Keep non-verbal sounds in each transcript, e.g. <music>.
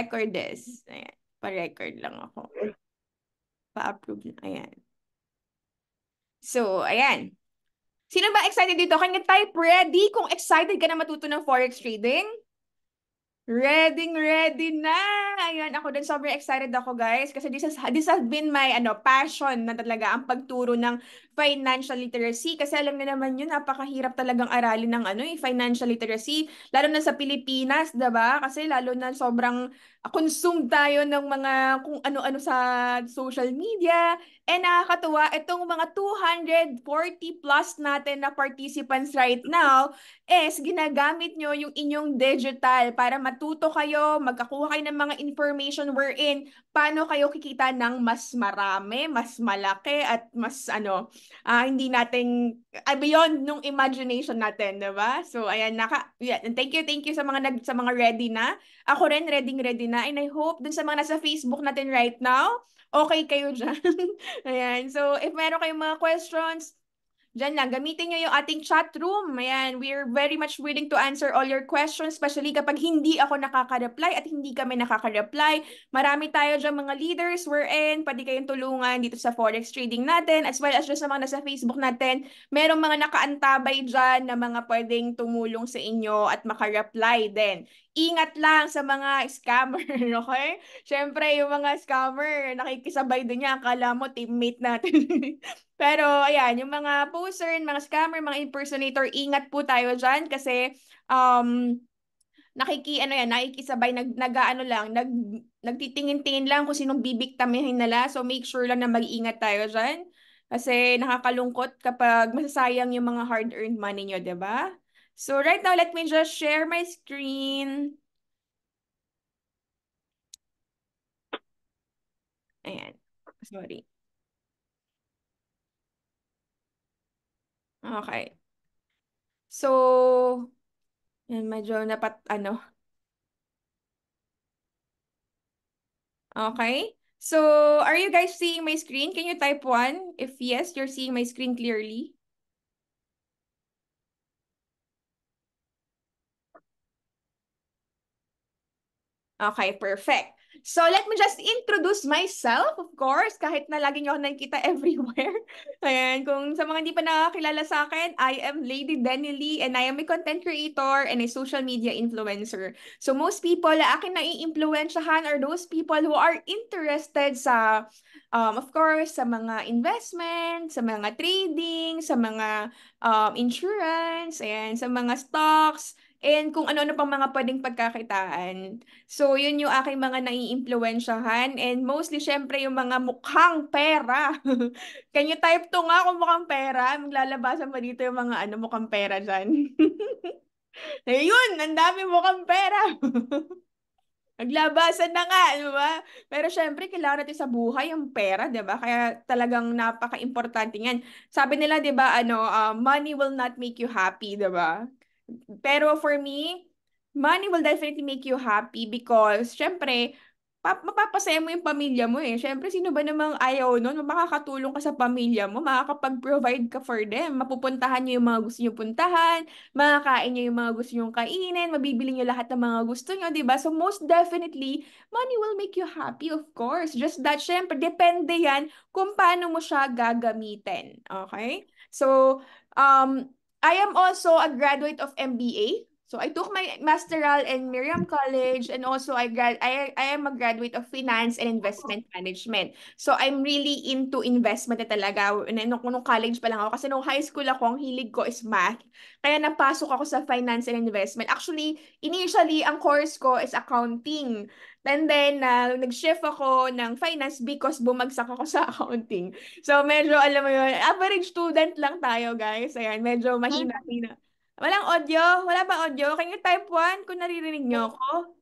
record this. Ayan. Pa-record lang ako. Pa-approve na. Ayan. So, ayan. Sino ba excited dito? Can you type ready kung excited ka na matuto ng forex trading? Ready, ready na! Ayan, ako din sobrang excited ako guys kasi this, is, this has been my ano passion na talaga ang pagturo ng financial literacy kasi alam niyo naman yun napakahirap talagang aralin ng ano eh, financial literacy lalo na sa Pilipinas, 'di ba? Kasi lalo na sobrang consumed tayo ng mga kung ano-ano sa social media. And eh, nakakatuwa itong mga 240 plus natin na participants right now is ginagamit nyo yung inyong digital para matuto kayo, magkakuha kayo ng mga information wherein paano kayo kikita ng mas marami, mas malaki at mas ano, uh, hindi natin, uh, beyond nung imagination natin, di ba? So, ayan, naka, yeah, and thank you, thank you sa mga, nag, sa mga ready na. Ako rin, ready, ready na. And I hope dun sa mga nasa Facebook natin right now, okay kayo diyan. <laughs> ayan, so if meron kayong mga questions, Diyan lang, gamitin nyo yung ating chat room. Ayan, we're very much willing to answer all your questions, especially kapag hindi ako nakaka-reply at hindi kami nakaka-reply. Marami tayo dyan mga leaders, we're in, pwede kayong tulungan dito sa forex trading natin, as well as just sa mga nasa Facebook natin. Merong mga nakaantabay dyan na mga pwedeng tumulong sa inyo at maka-reply din ingat lang sa mga scammer, <laughs> okay? Siyempre, yung mga scammer, nakikisabay din niya. Akala mo, teammate natin. <laughs> Pero ayan, yung mga poser, mga scammer, mga impersonator, ingat po tayo dyan kasi um, nakiki ano yan, nakikisabay nag nagaano lang, nag nagtitingin-tingin lang kung sinong bibiktamihin nila. So make sure lang na mag-ingat tayo diyan. Kasi nakakalungkot kapag masasayang yung mga hard-earned money nyo, di ba? So right now, let me just share my screen. Ayan. Sorry. Okay. So, yan, medyo napat, ano. Okay. So, are you guys seeing my screen? Can you type one? If yes, you're seeing my screen clearly. Okay, perfect. So, let me just introduce myself, of course, kahit na lagi niyo ako nakikita <laughs> everywhere. Ayan, kung sa mga hindi pa nakakilala sa akin, I am Lady Denny Lee and I am a content creator and a social media influencer. So, most people na akin nai-influensyahan are those people who are interested sa, um, of course, sa mga investment, sa mga trading, sa mga um, insurance, ayan, sa mga stocks, and kung ano-ano pang mga pwedeng pagkakitaan. So, yun yung aking mga naiimpluwensyahan and mostly, syempre, yung mga mukhang pera. <laughs> Can you type to nga kung mukhang pera? Maglalabasan mo dito yung mga ano, mukhang pera dyan. <laughs> Ayun, ang dami mukhang pera. <laughs> Naglabasan na nga, di ba? Pero syempre, kailangan natin sa buhay yung pera, di ba? Kaya talagang napaka-importante yan. Sabi nila, di ba, ano, uh, money will not make you happy, di ba? Pero for me, money will definitely make you happy because, syempre, mapapasaya mo yung pamilya mo eh. Syempre, sino ba namang ayaw nun? Makakatulong ka sa pamilya mo, makakapag-provide ka for them. Mapupuntahan niyo yung mga gusto niyo puntahan, makakain niyo yung mga gusto niyo kainin, mabibili niyo lahat ng mga gusto niyo, di ba? So, most definitely, money will make you happy, of course. Just that, syempre, depende yan kung paano mo siya gagamitin. Okay? So, um, I am also a graduate of MBA. So I took my masteral in Miriam College and also I grad I, I am a graduate of finance and investment management. So I'm really into investment na talaga. Nung, nung college pa lang ako kasi nung high school ako, ang hilig ko is math. Kaya napasok ako sa finance and investment. Actually, initially ang course ko is accounting. And then, uh, nag-shift ako ng finance because bumagsak ako sa <laughs> accounting. So, medyo, alam mo yun, average student lang tayo, guys. Ayan, medyo mahina-hina. Mm. Walang audio? Wala ba audio? Can you type one kung naririnig niyo ako?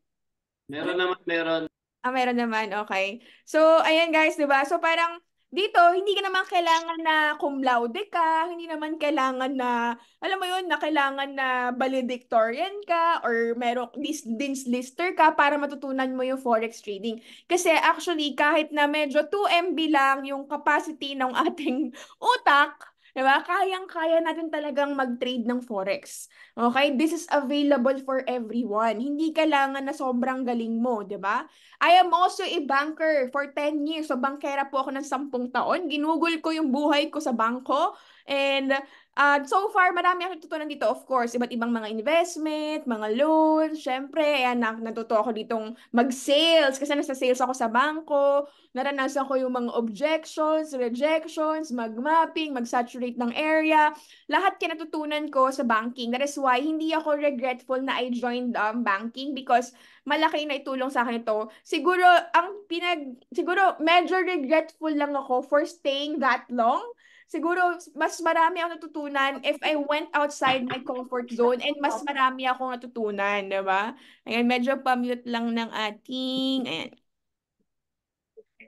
Meron naman, meron. Ah, meron naman, okay. So, ayan guys, di ba? So, parang dito, hindi ka naman kailangan na cum laude ka, hindi naman kailangan na, alam mo yun, na kailangan na valedictorian ka or merong dis- dins lister ka para matutunan mo yung forex trading. Kasi actually, kahit na medyo 2 MB lang yung capacity ng ating <laughs> utak, Diba? Kayang-kaya natin talagang mag-trade ng forex. Okay? This is available for everyone. Hindi kailangan na sobrang galing mo, 'di ba? I am also a banker for 10 years. So bankera po ako ng 10 taon. Ginugol ko yung buhay ko sa bangko and Uh, so far, marami ako natutunan dito, of course. Iba't ibang mga investment, mga loans, syempre. Ayan, natuto ako ditong mag-sales kasi nasa sales ako sa bangko. Naranasan ko yung mga objections, rejections, mag-mapping, mag-saturate ng area. Lahat natutunan ko sa banking. That is why hindi ako regretful na I joined um, banking because malaki na itulong sa akin ito. Siguro, ang pinag, siguro major regretful lang ako for staying that long siguro mas marami ako natutunan if I went outside my comfort zone and mas marami ako natutunan, di ba? Ayan, medyo pa-mute lang ng ating, ayan.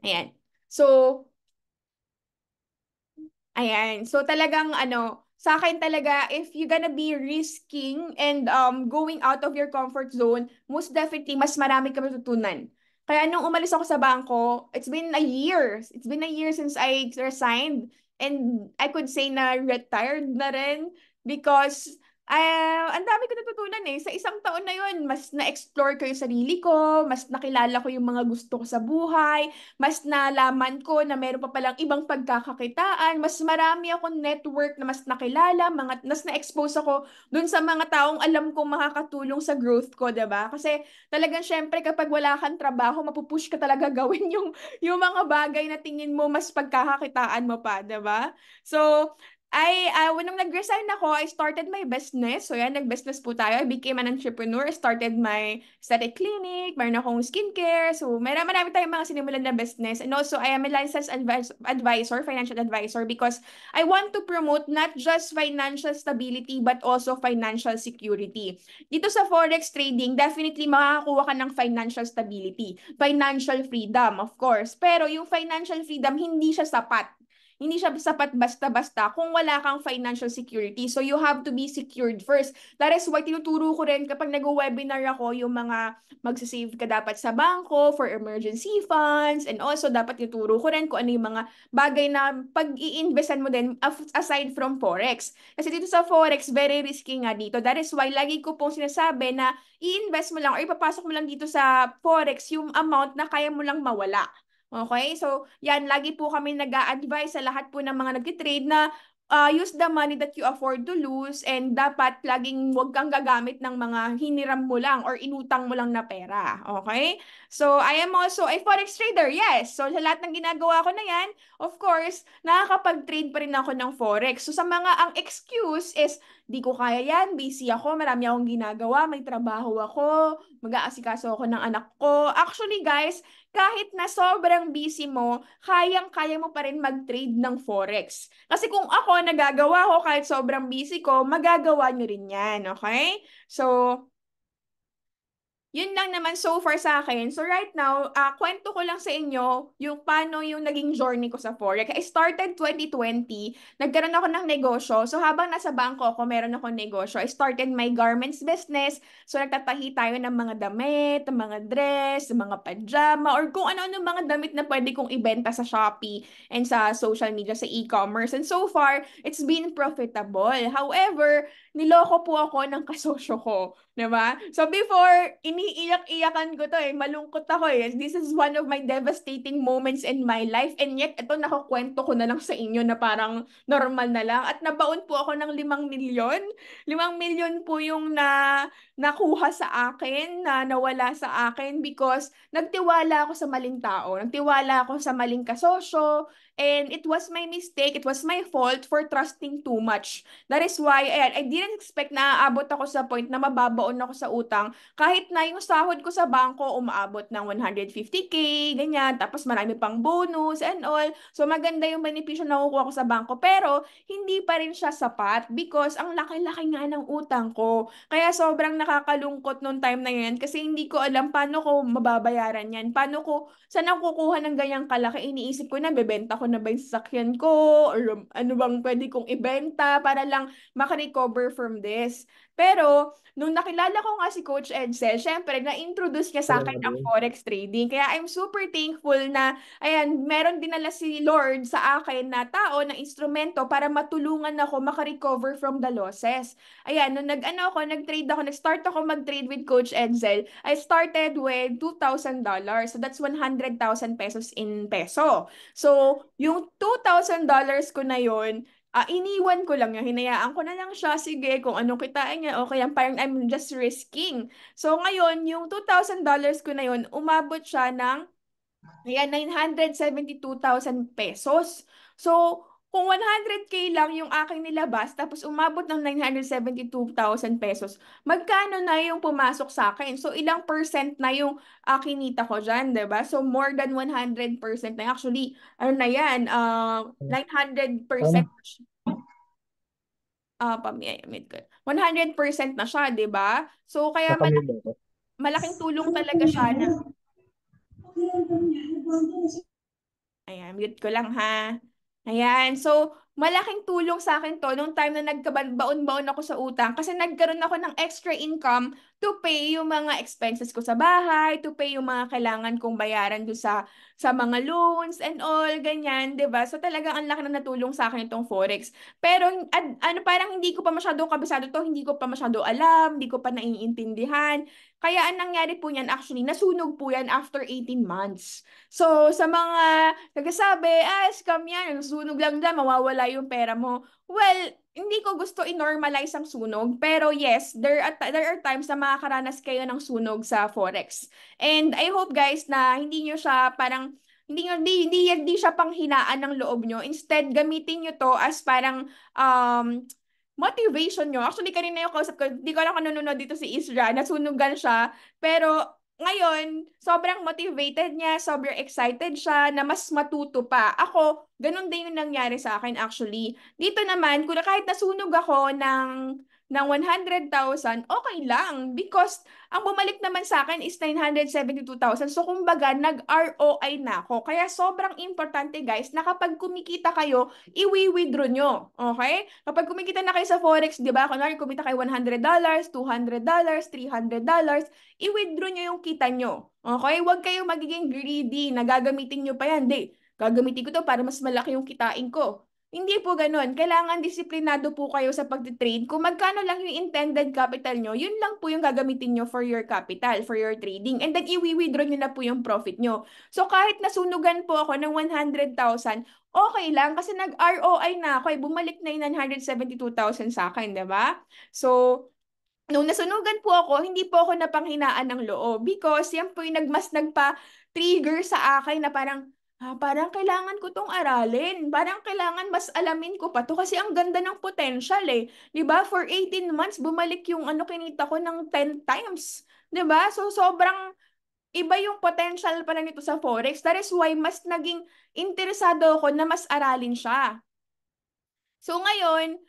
Ayan. So, ayan. So talagang ano, sa akin talaga, if you're gonna be risking and um, going out of your comfort zone, most definitely, mas marami ka matutunan. Kaya nung umalis ako sa bangko, it's been a year. It's been a year since I resigned. And I could say na retired na rin because uh, ang dami ko natutunan eh. Sa isang taon na yun, mas na-explore ko yung sarili ko, mas nakilala ko yung mga gusto ko sa buhay, mas nalaman ko na meron pa palang ibang pagkakakitaan, mas marami akong network na mas nakilala, mga, mas na-expose ako dun sa mga taong alam kong makakatulong sa growth ko, ba diba? Kasi talagang syempre kapag wala kang trabaho, mapupush ka talaga <laughs> gawin yung, yung mga bagay na tingin mo mas pagkakakitaan mo pa, ba diba? So, I, uh, nung nag-resign ako, I started my business. So yan, nag-business po tayo. I became an entrepreneur. I started my aesthetic clinic. Mayroon akong skincare. So meron marami tayong mga sinimulan na business. And also, I am a licensed advis- advisor, financial advisor because I want to promote not just financial stability but also financial security. Dito sa forex trading, definitely makakakuha ka ng financial stability, financial freedom, of course. Pero yung financial freedom, hindi siya sapat hindi siya sapat basta-basta kung wala kang financial security. So you have to be secured first. That is why tinuturo ko rin kapag nag-webinar ako yung mga magsisave ka dapat sa banko for emergency funds and also dapat tinuturo ko rin kung ano yung mga bagay na pag iinvestan mo din aside from forex. Kasi dito sa forex, very risky nga dito. That is why lagi ko pong sinasabi na i-invest mo lang or ipapasok mo lang dito sa forex yung amount na kaya mo lang mawala. Okay? So, yan, lagi po kami nag advise sa lahat po ng mga nag-trade na uh, use the money that you afford to lose and dapat laging huwag kang gagamit ng mga hiniram mo lang or inutang mo lang na pera. Okay? So, I am also a forex trader. Yes. So, sa lahat ng ginagawa ko na yan, of course, nakakapag-trade pa rin ako ng forex. So, sa mga ang excuse is, di ko kaya yan, busy ako, marami akong ginagawa, may trabaho ako, mag-aasikaso ako ng anak ko. Actually, guys, kahit na sobrang busy mo, kayang-kaya mo pa rin mag-trade ng forex. Kasi kung ako, nagagawa ko kahit sobrang busy ko, magagawa nyo rin yan, okay? So, yun lang naman so far sa akin. So right now, uh, kwento ko lang sa inyo yung paano yung naging journey ko sa Forex. I started 2020, nagkaroon ako ng negosyo. So habang nasa bangko ako, meron ako negosyo. I started my garments business. So nagtatahi tayo ng mga damit, mga dress, mga pajama, or kung ano-ano mga damit na pwede kong ibenta sa Shopee and sa social media, sa e-commerce. And so far, it's been profitable. However, niloko po ako ng kasosyo ko. Diba? So before, iniiyak-iyakan ko to eh. Malungkot ako eh. This is one of my devastating moments in my life. And yet, ito nakakwento ko na lang sa inyo na parang normal na lang. At nabaon po ako ng limang milyon. Limang milyon po yung na, nakuha sa akin, na nawala sa akin because nagtiwala ako sa maling tao. Nagtiwala ako sa maling kasosyo. And it was my mistake, it was my fault for trusting too much. That is why, ayan, I didn't expect na aabot ako sa point na mababaon ako sa utang kahit na yung sahod ko sa bangko umaabot ng 150k, ganyan, tapos marami pang bonus and all. So maganda yung benepisyo na kukuha ko sa bangko, pero hindi pa rin siya sapat because ang laki-laki nga ng utang ko. Kaya sobrang nakakalungkot nung time na yun kasi hindi ko alam paano ko mababayaran yan, paano ko saan ako kukuha ng ganyang kalaki? Iniisip ko na, bebenta ko na ba yung sasakyan ko? Or um, ano bang pwede kong ibenta para lang makarecover from this? Pero, nung nakilala ko nga si Coach Edsel, syempre, na-introduce niya sa akin ang forex trading. Kaya I'm super thankful na, ayan, meron dinala si Lord sa akin na tao, na instrumento para matulungan ako makarecover from the losses. Ayan, nung nag-ano ako, nag-trade ako, nag-start ako mag-trade with Coach Edsel, I started with $2,000. So that's 100,000 pesos in peso. So, yung $2,000 ko na yon uh, iniwan ko lang niya, hinayaan ko na lang siya, sige, kung ano kitain niya, okay, yan, parang I'm just risking. So, ngayon, yung $2,000 ko na yun, umabot siya ng, ayan, 972,000 pesos. So, kung 100k lang yung aking nilabas tapos umabot ng 972,000 pesos, magkano na yung pumasok sa akin? So ilang percent na yung uh, kinita ko diyan, 'di ba? So more than 100% na Actually, ano na yan, uh, 900% Ah, uh, pamiyamid ko. 100% na siya, 'di ba? So kaya malaking, malaking tulong talaga siya na. Ayan, mute ko lang ha. Ayan. So, malaking tulong sa akin to nung time na nagkabaon-baon ako sa utang kasi nagkaroon ako ng extra income to pay yung mga expenses ko sa bahay, to pay yung mga kailangan kong bayaran do sa sa mga loans and all ganyan, 'di ba? So talagang ang laki na natulong sa akin itong forex. Pero ad, ano parang hindi ko pa masyado kabisado to, hindi ko pa masyado alam, hindi ko pa naiintindihan. Kaya ang nangyari po niyan actually, nasunog po yan after 18 months. So sa mga nagsasabi, ah, scam yan, nasunog lang dyan, mawawala yung pera mo. Well, hindi ko gusto i-normalize ang sunog, pero yes, there are, there are times na makakaranas kayo ng sunog sa Forex. And I hope guys na hindi nyo siya parang, hindi, hindi, hindi, hindi siya panghinaan ng loob nyo. Instead, gamitin nyo to as parang um, motivation nyo. Actually, kanina yung kausap ko, hindi ko alam kung ano nanonood dito si Isra, nasunugan siya. Pero ngayon, sobrang motivated niya, sobrang excited siya na mas matuto pa. Ako, ganun din yung nangyari sa akin actually. Dito naman, kung kahit nasunog ako ng ng 100,000, okay lang. Because ang bumalik naman sa akin is 972,000. So, kumbaga, nag-ROI na ako. Kaya sobrang importante, guys, na kapag kumikita kayo, iwi-withdraw nyo. Okay? Kapag kumikita na kayo sa Forex, di ba? Kunwari, kumita kayo $100, $200, $300, i-withdraw nyo yung kita nyo. Okay? Huwag kayong magiging greedy na gagamitin nyo pa yan. Di, gagamitin ko to para mas malaki yung kitain ko. Hindi po ganun. Kailangan disiplinado po kayo sa pag-trade. Kung magkano lang yung intended capital nyo, yun lang po yung gagamitin nyo for your capital, for your trading. And then, iwi-withdraw nyo na po yung profit nyo. So, kahit nasunugan po ako ng 100,000, okay lang kasi nag-ROI na ako. Eh, bumalik na yung 972,000 sa akin, di ba? So, nung nasunugan po ako, hindi po ako napanghinaan ng loob because yan po yung nagmas nagpa-trigger sa akin na parang, ah, parang kailangan ko tong aralin. Parang kailangan mas alamin ko pa to kasi ang ganda ng potential eh. 'Di ba? For 18 months bumalik yung ano kinita ko ng 10 times. 'Di ba? So sobrang iba yung potential pala nito sa forex. That is why mas naging interesado ako na mas aralin siya. So ngayon,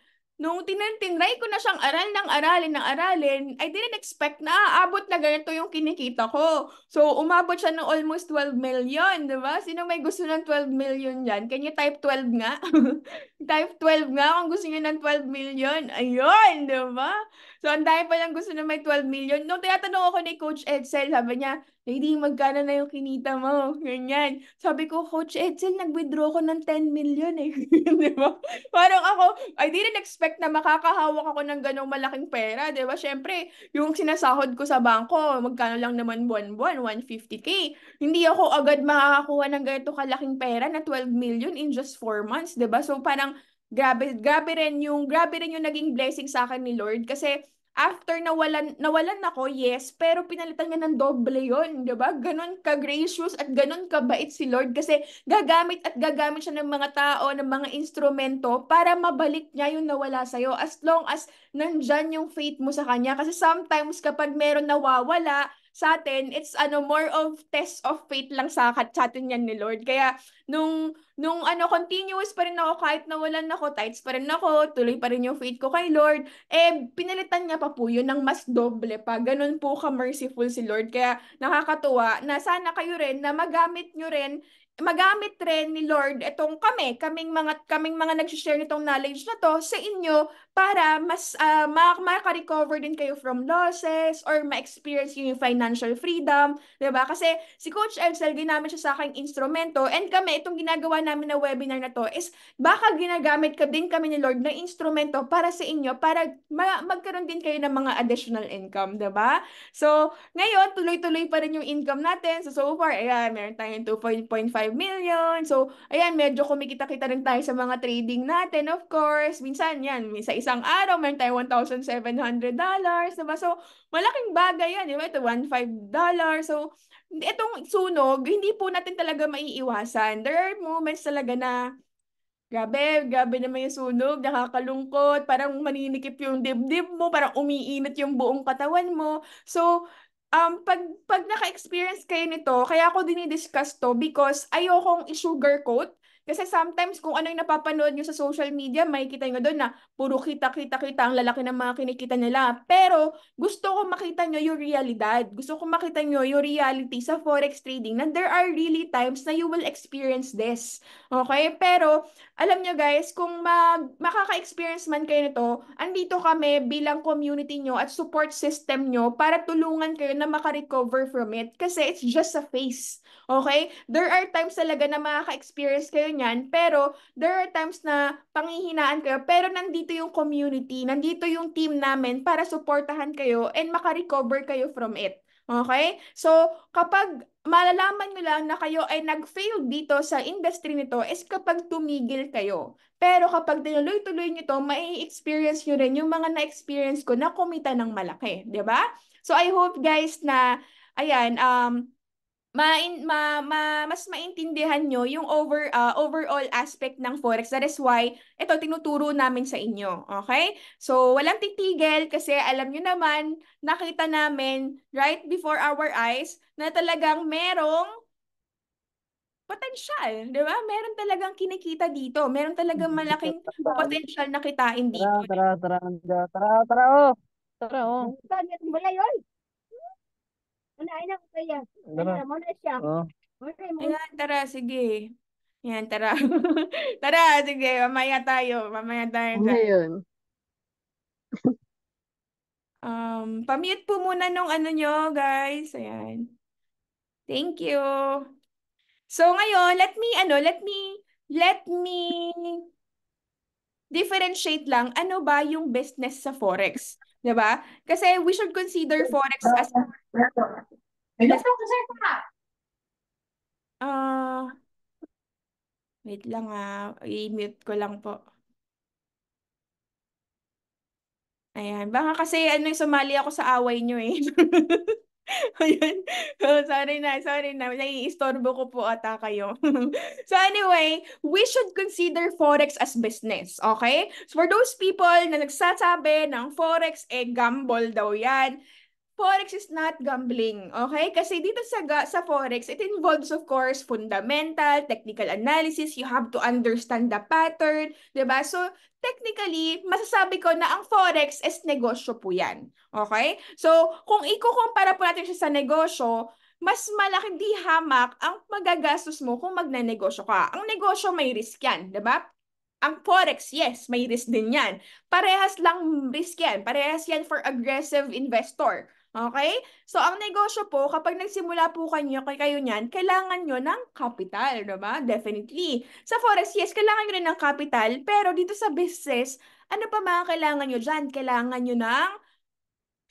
nung tinatry ko na siyang aral ng aralin ng aralin, I didn't expect na aabot na ganito yung kinikita ko. So, umabot siya ng almost 12 million, di ba? Sino may gusto ng 12 million yan? Can you type 12 nga? <laughs> type 12 nga kung gusto niyo ng 12 million. Ayun, di ba? So, ang dami pa lang gusto na may 12 million. Nung tinatanong ako ni Coach Edsel, sabi niya, hindi, magkano na yung kinita mo? Ganyan. Sabi ko, Coach Edsel, nag-withdraw ko ng 10 million eh. <laughs> di ba? Parang ako, I didn't expect na makakahawak ako ng ganong malaking pera. Di ba? Siyempre, yung sinasahod ko sa bangko, magkano lang naman buwan-buwan, 150k. Hindi ako agad makakakuha ng ganito kalaking pera na 12 million in just 4 months. Di ba? So, parang grabe grabe rin yung grabe rin yung naging blessing sa akin ni Lord kasi after nawalan nawalan ako yes pero pinalitan niya ng doble yon di ba ganun ka gracious at ganun ka bait si Lord kasi gagamit at gagamit siya ng mga tao ng mga instrumento para mabalik niya yung nawala sa iyo as long as nandiyan yung faith mo sa kanya kasi sometimes kapag meron nawawala sa atin, it's ano, more of test of faith lang sa, sa atin yan ni Lord. Kaya, nung, nung ano, continuous pa rin ako, kahit nawalan ako, tights pa rin ako, tuloy pa rin yung faith ko kay Lord, eh, pinalitan niya pa po yun ng mas doble pa. Ganun po ka-merciful si Lord. Kaya, nakakatuwa na sana kayo rin, na magamit nyo rin magamit rin ni Lord itong kami, kaming mga kaming mga nag-share nitong knowledge na to sa inyo para mas uh, ah, mak- recover din kayo from losses or ma-experience yung financial freedom, 'di ba? Kasi si Coach Elsel ginamit siya sa aking instrumento and kami itong ginagawa namin na webinar na to is baka ginagamit ka din kami ni Lord na instrumento para sa inyo para ma- magkaroon din kayo ng mga additional income, 'di ba? So, ngayon tuloy-tuloy pa rin yung income natin. So, so far, ayan, meron tayong 2.5 million. So, ayan, medyo kumikita-kita rin tayo sa mga trading natin, of course. Minsan, yan, minsan isang araw, meron tayo $1,700, diba? So, malaking bagay yan, diba? Ito, $1,500. So, itong sunog, hindi po natin talaga maiiwasan. There are moments talaga na Grabe, grabe naman yung sunog, nakakalungkot, parang maninikip yung dibdib mo, parang umiinit yung buong katawan mo. So, um, pag, pag naka-experience kayo nito, kaya ako dinidiscuss to because ayokong i-sugarcoat kasi sometimes kung ano yung napapanood nyo sa social media, makikita nyo doon na puro kita-kita-kita ang lalaki ng mga kinikita nila. Pero gusto ko makita nyo yung realidad. Gusto ko makita nyo yung reality sa forex trading na there are really times na you will experience this. Okay? Pero alam nyo guys, kung mag makaka-experience man kayo nito, andito kami bilang community nyo at support system nyo para tulungan kayo na makarecover from it. Kasi it's just a phase. Okay? There are times talaga na makaka-experience kayo niyan, pero there are times na panghihinaan kayo, pero nandito yung community, nandito yung team namin para suportahan kayo and makarecover kayo from it. Okay? So, kapag malalaman nyo lang na kayo ay nag-fail dito sa industry nito is kapag tumigil kayo. Pero kapag tinuloy-tuloy nyo to, may experience nyo rin yung mga na-experience ko na kumita ng malaki. ba diba? So, I hope guys na, ayan, um, main, ma, ma, mas maintindihan nyo yung over, uh, overall aspect ng Forex. That is why ito tinuturo namin sa inyo. Okay? So, walang titigil kasi alam nyo naman, nakita namin right before our eyes na talagang merong potential, di ba? Meron talagang kinikita dito. Meron talagang mm-hmm. malaking potential na kitain dito. Tara, tara, tara, tara, tara, oh. Tara, oh. Ganyan mo na yun. Unahin na ko kaya. Tara. Tara, muna Oh. Ayan, tara, sige. Yan, tara. tara, sige, mamaya tayo. Mamaya tayo. Ano yun? <laughs> um, pamute po muna nung ano nyo, guys. Ayan. Thank you. So ngayon, let me, ano, let me, let me differentiate lang ano ba yung business sa Forex. 'Di ba? Kasi we should consider forex as Kasi, Ah. Uh, wait lang ah. I-mute ko lang po. Ayan. Baka kasi ano, sumali ako sa away nyo eh. <laughs> <laughs> Ayun. Oh, sorry na, sorry na. Naiistorbo ko po ata kayo. <laughs> so anyway, we should consider Forex as business, okay? So for those people na nagsasabi ng Forex, eh, gamble daw yan. Forex is not gambling, okay? Kasi dito sa sa Forex, it involves of course fundamental, technical analysis, you have to understand the pattern, 'di ba? So technically, masasabi ko na ang Forex is negosyo po 'yan. Okay? So kung iko-compare po natin siya sa negosyo, mas malaking di hamak ang magagastos mo kung magnenegosyo ka. Ang negosyo may risk 'yan, 'di ba? Ang forex, yes, may risk din yan. Parehas lang risk yan. Parehas yan for aggressive investor. Okay? So, ang negosyo po, kapag nagsimula po kayo, kayo niyan, kailangan nyo ng capital, diba? Definitely. Sa forex, yes, kailangan nyo rin ng capital, pero dito sa business, ano pa mga kailangan nyo dyan? Kailangan nyo ng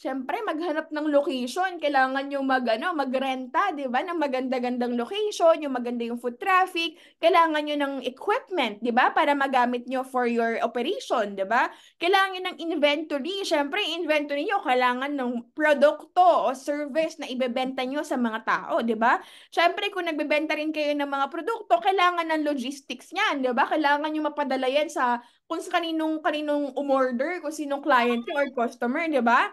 syempre maghanap ng location, kailangan yung mag, ano, magrenta, 'di ba? Ng maganda-gandang location, yung maganda yung foot traffic, kailangan niyo ng equipment, 'di ba? Para magamit niyo for your operation, 'di ba? Kailangan ng inventory. Syempre, inventory niyo kailangan ng produkto o service na ibebenta niyo sa mga tao, 'di ba? Siyempre, kung nagbebenta rin kayo ng mga produkto, kailangan ng logistics niyan, 'di ba? Kailangan niyo mapadala yan sa kung sa kaninong kaninong umorder, kung sinong client or customer, 'di ba?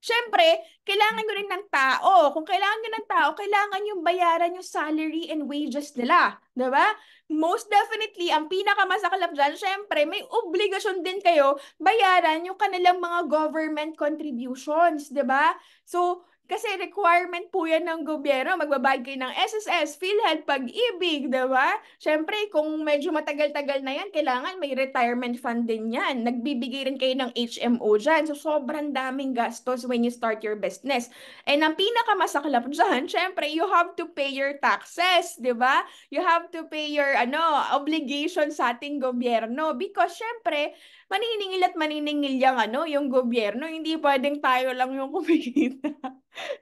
Siyempre, kailangan nyo rin ng tao. Kung kailangan nyo ng tao, kailangan yung bayaran yung salary and wages nila. ba? Diba? Most definitely, ang pinakamasakalap dyan, siyempre, may obligasyon din kayo bayaran yung kanilang mga government contributions. ba? Diba? So, kasi requirement po yan ng gobyerno. Magbabayad kayo ng SSS, PhilHealth, pag-ibig, diba? Siyempre, kung medyo matagal-tagal na yan, kailangan may retirement fund din yan. Nagbibigay rin kayo ng HMO dyan. So, sobrang daming gastos when you start your business. And ang pinakamasaklap dyan, <laughs> siyempre, you have to pay your taxes, diba? You have to pay your ano obligation sa ating gobyerno because syempre, maniningil at maniningil yung, ano, yung gobyerno. Hindi pwedeng tayo lang yung <laughs> kumikita.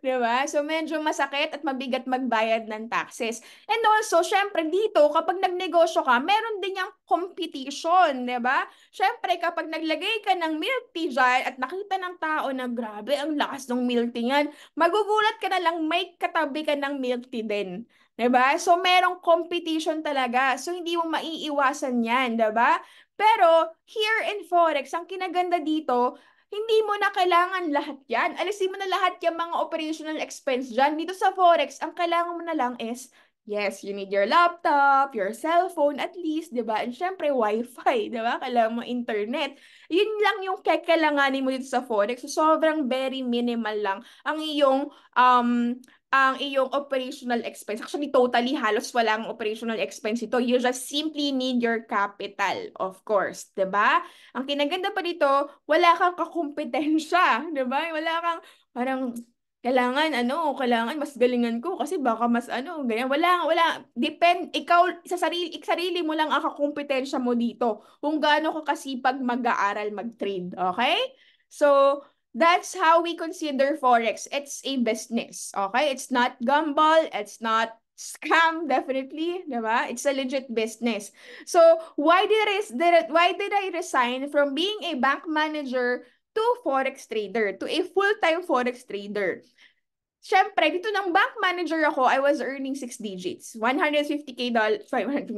di ba? So, medyo masakit at mabigat magbayad ng taxes. And also, syempre dito, kapag nagnegosyo ka, meron din yung competition, di ba? Syempre, kapag naglagay ka ng milk tea dyan at nakita ng tao na grabe, ang lakas ng milk tea yan, magugulat ka na lang may katabi ka ng milk tea din. 'di ba? So merong competition talaga. So hindi mo maiiwasan 'yan, 'di ba? Pero here in Forex, ang kinaganda dito, hindi mo na kailangan lahat yan. Alisin mo na lahat yung mga operational expense dyan. Dito sa Forex, ang kailangan mo na lang is, yes, you need your laptop, your cellphone at least, di ba? And syempre, wifi, di ba? Kailangan mo internet. Yun lang yung kailanganin mo dito sa Forex. So, sobrang very minimal lang ang iyong um, ang iyong operational expense. Actually, totally halos walang operational expense ito. You just simply need your capital, of course. ba? Diba? Ang kinaganda pa dito, wala kang kakumpetensya. <laughs> ba? Diba? Wala kang, parang, kailangan ano, kailangan mas galingan ko kasi baka mas ano, ganyan. Wala, wala. Depend, ikaw, sa sarili, sarili mo lang ang kakumpetensya mo dito. Kung gaano ka kasipag mag-aaral, mag-trade. Okay? So, That's how we consider Forex. It's a business, okay? It's not gamble, it's not scam <laughs> definitely, diba? It's a legit business. So, why did I why did I resign from being a bank manager to forex trader, to a full-time forex trader? Siyempre, dito ng bank manager ako, I was earning 6 digits. 150k dollars, 150,000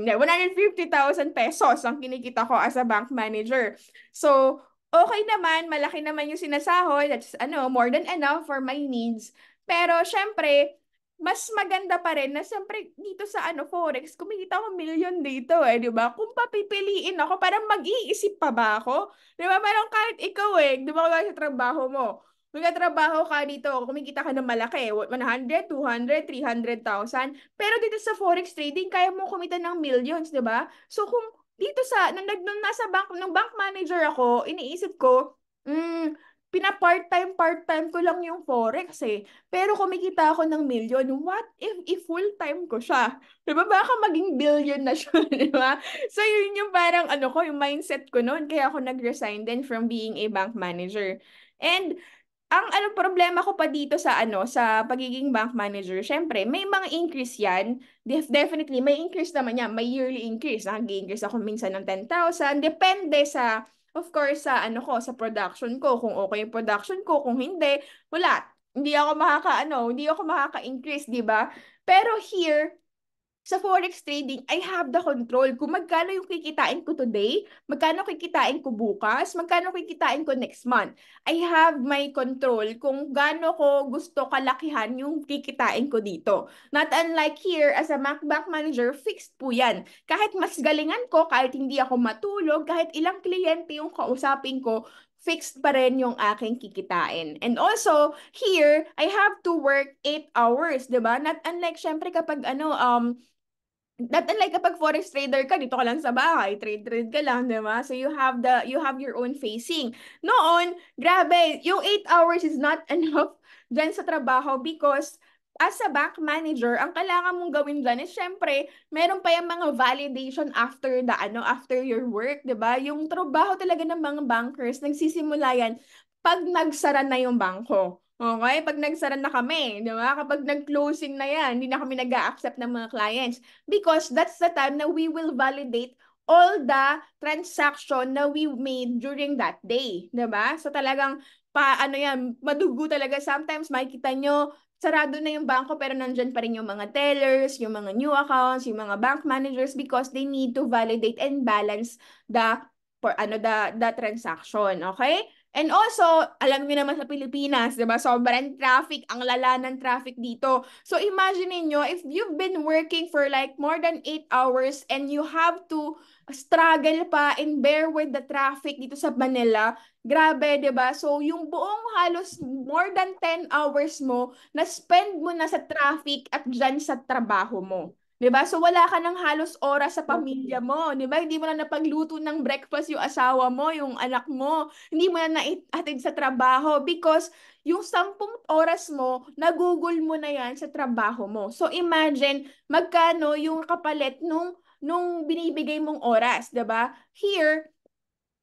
pesos ang kinikita ko as a bank manager. So, okay naman, malaki naman yung sinasahod, that's ano, more than enough for my needs. Pero syempre, mas maganda pa rin na syempre dito sa ano forex kumikita ako million dito eh di ba kung papipiliin ako parang mag-iisip pa ba ako di ba parang kahit ikaw eh di ba sa trabaho mo trabaho ka dito kumikita ka ng malaki 100 200 300,000 pero dito sa forex trading kaya mo kumita ng millions di ba so kung dito sa, nung, nung nasa bank, nung bank manager ako, iniisip ko, mm, pina-part-time, part-time ko lang yung forex eh. Pero kumikita ako ng million. What if i-full-time ko siya? Diba? Baka maging billion na siya, <laughs> diba? So, yun yung parang, ano ko, yung mindset ko noon. Kaya ako nag-resign din from being a bank manager. And, ang ano problema ko pa dito sa ano sa pagiging bank manager, syempre may mga increase 'yan. Def- definitely may increase naman 'yan, may yearly increase. Nag-increase ako minsan ng 10,000, depende sa of course sa ano ko, sa production ko, kung okay yung production ko, kung hindi, wala. Hindi ako makaka ano, hindi ako makaka-increase, 'di ba? Pero here, sa forex trading, I have the control kung magkano yung kikitain ko today, magkano kikitain ko bukas, magkano kikitain ko next month. I have my control kung gaano ko gusto kalakihan yung kikitain ko dito. Not unlike here, as a MacBank manager, fixed po yan. Kahit mas galingan ko, kahit hindi ako matulog, kahit ilang kliyente yung kausapin ko, fixed pa rin yung aking kikitain. And also, here, I have to work 8 hours, di ba? Not unlike, syempre, kapag ano, um, not unlike kapag forex trader ka, dito ka lang sa bahay, trade-trade ka lang, di ba? So you have the, you have your own facing. Noon, grabe, yung 8 hours is not <laughs> enough dyan sa trabaho because as a bank manager, ang kailangan mong gawin dyan is syempre, meron pa yung mga validation after the, ano, after your work, di ba? Yung trabaho talaga ng mga bankers, nagsisimula yan pag nagsara na yung bangko. Okay? Pag nagsara na kami, di ba? Kapag nag-closing na yan, hindi na kami nag accept ng mga clients. Because that's the time na we will validate all the transaction na we made during that day. Di ba? So talagang, pa, ano yan, madugo talaga. Sometimes makikita nyo, sarado na yung banko pero nandyan pa rin yung mga tellers, yung mga new accounts, yung mga bank managers because they need to validate and balance the for ano the, the transaction. Okay? And also, alam niyo naman sa Pilipinas, 'di ba? Sobrang traffic, ang lala ng traffic dito. So imagine niyo if you've been working for like more than 8 hours and you have to struggle pa and bear with the traffic dito sa Manila, grabe, 'di ba? So yung buong halos more than 10 hours mo na spend mo na sa traffic at diyan sa trabaho mo. 'Di ba? So wala ka ng halos oras sa pamilya mo, 'di ba? Hindi mo na napagluto ng breakfast yung asawa mo, yung anak mo. Hindi mo na naihatid sa trabaho because yung sampung oras mo, nagugol mo na 'yan sa trabaho mo. So imagine magkano yung kapalit nung nung binibigay mong oras, 'di ba? Here,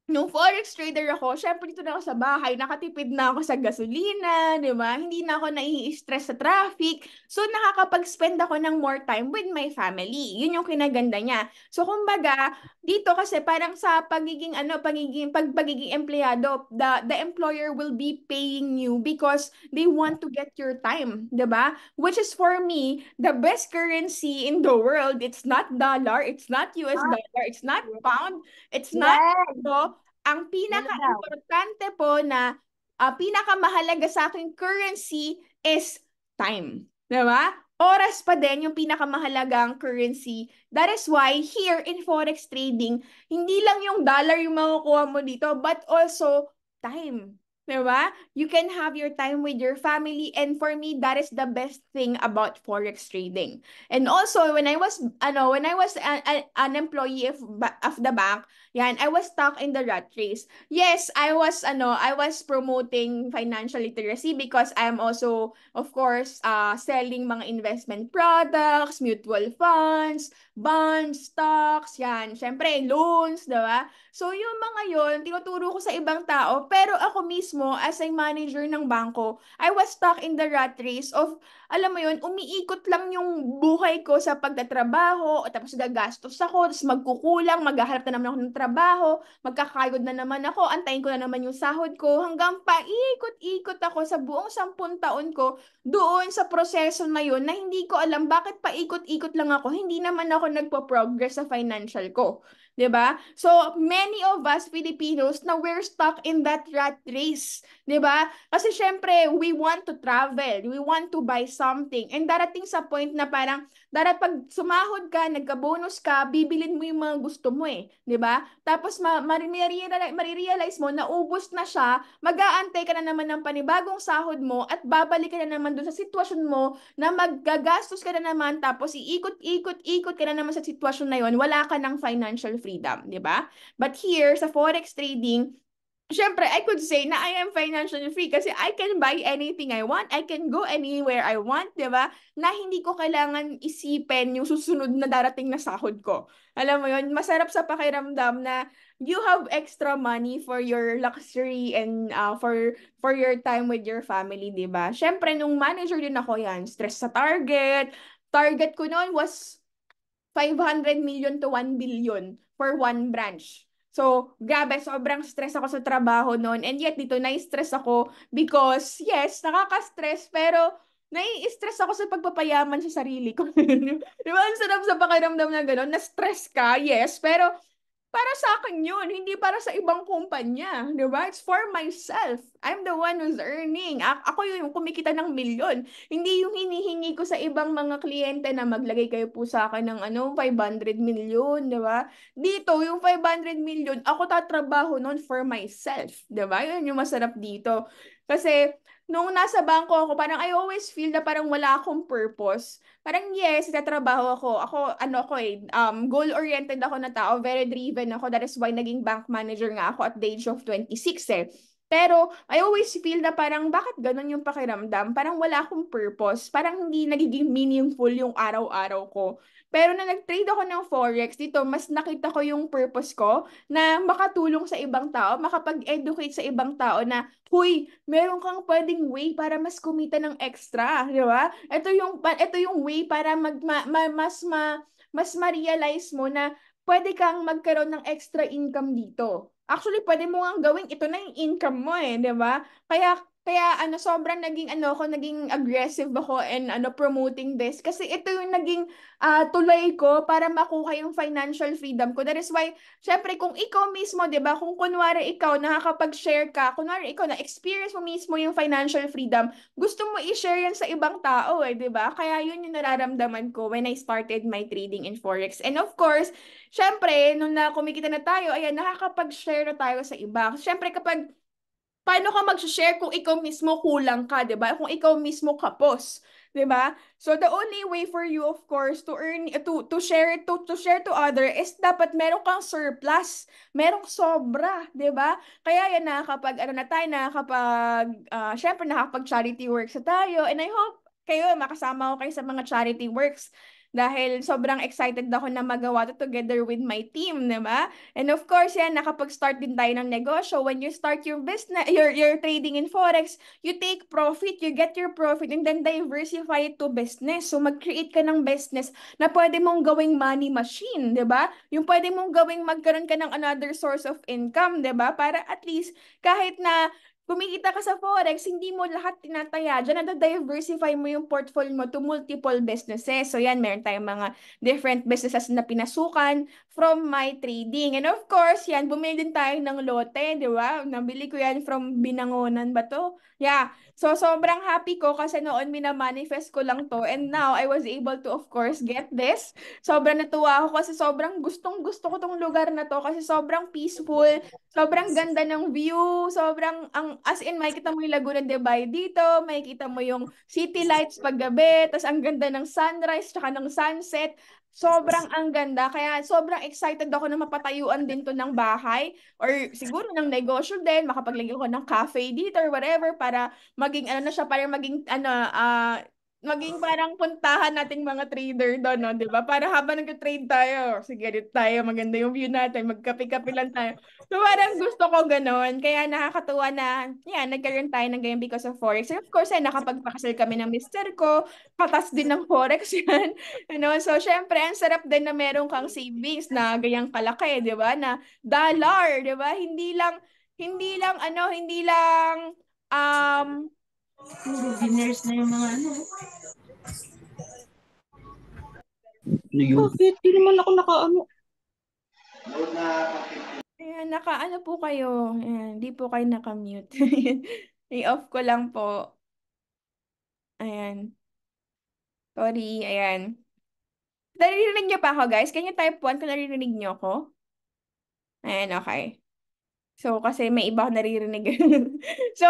nung forex trader ako, syempre dito na ako sa bahay, nakatipid na ako sa gasolina, di ba? Hindi na ako nai-stress sa traffic. So, nakakapag-spend ako ng more time with my family. Yun yung kinaganda niya. So, kumbaga, dito kasi parang sa pagiging, ano, pagiging, pag, pagiging empleyado, the, the employer will be paying you because they want to get your time, di ba? Which is for me, the best currency in the world. It's not dollar, it's not US ah. dollar, it's not pound, it's not, yeah. Ang pinaka-importante po na uh, pinakamahalaga sa aking currency is time. Diba? Oras pa din yung pinakamahalagang currency. That is why here in forex trading, hindi lang yung dollar yung makukuha mo dito, but also time. Diba? You can have your time with your family and for me that is the best thing about forex trading. And also when I was ano when I was a, an employee of, of the bank, yan, I was stuck in the rat race. Yes, I was ano, I was promoting financial literacy because I am also of course uh selling mga investment products, mutual funds, bonds, stocks, yan. Syempre loans, 'di ba? So yung mga 'yon, tinuturo ko sa ibang tao, pero ako mismo as a manager ng bangko, I was stuck in the rat race of alam mo yun, umiikot lang yung buhay ko sa pagtatrabaho, at tapos gagastos ako, tapos magkukulang, maghaharap na naman ako ng trabaho, magkakayod na naman ako, antayin ko na naman yung sahod ko, hanggang paikot-ikot ako sa buong sampun taon ko doon sa proseso na yun na hindi ko alam bakit paikot-ikot lang ako, hindi naman ako nagpo-progress sa financial ko. 'di ba? So many of us Filipinos na we're stuck in that rat race, 'di ba? Kasi syempre, we want to travel, we want to buy something. And darating sa point na parang Dara pag sumahod ka, nagka-bonus ka, bibilin mo yung mga gusto mo eh, 'di ba? Tapos ma- marirealize mo na ubos na siya, mag-aantay ka na naman ng panibagong sahod mo at babalik ka na naman dun sa sitwasyon mo na maggagastos ka na naman tapos iikot-ikot-ikot ka na naman sa sitwasyon na yon, wala ka ng financial freedom, 'di ba? But here sa forex trading, syempre, I could say na I am financially free kasi I can buy anything I want. I can go anywhere I want, di ba? Na hindi ko kailangan isipin yung susunod na darating na sahod ko. Alam mo yon masarap sa pakiramdam na you have extra money for your luxury and uh, for for your time with your family, di ba? Syempre, nung manager din ako yan, stress sa target. Target ko noon was 500 million to 1 billion for one branch. So, grabe, sobrang stress ako sa trabaho noon. And yet, dito na-stress ako because, yes, nakaka-stress, pero nai-stress ako sa pagpapayaman sa sarili ko. <laughs> di ba? Ang sarap sa pakiramdam na gano'n. Na-stress ka, yes. Pero para sa akin yun, hindi para sa ibang kumpanya, di ba? It's for myself. I'm the one who's earning. A- ako yung kumikita ng milyon. Hindi yung hinihingi ko sa ibang mga kliyente na maglagay kayo po sa akin ng ano, 500 million, di ba? Dito, yung 500 million, ako tatrabaho nun for myself, di ba? Yun yung masarap dito. Kasi nung nasa bangko ako, parang I always feel na parang wala akong purpose. Parang yes, itatrabaho ako. Ako, ano ko eh, um, goal-oriented ako na tao, very driven ako. That is why naging bank manager nga ako at the age of 26 eh. Pero I always feel na parang bakit ganun yung pakiramdam? Parang wala akong purpose. Parang hindi nagiging meaningful yung araw-araw ko. Pero na nag-trade ako ng forex dito, mas nakita ko yung purpose ko na makatulong sa ibang tao, makapag-educate sa ibang tao na, huy, meron kang pwedeng way para mas kumita ng extra, di ba? Ito yung, ito yung way para mag, ma, ma, mas ma, mas ma-realize mo na pwede kang magkaroon ng extra income dito. Actually, pwede mo nga gawin, ito na yung income mo eh, di ba? Kaya kaya ano, sobrang naging ano ko, naging aggressive ako and ano promoting this kasi ito yung naging uh, ah, tulay ko para makuha yung financial freedom ko. That is why syempre kung ikaw mismo, 'di ba, kung kunwari ikaw nakakapag-share ka, kunwari ikaw na experience mo mismo yung financial freedom, gusto mo i-share yan sa ibang tao eh, 'di ba? Kaya yun yung nararamdaman ko when I started my trading in forex. And of course, syempre nung na kumikita na tayo, ayan nakakapag-share na tayo sa iba. Syempre kapag paano ka mag-share kung ikaw mismo kulang ka, 'di ba? Kung ikaw mismo kapos, 'di ba? So the only way for you of course to earn to to share to to share to other is dapat meron kang surplus, merong sobra, 'di ba? Kaya yan na kapag ano na tayo na kapag uh, ah, syempre nakakapag charity works sa tayo and I hope kayo makasama ko kayo sa mga charity works dahil sobrang excited ako na magawa to together with my team, di ba? And of course, yan, nakapag-start din tayo ng negosyo. When you start your business, your, your trading in Forex, you take profit, you get your profit, and then diversify it to business. So mag-create ka ng business na pwede mong gawing money machine, di ba? Yung pwede mong gawing magkaroon ka ng another source of income, di ba? Para at least kahit na kumikita ka sa forex, hindi mo lahat tinataya. Diyan na-diversify mo yung portfolio mo to multiple businesses. So yan, meron tayong mga different businesses na pinasukan, from my trading. And of course, yan, bumili din tayo ng lote, di ba? Nabili ko yan from Binangonan ba to? Yeah. So, sobrang happy ko kasi noon minamanifest ko lang to. And now, I was able to, of course, get this. Sobrang natuwa ako kasi sobrang gustong gusto ko tong lugar na to kasi sobrang peaceful, sobrang ganda ng view, sobrang, ang, as in, makikita mo yung Laguna de Bay dito, makikita mo yung city lights paggabi, tas ang ganda ng sunrise, tsaka ng sunset. Sobrang ang ganda. Kaya sobrang excited ako na mapatayuan din to ng bahay or siguro ng negosyo din. Makapaglagay ko ng cafe dito or whatever para maging ano na siya, para maging ano, uh, maging parang puntahan nating mga trader doon, no? 'di ba? Para habang nag-trade tayo, sige dito tayo, maganda yung view natin, magkape-kape lang tayo. So parang gusto ko ganun, kaya nakakatuwa na, yan, nagkaroon tayo ng ganyan because of forex. And of course, ay nakapagpakasal kami ng mister ko, patas din ng forex <laughs> 'yan. ano? So syempre, ang sarap din na meron kang savings na ganyang kalaki, 'di ba? Na dollar, 'di ba? Hindi lang hindi lang ano, hindi lang um Beginners na yung mga ano. Ano yun? Bakit? Di naman ako nakaano. Ayan, nakaano po kayo. Ayan, di po kayo naka-mute. <laughs> I-off ko lang po. Ayan. Sorry, ayan. Naririnig niyo pa ako, guys? Can you type 1 kung naririnig niyo ako? Ayan, okay. So, kasi may iba naririnig. <laughs> so,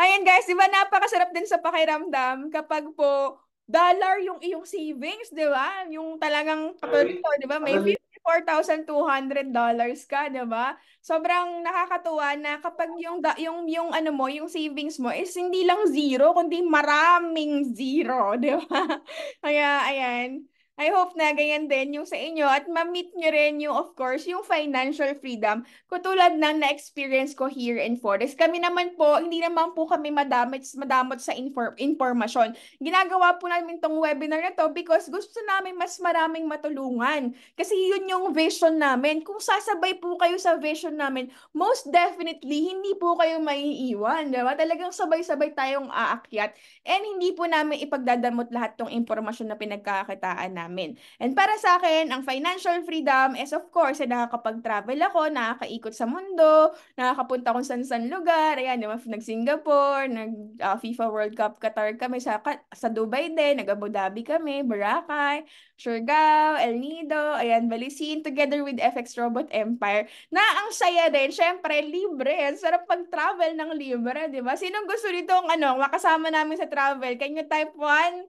ayan guys, di ba napakasarap din sa pakiramdam kapag po dollar yung iyong savings, di ba? Yung talagang kapag di ba? May 54,200 dollars ka, di ba? Sobrang nakakatuwa na kapag yung, yung, yung ano mo, yung savings mo is hindi lang zero, kundi maraming zero, <laughs> di ba? Kaya, ayan. I hope na ganyan din yung sa inyo at ma-meet nyo rin yung, of course, yung financial freedom katulad ng na-experience ko here in Forex. Kami naman po, hindi naman po kami madamot, madamot sa inform information. Ginagawa po namin tong webinar na to because gusto namin mas maraming matulungan. Kasi yun yung vision namin. Kung sasabay po kayo sa vision namin, most definitely, hindi po kayo maiiwan. Diba? Talagang sabay-sabay tayong aakyat. And hindi po namin ipagdadamot lahat tong impormasyon na pinagkakakitaan namin namin. And para sa akin, ang financial freedom is of course, eh, nakakapag-travel ako, nakakaikot sa mundo, nakakapunta kung saan-saan lugar, ayan, nag-Singapore, nag uh, FIFA World Cup Qatar kami, sa, sa Dubai din, nag-Abu Dhabi kami, Boracay, Surigao, El Nido, ayan, Balisin, together with FX Robot Empire, na ang saya din, syempre, libre, ang sarap pag-travel ng libre, di ba? Sinong gusto nito ang ano, makasama namin sa travel? Can you type 1?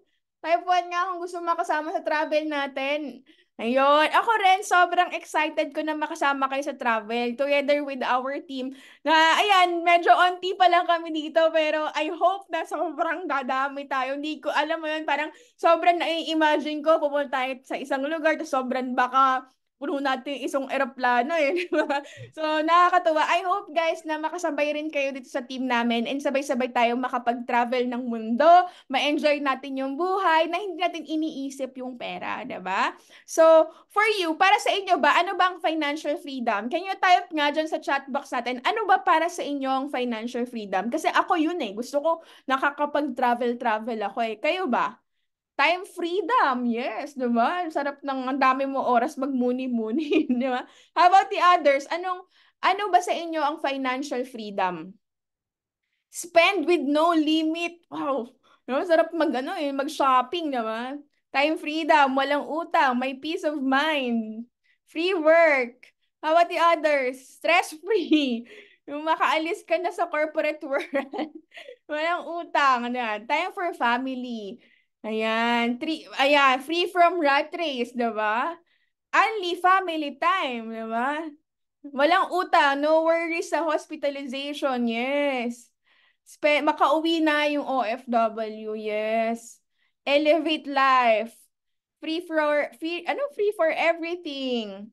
May buwan nga akong gusto makasama sa travel natin. Ayun. Ako rin, sobrang excited ko na makasama kayo sa travel together with our team. Na, ayan, medyo onti pa lang kami dito pero I hope na sobrang dadami tayo. Hindi ko, alam mo yun, parang sobrang nai-imagine ko pupunta tayo sa isang lugar tapos sobrang baka puno natin isang eroplano eh, <laughs> di ba? So, nakakatuwa. I hope guys na makasabay rin kayo dito sa team namin and sabay-sabay tayong makapag-travel ng mundo, ma-enjoy natin yung buhay na hindi natin iniisip yung pera, di ba? So, for you, para sa inyo ba, ano ba ang financial freedom? Can you type nga dyan sa chat box natin, ano ba para sa inyo ang financial freedom? Kasi ako yun eh, gusto ko nakakapag-travel-travel ako eh. Kayo ba? Time freedom, yes, di ba? Ang sarap ng, ang dami mo oras magmuni-muni, <laughs> di ba? How about the others? Anong, ano ba sa inyo ang financial freedom? Spend with no limit. Wow, no, sarap mag, ano, eh, mag-shopping, di ba? Time freedom, walang utang, may peace of mind, free work. How about the others? Stress-free. <laughs> Yung makaalis ka na sa corporate <laughs> world, walang utang. Ano yan? Time for family. Ayan, three, ayan, free from rat race, di ba? Only family time, di ba? Walang utang, no worries sa hospitalization, yes. Spe makauwi na yung OFW, yes. Elevate life. Free for, free, ano, free for everything.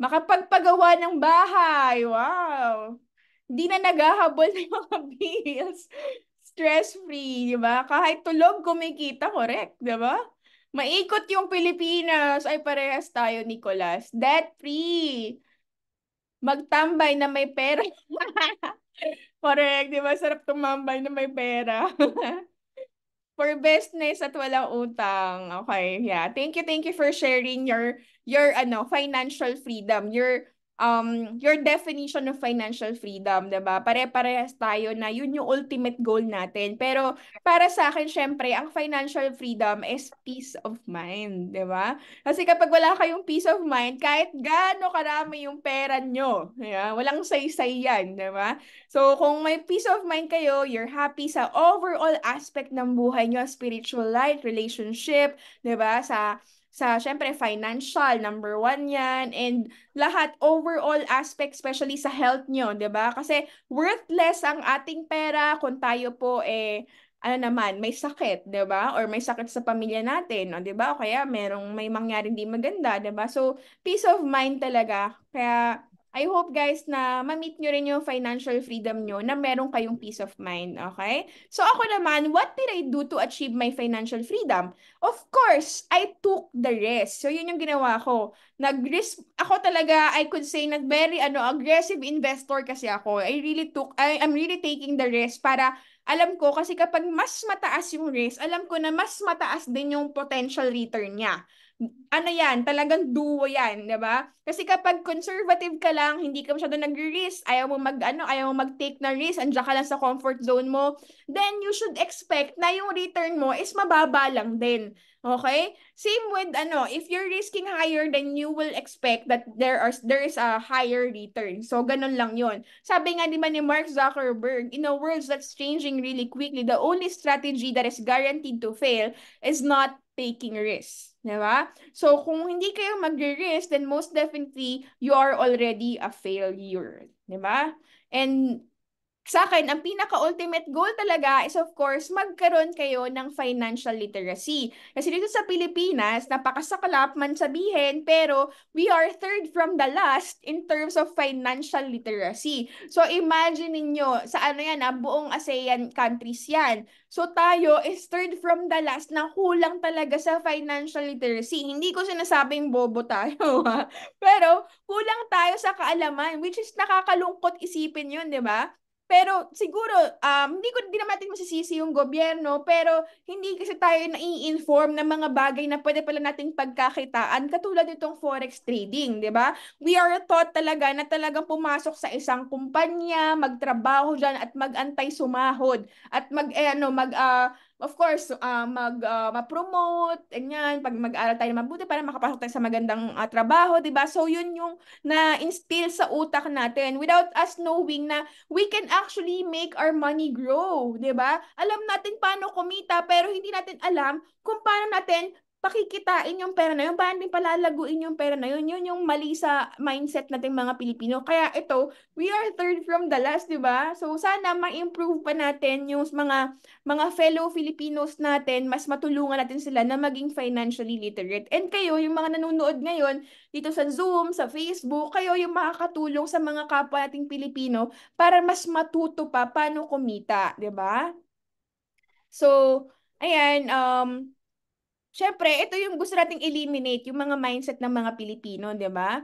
Makapagpagawa ng bahay, wow. Di na naghahabol <laughs> ng mga bills. Stress-free, di ba? Kahit tulog, kumikita, correct, di ba? Maikot yung Pilipinas. Ay, parehas tayo, Nicolas. Debt-free. Magtambay na may pera. <laughs> correct, di ba? Sarap tumambay na may pera. <laughs> for business at walang utang. Okay, yeah. Thank you, thank you for sharing your your ano financial freedom, your um, your definition of financial freedom, ba diba? Pare-parehas tayo na yun yung ultimate goal natin. Pero para sa akin, syempre, ang financial freedom is peace of mind, ba diba? Kasi kapag wala kayong peace of mind, kahit gaano karami yung pera nyo, yeah, walang saysay yan, ba diba? So, kung may peace of mind kayo, you're happy sa overall aspect ng buhay nyo, spiritual life, relationship, ba diba? Sa sa, syempre, financial, number one yan, and lahat, overall aspect, especially sa health nyo, ba diba? Kasi worthless ang ating pera kung tayo po, eh, ano naman, may sakit, 'di ba? Or may sakit sa pamilya natin, 'di ba? O kaya merong may mangyaring hindi maganda, 'di ba? So, peace of mind talaga. Kaya I hope guys na ma-meet nyo rin yung financial freedom nyo na meron kayong peace of mind, okay? So ako naman, what did I do to achieve my financial freedom? Of course, I took the risk. So yun yung ginawa ko. Nag-risk, ako talaga, I could say na very ano, aggressive investor kasi ako. I really took, I, I'm really taking the risk para alam ko kasi kapag mas mataas yung risk, alam ko na mas mataas din yung potential return niya ano yan, talagang duo yan, di ba? Kasi kapag conservative ka lang, hindi ka masyado nag-risk, ayaw mo mag, ano, ayaw mo mag-take na risk, andiyan ka lang sa comfort zone mo, then you should expect na yung return mo is mababa lang din. Okay? Same with, ano, if you're risking higher, then you will expect that there are there is a higher return. So, ganun lang yon Sabi nga di ba ni Mark Zuckerberg, in a world that's changing really quickly, the only strategy that is guaranteed to fail is not taking risks. Diba? So, kung hindi kayo magre-risk, then most definitely, you are already a failure. Diba? And sa akin, ang pinaka-ultimate goal talaga is of course, magkaroon kayo ng financial literacy. Kasi dito sa Pilipinas, napakasakalap man sabihin, pero we are third from the last in terms of financial literacy. So imagine ninyo, sa ano yan, ah, buong ASEAN countries yan. So tayo is third from the last na kulang talaga sa financial literacy. Hindi ko sinasabing bobo tayo, <laughs> ha? pero kulang tayo sa kaalaman, which is nakakalungkot isipin yun, di ba? Pero siguro, um, hindi ko din naman natin masisisi yung gobyerno, pero hindi kasi tayo nai-inform ng mga bagay na pwede pala nating pagkakitaan, katulad itong forex trading, di ba? We are taught talaga na talagang pumasok sa isang kumpanya, magtrabaho dyan at magantay sumahod at mag, eh, ano, mag, uh, of course, uh, mag, uh, ma-promote, ganyan, pag mag-aral tayo mabuti para makapasok tayo sa magandang uh, trabaho, 'di ba? So 'yun yung na-instill sa utak natin without us knowing na we can actually make our money grow, 'di ba? Alam natin paano kumita pero hindi natin alam kung paano natin pakikitain yung pera na yun, paano din palalaguin yung pera na yun, yun yung mali sa mindset natin mga Pilipino. Kaya ito, we are third from the last, di ba? So sana ma-improve pa natin yung mga mga fellow Filipinos natin, mas matulungan natin sila na maging financially literate. And kayo, yung mga nanonood ngayon dito sa Zoom, sa Facebook, kayo yung makakatulong sa mga kapwa nating Pilipino para mas matuto pa paano kumita, di ba? So, ayan, um, syempre, ito yung gusto nating eliminate, yung mga mindset ng mga Pilipino, di ba?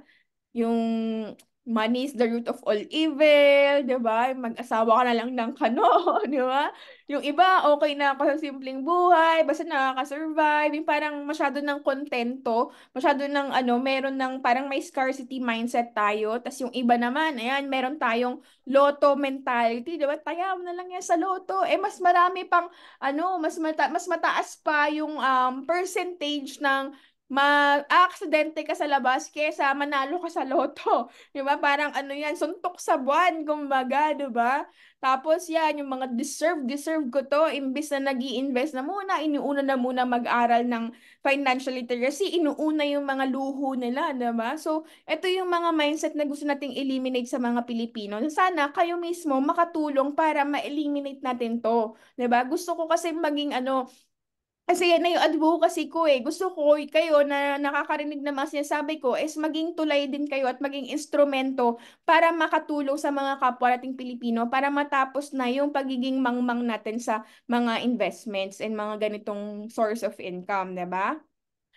Yung money is the root of all evil, di ba? Mag-asawa ka na lang ng kano, <laughs> di ba? Yung iba, okay na ako sa simpleng buhay, basta nakaka-survive. Yung parang masyado ng kontento, masyado ng ano, meron ng parang may scarcity mindset tayo. tas yung iba naman, ayan, meron tayong loto mentality, di ba? Tayaw na lang yan sa loto. Eh, mas marami pang, ano, mas, mata- mas mataas pa yung um, percentage ng ma-aksidente ka sa labas kesa manalo ka sa loto. <laughs> Di ba? Parang ano yan, suntok sa buwan, kumbaga, di ba? Tapos yan, yung mga deserve, deserve ko to, imbis na nag invest na muna, inuuna na muna mag-aral ng financial literacy, inuuna yung mga luho nila, di ba? So, ito yung mga mindset na gusto nating eliminate sa mga Pilipino. Sana kayo mismo makatulong para ma-eliminate natin to. Di ba? Gusto ko kasi maging ano, kasi yan na yung advocacy ko eh. Gusto ko eh, kayo na nakakarinig na mga sinasabi ko is maging tulay din kayo at maging instrumento para makatulong sa mga kapwa nating Pilipino para matapos na yung pagiging mangmang natin sa mga investments and mga ganitong source of income, ba? Diba?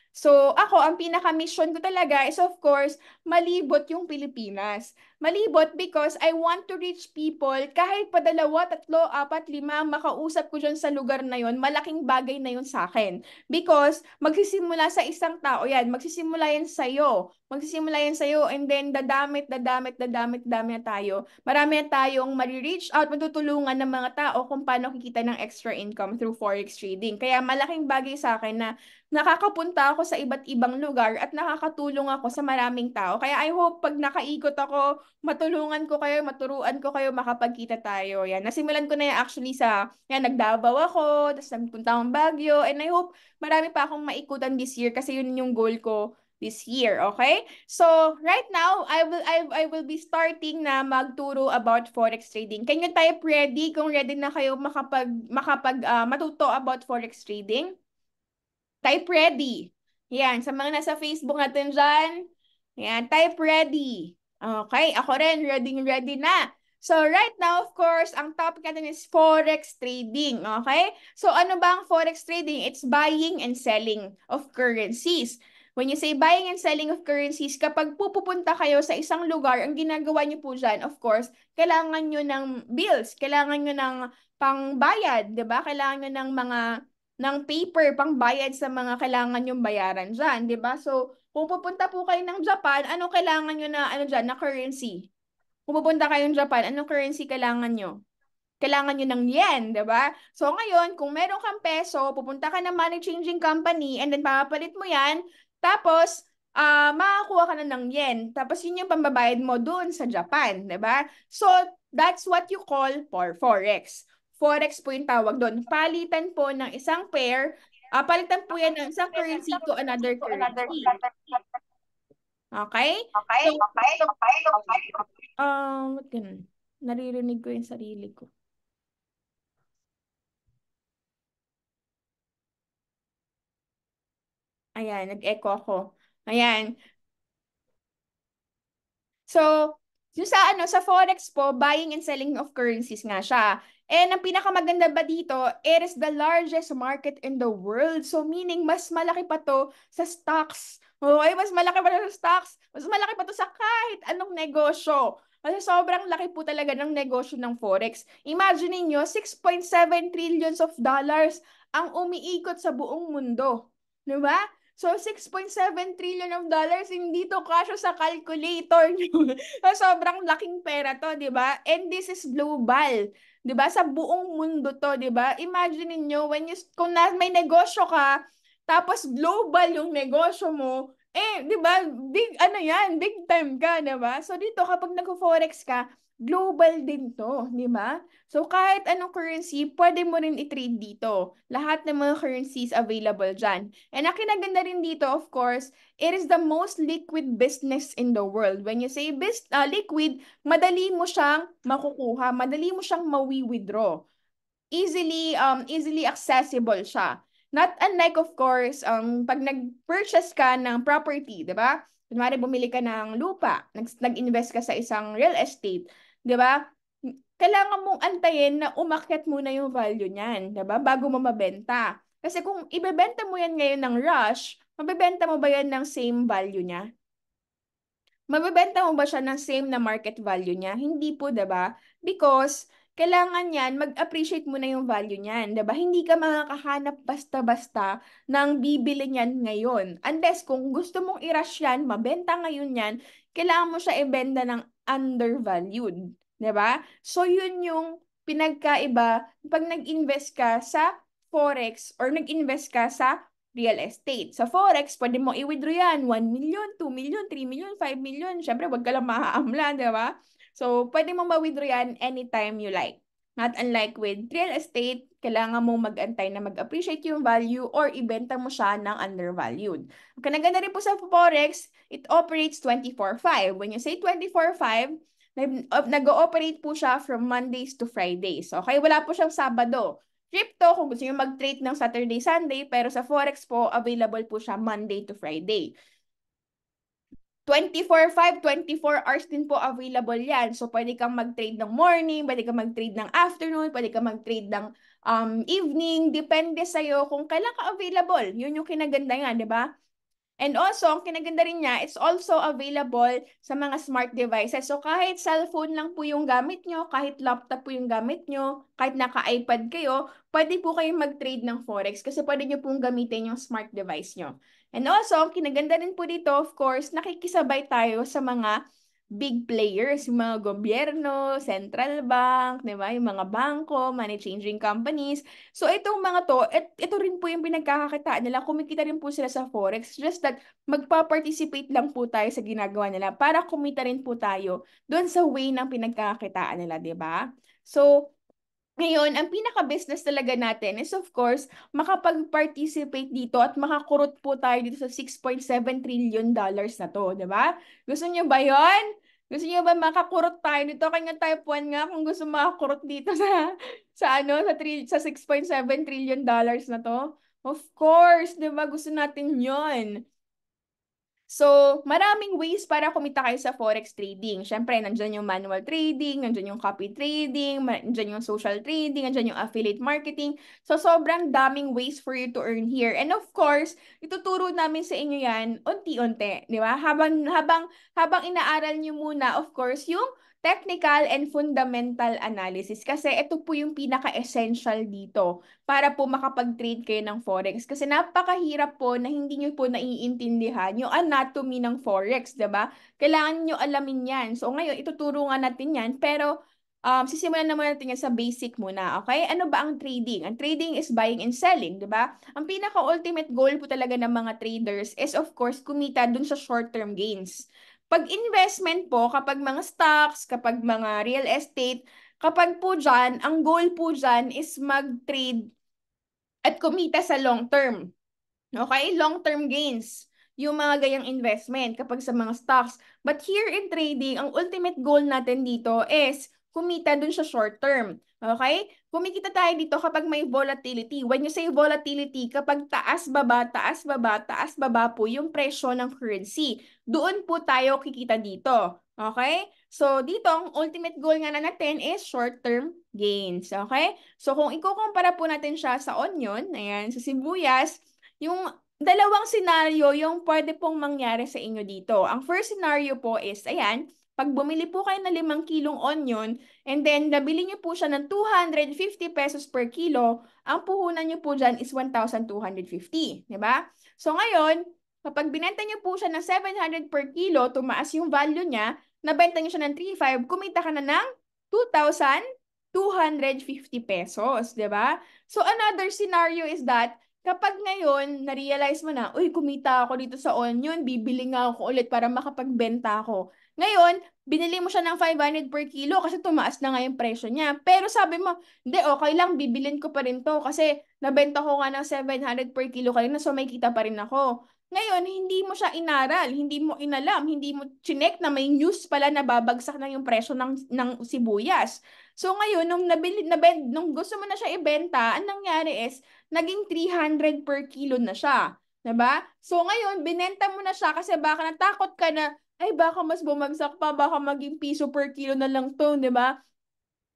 So, ako, ang pinaka-mission ko talaga is of course, malibot yung Pilipinas malibot because I want to reach people kahit pa dalawa, tatlo, apat, lima makausap ko dyan sa lugar na yon malaking bagay na yon sa akin. Because magsisimula sa isang tao yan, magsisimula yan sa'yo, magsisimula yan sa'yo and then dadamit, dadamit, dadamit, dami na tayo. Marami na tayong marireach out, matutulungan ng mga tao kung paano kikita ng extra income through forex trading. Kaya malaking bagay sa akin na nakakapunta ako sa iba't ibang lugar at nakakatulong ako sa maraming tao. Kaya I hope pag nakaikot ako matulungan ko kayo, maturuan ko kayo, makapagkita tayo. Yan. Nasimulan ko na yan actually sa, yan, nagdabaw ako, tapos nagpunta akong Baguio, and I hope marami pa akong maikutan this year kasi yun yung goal ko this year, okay? So, right now, I will I, I will be starting na magturo about forex trading. Can you type ready kung ready na kayo makapag makapag uh, matuto about forex trading? Type ready. Yan, sa mga nasa Facebook natin diyan. Yan, type ready. Okay, ako rin, ready, ready na. So right now, of course, ang topic natin is forex trading, okay? So ano ba ang forex trading? It's buying and selling of currencies. When you say buying and selling of currencies, kapag pupunta kayo sa isang lugar, ang ginagawa niyo po dyan, of course, kailangan niyo ng bills, kailangan niyo ng pangbayad, 'di ba? Kailangan niyo ng mga ng paper pangbayad sa mga kailangan niyo bayaran dyan, 'di ba? So kung pupunta po kayo ng Japan, ano kailangan nyo na, ano dyan, na currency? Kung pupunta kayo ng Japan, anong currency kailangan nyo? Kailangan nyo ng yen, ba? Diba? So ngayon, kung meron kang peso, pupunta ka ng money changing company and then papalit mo yan, tapos uh, makakuha ka na ng yen. Tapos yun yung pambabayad mo doon sa Japan, ba? Diba? So that's what you call for forex. Forex po yung tawag doon. Palitan po ng isang pair Ah, palitan po yan ng isang currency to another currency. Okay? Okay, okay, okay, okay. Um, ba't ganun? Naririnig ko yung sarili ko. Ayan, nag-echo ako. Ayan. So, yung sa ano, sa forex po, buying and selling of currencies nga siya. And ang pinakamaganda ba dito, it is the largest market in the world. So meaning, mas malaki pa to sa stocks. Okay, mas malaki pa to sa stocks. Mas malaki pa to sa kahit anong negosyo. Kasi sobrang laki po talaga ng negosyo ng Forex. Imagine niyo 6.7 trillions of dollars ang umiikot sa buong mundo. Di ba? So, 6.7 trillion of dollars, hindi to kasyo sa calculator nyo. <laughs> so, sobrang laking pera to, di ba? And this is global. 'di ba? Sa buong mundo 'to, 'di ba? Imagine niyo when you kung na, may negosyo ka, tapos global yung negosyo mo, eh, 'di ba? Big ano 'yan, big time ka, 'di ba? So dito kapag nagfo-forex ka, global din to, di ba? So kahit anong currency, pwede mo rin i-trade dito. Lahat ng mga currencies available dyan. And ang kinaganda rin dito, of course, it is the most liquid business in the world. When you say bis- uh, ah, liquid, madali mo siyang makukuha, madali mo siyang mawi-withdraw. Easily, um, easily accessible siya. Not unlike, of course, um, pag nag-purchase ka ng property, di ba? Kunwari, bumili ka ng lupa, nag- nag-invest ka sa isang real estate, 'di ba? Kailangan mong antayin na umakyat muna yung value niyan, 'di ba? Bago mo mabenta. Kasi kung ibebenta mo yan ngayon ng rush, mabebenta mo ba yan ng same value niya? Mabebenta mo ba siya ng same na market value niya? Hindi po, 'di ba? Because kailangan yan, mag-appreciate mo na yung value niyan, 'di ba? Hindi ka makakahanap basta-basta ng bibili niyan ngayon. Unless kung gusto mong i-rush yan, mabenta ngayon yan, kailangan mo siya ibenda ng undervalued. ba? Diba? So, yun yung pinagkaiba pag nag-invest ka sa forex or nag-invest ka sa real estate. Sa forex, pwede mo i-withdraw yan. 1 million, 2 million, 3 million, 5 million. Siyempre, wag ka lang maaamla, di ba? So, pwede mo ma-withdraw yan anytime you like. Not unlike with real estate, kailangan mong mag-antay na mag-appreciate yung value or ibenta mo siya ng undervalued. Kanaga na rin po sa Forex, it operates 24-5. When you say 24-5, nag-ooperate po siya from Mondays to Fridays. Okay, wala po siyang Sabado. Crypto, kung gusto nyo mag-trade ng Saturday, Sunday, pero sa Forex po, available po siya Monday to Friday. 24-5, 24 hours din po available yan. So, pwede kang mag-trade ng morning, pwede kang mag-trade ng afternoon, pwede kang mag-trade ng um, evening, depende sa iyo kung kailan ka available. Yun yung kinaganda nga, di ba? And also, ang kinaganda rin niya, it's also available sa mga smart devices. So kahit cellphone lang po yung gamit nyo, kahit laptop po yung gamit nyo, kahit naka-iPad kayo, pwede po kayong mag-trade ng Forex kasi pwede nyo pong gamitin yung smart device nyo. And also, ang kinaganda rin po dito, of course, nakikisabay tayo sa mga big players, yung mga gobyerno, central bank, di ba? Yung mga bangko, money changing companies. So itong mga to, et, ito rin po yung pinagkakakitaan nila. Kumikita rin po sila sa forex. Just that magpa-participate lang po tayo sa ginagawa nila para kumita rin po tayo doon sa way ng pinagkakakitaan nila, di ba? So ngayon, ang pinaka-business talaga natin is of course, makapag-participate dito at makakurot po tayo dito sa 6.7 trillion dollars na to, di ba? Gusto niyo ba yon? Gusto niyo ba makakurot tayo nito? Kanya type 1 nga kung gusto makakurot dito sa sa ano sa, tri- sa 6.7 trillion dollars na to. Of course, 'di ba? Gusto natin 'yon. So, maraming ways para kumita kayo sa forex trading. Siyempre, nandiyan yung manual trading, nandiyan yung copy trading, nandiyan yung social trading, nandiyan yung affiliate marketing. So, sobrang daming ways for you to earn here. And of course, ituturo namin sa inyo yan unti-unti, di ba? Habang, habang, habang inaaral nyo muna, of course, yung technical and fundamental analysis. Kasi ito po yung pinaka-essential dito para po makapag-trade kayo ng forex. Kasi napakahirap po na hindi niyo po naiintindihan yung anatomy ng forex, 'di ba Kailangan niyo alamin yan. So ngayon, ituturo nga natin yan. Pero um, sisimulan naman natin yan sa basic muna, okay? Ano ba ang trading? Ang trading is buying and selling, di ba? Ang pinaka-ultimate goal po talaga ng mga traders is of course kumita dun sa short-term gains. Pag investment po, kapag mga stocks, kapag mga real estate, kapag po dyan, ang goal po dyan is mag-trade at kumita sa long term. Okay? Long-term gains. Yung mga gayang investment kapag sa mga stocks. But here in trading, ang ultimate goal natin dito is kumita dun sa short term. Okay? Kumikita tayo dito kapag may volatility. When you say volatility, kapag taas-baba, taas-baba, taas-baba po yung presyo ng currency. Doon po tayo kikita dito. Okay? So, dito, ang ultimate goal nga na natin is short-term gains. Okay? So, kung ikukumpara po natin siya sa onion, ayan, sa sibuyas, yung dalawang scenario yung pwede pong mangyari sa inyo dito. Ang first scenario po is, ayan, pag bumili po kayo ng limang kilong onion, and then nabili niyo po siya ng 250 pesos per kilo, ang puhunan niyo po dyan is 1,250. Diba? So ngayon, kapag binenta niyo po siya ng 700 per kilo, tumaas yung value niya, nabenta niyo siya ng 3,500, kumita ka na ng 2,250 pesos. Diba? So another scenario is that, kapag ngayon, na-realize mo na, uy, kumita ako dito sa onion, bibili nga ako ulit para makapagbenta ako. Ngayon, binili mo siya ng 500 per kilo kasi tumaas na nga yung presyo niya. Pero sabi mo, hindi, okay lang, bibilin ko pa rin to kasi nabenta ko nga ng 700 per kilo kanina so may kita pa rin ako. Ngayon, hindi mo siya inaral, hindi mo inalam, hindi mo chinek na may news pala na babagsak na yung presyo ng, ng sibuyas. So ngayon, nung, nabili, nabend, nung gusto mo na siya ibenta, ang nangyari is, naging 300 per kilo na siya. Diba? So ngayon, binenta mo na siya kasi baka natakot ka na ay baka mas bumagsak pa, baka maging piso per kilo na lang to, di ba?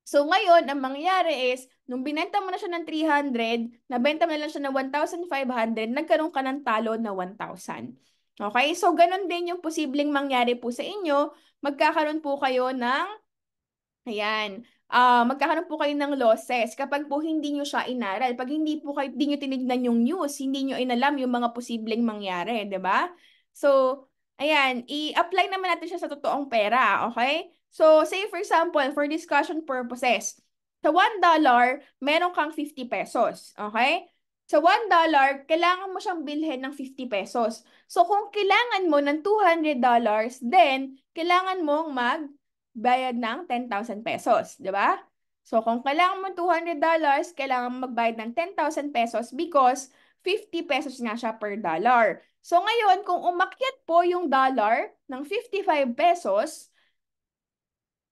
So ngayon, ang mangyari is, nung binenta mo na siya ng 300, nabenta mo na lang siya ng 1,500, nagkaroon ka ng talo na 1,000. Okay? So ganun din yung posibleng mangyari po sa inyo. Magkakaroon po kayo ng, ayan, uh, magkakaroon po kayo ng losses kapag po hindi nyo siya inaral. Pag hindi po kayo, hindi nyo tinignan yung news, hindi nyo inalam yung mga posibleng mangyari, di ba So, Ayan, i-apply naman natin siya sa totoong pera, okay? So, say for example, for discussion purposes, sa $1, meron kang 50 pesos, okay? Sa $1, kailangan mo siyang bilhin ng 50 pesos. So, kung kailangan mo ng $200, then, kailangan mong magbayad ng 10,000 pesos, di ba? So, kung kailangan mo $200, kailangan mo magbayad ng 10,000 pesos because 50 pesos nga siya per dollar. So ngayon, kung umakyat po yung dollar ng 55 pesos,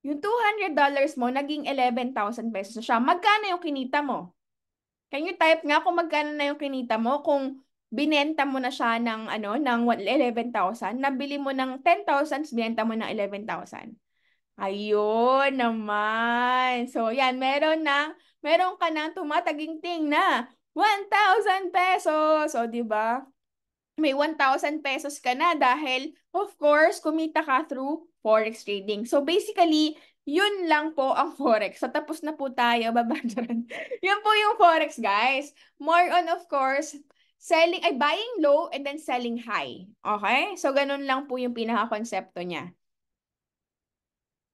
yung 200 dollars mo naging 11,000 pesos na siya. Magkano yung kinita mo? Can you type nga kung magkano na yung kinita mo kung binenta mo na siya ng ano ng 11,000, nabili mo ng 10,000, binenta mo ng 11,000. Ayun naman. So yan, meron na, meron ka nang tumataginting na 1,000 pesos! O, di ba? May 1,000 pesos ka na dahil, of course, kumita ka through forex trading. So, basically, yun lang po ang <laughs> forex. So, tapos na po tayo, <laughs> babandaran. yun po yung forex, guys. More on, of course, selling, ay, buying low and then selling high. Okay? So, ganun lang po yung pinaka-konsepto niya.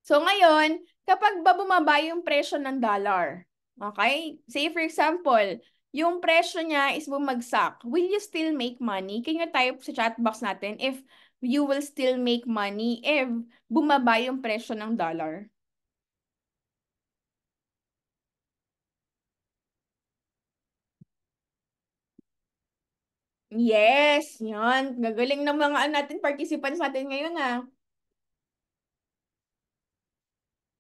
So, ngayon, kapag ba bumaba yung presyo ng dollar, okay? Say, for example, yung presyo niya is bumagsak, will you still make money? Can you type sa chat box natin if you will still make money if bumaba yung presyo ng dollar? Yes, yan. Gagaling ng mga ano natin, participants natin ngayon ah.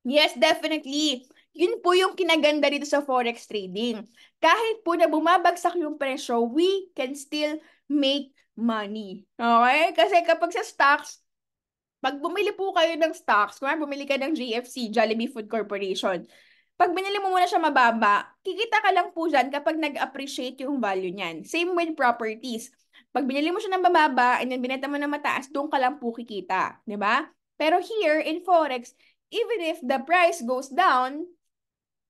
Yes, definitely. Yun po yung kinaganda dito sa forex trading. Kahit po na bumabagsak yung presyo, we can still make money. Okay? Kasi kapag sa stocks, pag bumili po kayo ng stocks, kung bumili ka ng GFC, Jollibee Food Corporation, pag binili mo muna siya mababa, kikita ka lang po dyan kapag nag-appreciate yung value niyan. Same with properties. Pag binili mo siya ng mababa and then binenta mo ng mataas, doon ka lang po kikita. ba? Diba? Pero here in Forex, even if the price goes down,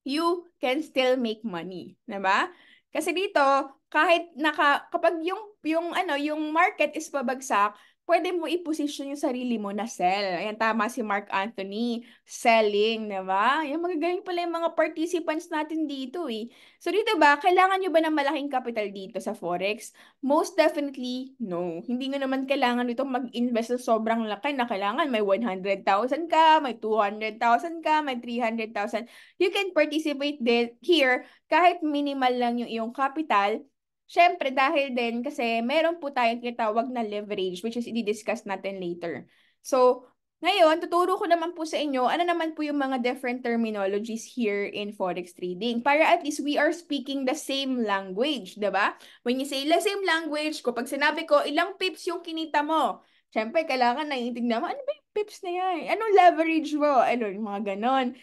you can still make money, 'di ba? Kasi dito, kahit naka kapag yung yung ano, yung market is pabagsak, pwede mo i-position yung sarili mo na sell. Ayan, tama si Mark Anthony, selling, di ba? Yung magagaling pala yung mga participants natin dito eh. So dito ba, kailangan nyo ba ng malaking capital dito sa Forex? Most definitely, no. Hindi nga naman kailangan dito mag-invest sa sobrang laki na kailangan may 100,000 ka, may 200,000 ka, may 300,000. You can participate here kahit minimal lang yung iyong capital Siyempre, dahil din kasi meron po tayong tinatawag na leverage which is i-discuss natin later. So, ngayon, tuturo ko naman po sa inyo ano naman po yung mga different terminologies here in forex trading para at least we are speaking the same language, ba? Diba? When you say the same language, ko pag sinabi ko ilang pips yung kinita mo, syempre kailangan naiintindihan mo ano ba yung pips na yan? Anong leverage mo? Ano, mga ganon.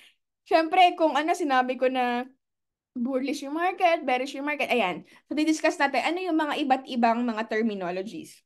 Syempre, kung ano sinabi ko na bullish yung market, bearish yung market. Ayan. So, discuss natin ano yung mga iba't ibang mga terminologies.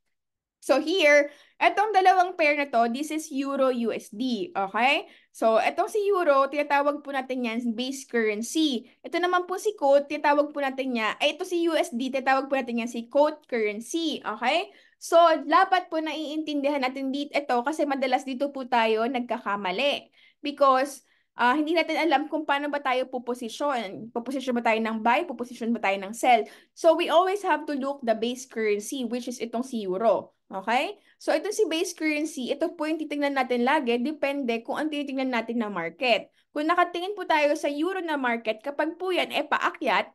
So, here, etong dalawang pair na to, this is Euro-USD. Okay? So, etong si Euro, tinatawag po natin yan base currency. Ito naman po si quote, tinatawag po natin niya, ay ito si USD, tinatawag po natin yan si quote currency. Okay? So, dapat po naiintindihan natin dito ito kasi madalas dito po tayo nagkakamali. Because, uh, hindi natin alam kung paano ba tayo puposisyon. Puposisyon ba tayo ng buy? Puposisyon ba tayo ng sell? So we always have to look the base currency, which is itong si euro. Okay? So itong si base currency, ito po yung titingnan natin lagi, depende kung ang tinitingnan natin na market. Kung nakatingin po tayo sa euro na market, kapag po yan e eh, paakyat,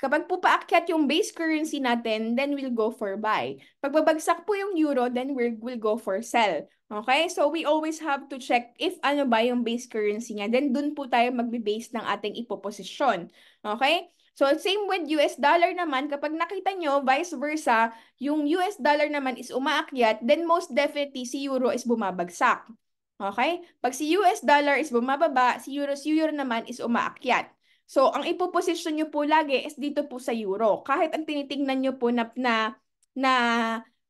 Kapag po paakyat yung base currency natin, then we'll go for buy. Pag babagsak po yung euro, then we'll, we'll go for sell. Okay? So we always have to check if ano ba yung base currency niya. Then dun po tayo magbe-base ng ating ipoposisyon. Okay? So same with US dollar naman, kapag nakita nyo, vice versa, yung US dollar naman is umaakyat, then most definitely si euro is bumabagsak. Okay? Pag si US dollar is bumababa, si euro, si euro naman is umaakyat. So, ang ipoposisyon nyo po lagi is dito po sa euro. Kahit ang tinitingnan nyo po na, na, na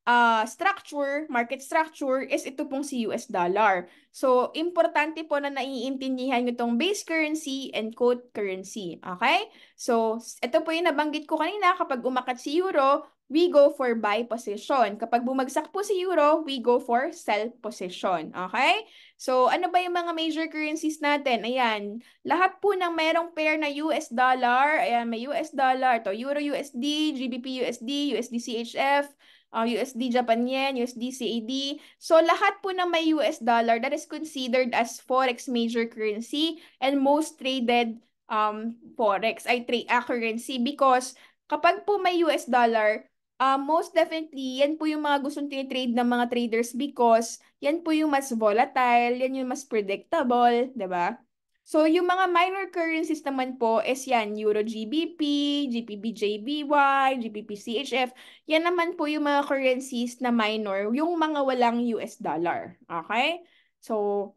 uh, structure, market structure, is ito pong si US dollar. So, importante po na naiintindihan nyo tong base currency and quote currency. Okay? So, ito po yung nabanggit ko kanina, kapag umakat si euro, we go for buy position. Kapag bumagsak po si euro, we go for sell position. Okay? So, ano ba yung mga major currencies natin? Ayan, lahat po ng merong pair na US dollar, ayan, may US dollar, to euro USD, GBP USD, USD CHF, uh, USD Japan Yen, USD CAD. So, lahat po ng may US dollar that is considered as forex major currency and most traded um, forex, ay trade uh, currency because kapag po may US dollar, Uh, most definitely, yan po yung mga gustong tinitrade ng mga traders because yan po yung mas volatile, yan yung mas predictable, ba? Diba? So, yung mga minor currencies naman po is yan, Euro GBP, GBP Yan naman po yung mga currencies na minor, yung mga walang US dollar. Okay? So,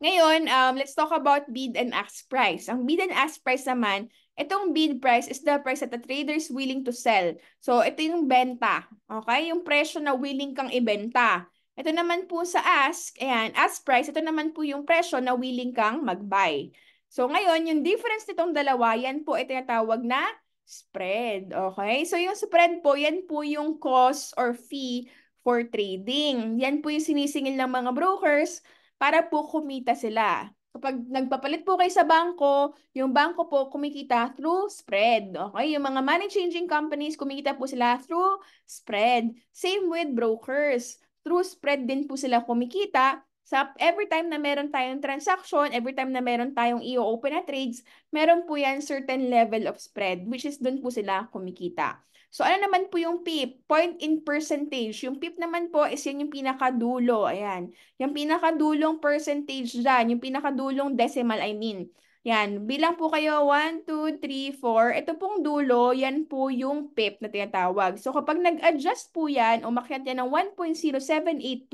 ngayon, um, let's talk about bid and ask price. Ang bid and ask price naman Itong bid price is the price that the trader is willing to sell. So, ito yung benta. Okay? Yung presyo na willing kang ibenta. Ito naman po sa ask, ayan, ask price, ito naman po yung presyo na willing kang mag-buy. So, ngayon, yung difference nitong dalawa, yan po ay tinatawag na spread. Okay? So, yung spread po, yan po yung cost or fee for trading. Yan po yung sinisingil ng mga brokers para po kumita sila. Kapag nagpapalit po kayo sa bangko, yung bangko po kumikita through spread. Okay? Yung mga money changing companies, kumikita po sila through spread. Same with brokers. Through spread din po sila kumikita. Sa every time na meron tayong transaction, every time na meron tayong i-open na trades, meron po yan certain level of spread, which is doon po sila kumikita. So ano naman po yung PIP? Point in percentage. Yung PIP naman po is yan yung pinakadulo. Ayan. Yung pinakadulong percentage dyan. Yung pinakadulong decimal I mean. Yan. Bilang po kayo 1, 2, 3, 4. Ito pong dulo, yan po yung PIP na tinatawag. So kapag nag-adjust po yan, umakyat yan ng 1.0782,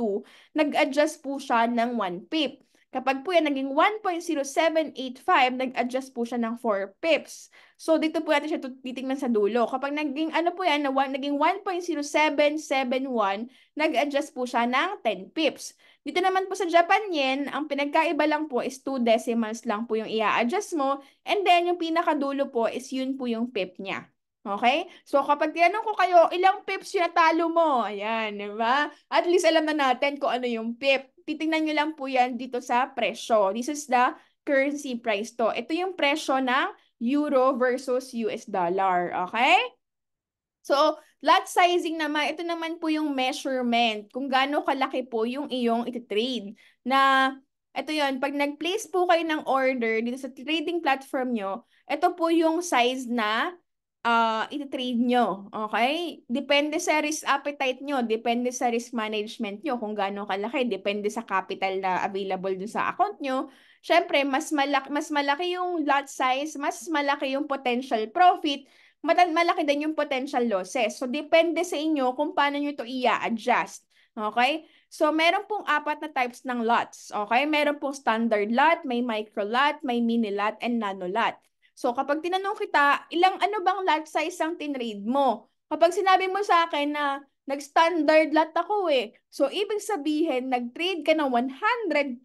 nag-adjust po siya ng 1 PIP. Kapag po yan naging 1.0785, nag-adjust po siya ng 4 pips. So, dito po natin siya titingnan sa dulo. Kapag naging, ano po yan, naging 1.0771, nag-adjust po siya ng 10 pips. Dito naman po sa Japan yen, ang pinagkaiba lang po is 2 decimals lang po yung ia adjust mo. And then, yung pinakadulo po is yun po yung pip niya. Okay? So kapag tinanong ko kayo, ilang pips yung natalo mo? Ayan, di ba? At least alam na natin kung ano yung pip. Titingnan nyo lang po yan dito sa presyo. This is the currency price to. Ito yung presyo ng euro versus US dollar. Okay? So, lot sizing naman, ito naman po yung measurement. Kung gaano kalaki po yung iyong ititrade. Na ito yon pag nag-place po kayo ng order dito sa trading platform nyo, ito po yung size na uh, ititrade nyo. Okay? Depende sa risk appetite nyo. Depende sa risk management nyo kung gaano kalaki. Depende sa capital na available dun sa account nyo. Siyempre, mas, malaki, mas malaki yung lot size, mas malaki yung potential profit, malaki din yung potential losses. So, depende sa inyo kung paano nyo ito i-adjust. Okay? So, meron pong apat na types ng lots. Okay? Meron pong standard lot, may micro lot, may mini lot, and nano lot. So kapag tinanong kita, ilang ano bang lot size ang tinrade mo? Kapag sinabi mo sa akin na nag-standard lot ako eh. So ibig sabihin, nag-trade ka ng 100,000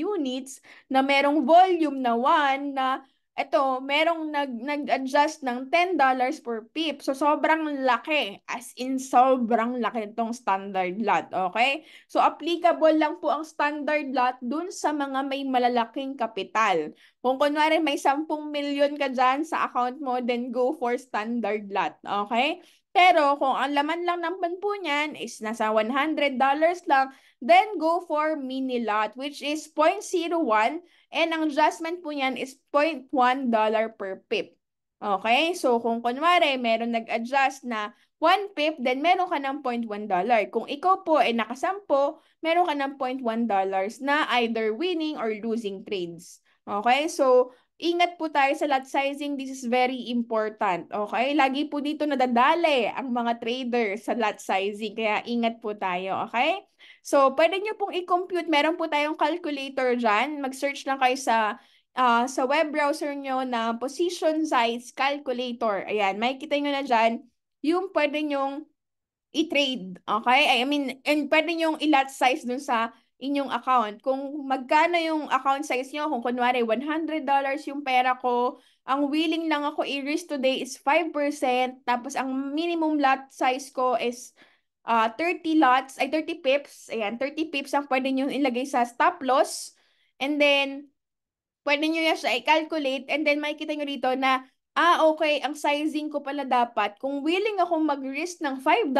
units na merong volume na 1 na ito, merong nag, nag-adjust ng $10 per pip. So, sobrang laki. As in, sobrang laki itong standard lot. Okay? So, applicable lang po ang standard lot dun sa mga may malalaking kapital. Kung kunwari may 10 million ka dyan sa account mo, then go for standard lot. Okay? Pero kung ang laman lang naman po niyan is nasa $100 lang, then go for mini lot which is 0.01 And ang adjustment po niyan is 0.1 dollar per pip. Okay? So, kung kunwari, meron nag-adjust na 1 pip, then meron ka ng 0.1 dollar. Kung ikaw po ay nakasampo, meron ka ng 0.1 dollars na either winning or losing trades. Okay? So, Ingat po tayo sa lot sizing. This is very important. Okay? Lagi po dito nadadali ang mga traders sa lot sizing. Kaya ingat po tayo. Okay? So, pwede nyo pong i-compute. Meron po tayong calculator dyan. Mag-search lang kayo sa uh, sa web browser nyo na position size calculator. Ayan, makikita nyo na dyan yung pwede nyong i-trade. Okay? I mean, and pwede nyong i-lot size dun sa inyong account. Kung magkano yung account size nyo, kung kunwari $100 yung pera ko, ang willing lang ako i-risk today is 5%, tapos ang minimum lot size ko is uh, ah, 30 lots, ay 30 pips, ayan, 30 pips ang pwede nyo ilagay sa stop loss, and then, pwede nyo yan siya i-calculate, and then makikita nyo dito na, ah, okay, ang sizing ko pala dapat, kung willing ako mag-risk ng $5,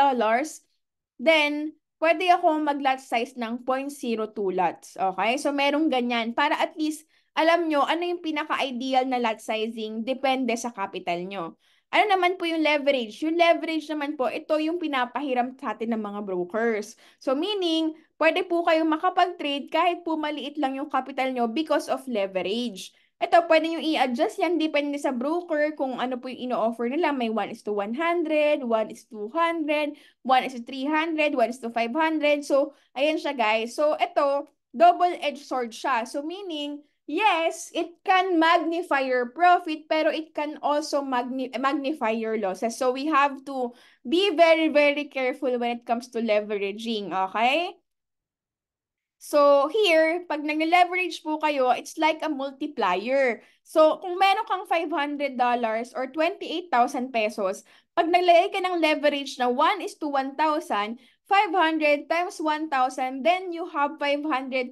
then, pwede ako mag-lot size ng 0.02 lots. Okay? So, merong ganyan. Para at least, alam nyo, ano yung pinaka-ideal na lot sizing depende sa capital nyo. Ano naman po yung leverage? Yung leverage naman po, ito yung pinapahiram sa atin ng mga brokers. So, meaning, pwede po kayong makapag-trade kahit po maliit lang yung capital nyo because of leverage. Ito, pwede nyo i-adjust yan. Depende sa broker kung ano po yung ino-offer nila. May 1 is to 100, 1 is to 200, 1 is to 300, 1 is to 500. So, ayan siya guys. So, ito, double-edged sword siya. So, meaning, yes, it can magnify your profit, pero it can also magni magnify your losses. So, we have to be very, very careful when it comes to leveraging, okay? So here, pag nag-leverage po kayo, it's like a multiplier. So kung meron kang $500 or 28,000 pesos, pag naglagay ka ng leverage na 1 is to 1,000, 500 times 1,000, then you have $500,000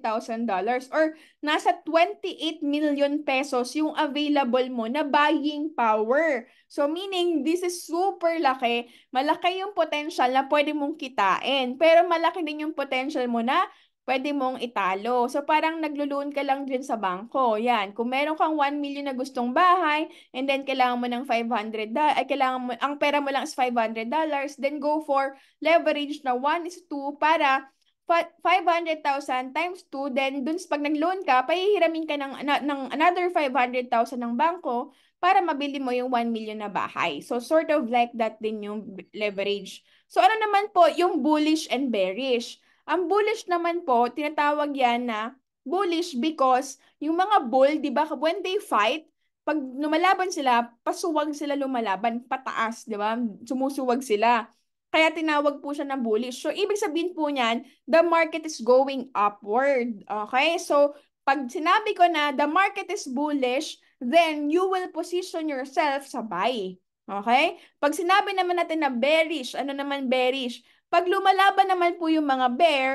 or nasa 28 million pesos yung available mo na buying power. So meaning, this is super laki. Malaki yung potential na pwede mong kitain. Pero malaki din yung potential mo na pwede mong italo. So parang naglo ka lang din sa bangko. Yan, kung meron kang 1 million na gustong bahay and then kailangan mo ng 500 ay kailangan mo ang pera mo lang is 500 dollars, then go for leverage na 1 is 2 para 500,000 times 2 then dun pag nag-loan ka, pahihiramin ka ng, ng another 500,000 ng bangko para mabili mo yung 1 million na bahay. So sort of like that din yung leverage. So ano naman po yung bullish and bearish? Ang bullish naman po, tinatawag yan na bullish because yung mga bull, di ba, when they fight, pag lumalaban sila, pasuwag sila lumalaban, pataas, di ba? Sumusuwag sila. Kaya tinawag po siya na bullish. So, ibig sabihin po niyan, the market is going upward. Okay? So, pag sinabi ko na the market is bullish, then you will position yourself sa buy. Okay? Pag sinabi naman natin na bearish, ano naman bearish? Pag lumalaban naman po yung mga bear,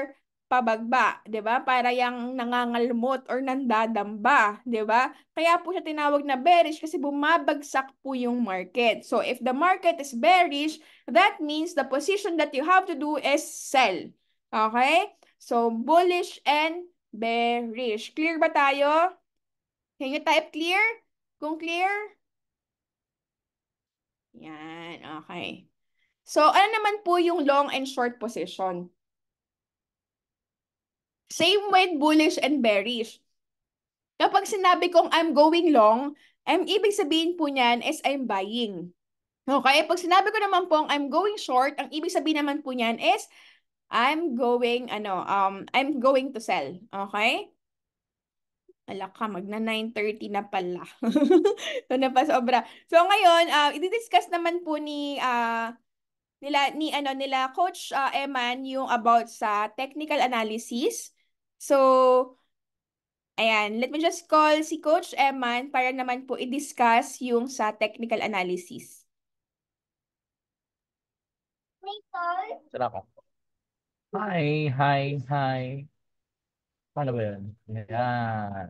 pabagba, 'di ba? Para yang nangangalmot or nandadamba, 'di ba? Kaya po siya tinawag na bearish kasi bumabagsak po yung market. So if the market is bearish, that means the position that you have to do is sell. Okay? So bullish and bearish. Clear ba tayo? Can you type clear? Kung clear? Yan, okay. So, ano naman po yung long and short position? Same with bullish and bearish. Kapag sinabi kong I'm going long, I'm ibig sabihin po niyan is I'm buying. Okay, pag sinabi ko naman pong I'm going short, ang ibig sabihin naman po niyan is I'm going ano, um I'm going to sell. Okay? Ala ka, magna 9.30 na pala. so, <laughs> napasobra. So, ngayon, uh, i-discuss naman po ni uh, nila ni ano nila coach uh, Eman yung about sa technical analysis. So ayan, let me just call si coach Eman para naman po i-discuss yung sa technical analysis. Sila ko. Hi, hi, hi. Paano ba yun? Ayan.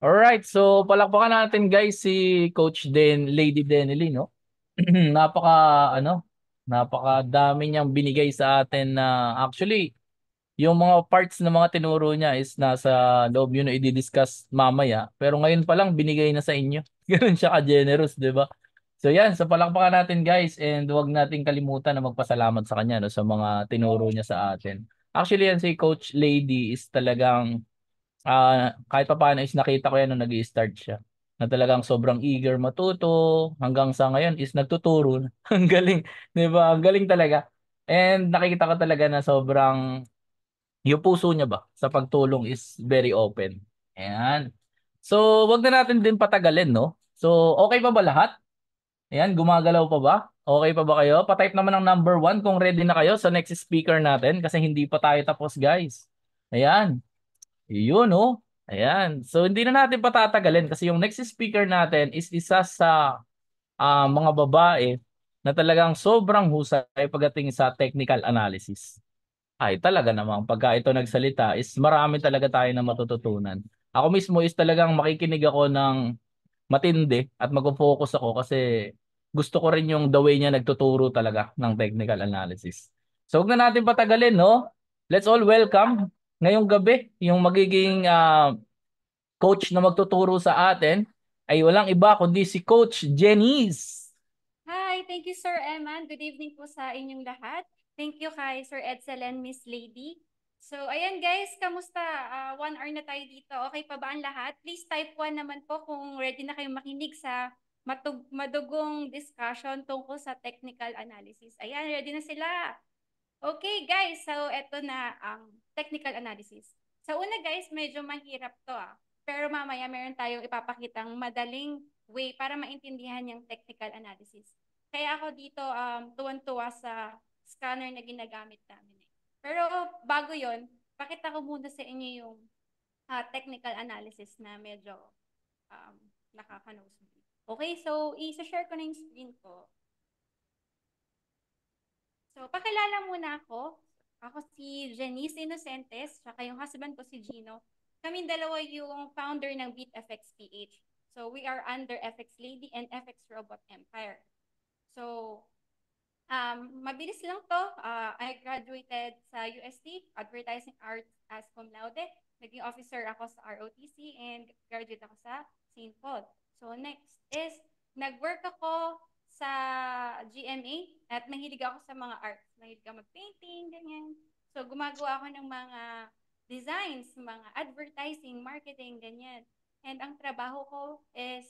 Alright, so palakpakan natin guys si Coach Den, Lady Denelly, no? <clears throat> Napaka, ano, Napakadami niyang binigay sa atin na actually yung mga parts na mga tinuro niya is nasa loob yun na i-discuss mamaya. Pero ngayon pa lang binigay na sa inyo. <laughs> Ganun siya ka-generous, 'di ba? So yan, sa so palakpakan natin guys and huwag nating kalimutan na magpasalamat sa kanya no, sa mga tinuro niya sa atin. Actually yan si Coach Lady is talagang uh, kahit pa paano is nakita ko yan nung nag start siya na talagang sobrang eager matuto hanggang sa ngayon is nagtuturo. <laughs> Ang galing, 'di ba? Ang galing talaga. And nakikita ko talaga na sobrang yung puso niya ba sa pagtulong is very open. Ayan. So, wag na natin din patagalin, no? So, okay pa ba lahat? Ayan, gumagalaw pa ba? Okay pa ba kayo? Patype naman ng number one kung ready na kayo sa next speaker natin kasi hindi pa tayo tapos, guys. Ayan. Yun, no? Oh. Ayan. So hindi na natin patatagalin kasi yung next speaker natin is isa sa uh, mga babae na talagang sobrang husay pagdating sa technical analysis. Ay talaga namang pagka ito nagsalita is marami talaga tayo na matututunan. Ako mismo is talagang makikinig ako ng matindi at mag-focus ako kasi gusto ko rin yung the way niya nagtuturo talaga ng technical analysis. So huwag na natin patagalin, no? Let's all welcome ngayong gabi, yung magiging uh, coach na magtuturo sa atin ay walang iba kundi si Coach Jenice. Hi, thank you Sir Eman. Good evening po sa inyong lahat. Thank you kay Sir Edsel and Miss Lady. So, ayan guys, kamusta? Uh, one hour na tayo dito. Okay pa ba ang lahat? Please type 1 naman po kung ready na kayong makinig sa matug madugong discussion tungkol sa technical analysis. Ayan, ready na sila. Okay, guys. So, eto na ang um, technical analysis. Sa una, guys, medyo mahirap to ah. Pero mamaya, meron tayong ipapakitang madaling way para maintindihan yung technical analysis. Kaya ako dito, um, tuwan-tuwa sa scanner na ginagamit namin. Eh. Pero bago yon pakita ko muna sa inyo yung uh, technical analysis na medyo um, nakaka-nosebleed. Okay, so i-share ko na yung screen ko. So, pakilala muna ako. Ako si Janice Innocentes, saka yung husband ko si Gino. Kaming dalawa yung founder ng Beat FX PH. So, we are under FX Lady and FX Robot Empire. So, um, mabilis lang to. Uh, I graduated sa UST, Advertising Arts as cum laude. Naging officer ako sa ROTC and graduate ako sa St. Paul. So, next is, nag-work ako sa GMA at mahilig ako sa mga arts. Mahilig ako magpainting, ganyan. So, gumagawa ako ng mga designs, mga advertising, marketing, ganyan. And ang trabaho ko is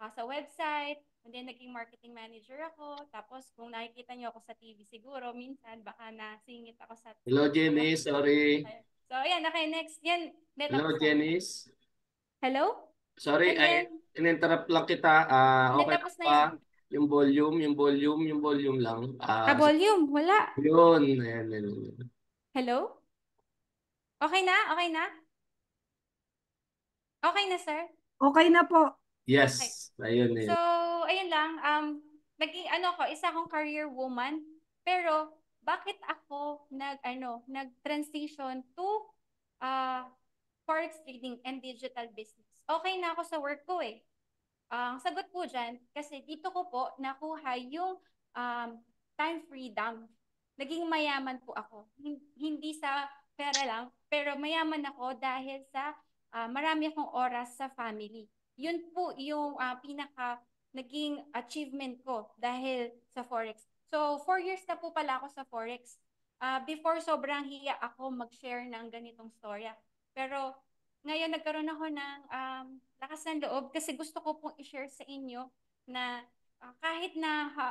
uh, sa website, and then naging marketing manager ako. Tapos kung nakikita niyo ako sa TV siguro, minsan baka nasingit ako sa TV. Hello Jenny, sorry. So ayan, okay, next. Yan, Hello Jenny. Hello? Sorry, then, I in-interrupt lang kita. Uh, okay ka pa? Yung volume, yung volume, yung volume lang. Ah, Ah, volume. Wala. yun. Ayan, ayan, ayan. Hello? Okay na? Okay na? Okay na, sir? Okay na po. Yes. Ayun, eh. So, ayun. ayun lang. Um, naging, ano ko, isa akong career woman. Pero, bakit ako nag, ano, nag-transition to uh, forex trading and digital business? Okay na ako sa work ko eh. Ang uh, sagot po dyan, kasi dito ko po nakuha yung um, time freedom. Naging mayaman po ako. Hindi sa pera lang, pero mayaman ako dahil sa uh, marami akong oras sa family. Yun po yung uh, pinaka naging achievement ko dahil sa Forex. So, four years na po pala ako sa Forex. Uh, before, sobrang hiya ako mag-share ng ganitong storya. Pero ngayon, nagkaroon ako ng um, lakas ng loob kasi gusto ko pong i-share sa inyo na uh, kahit na ha,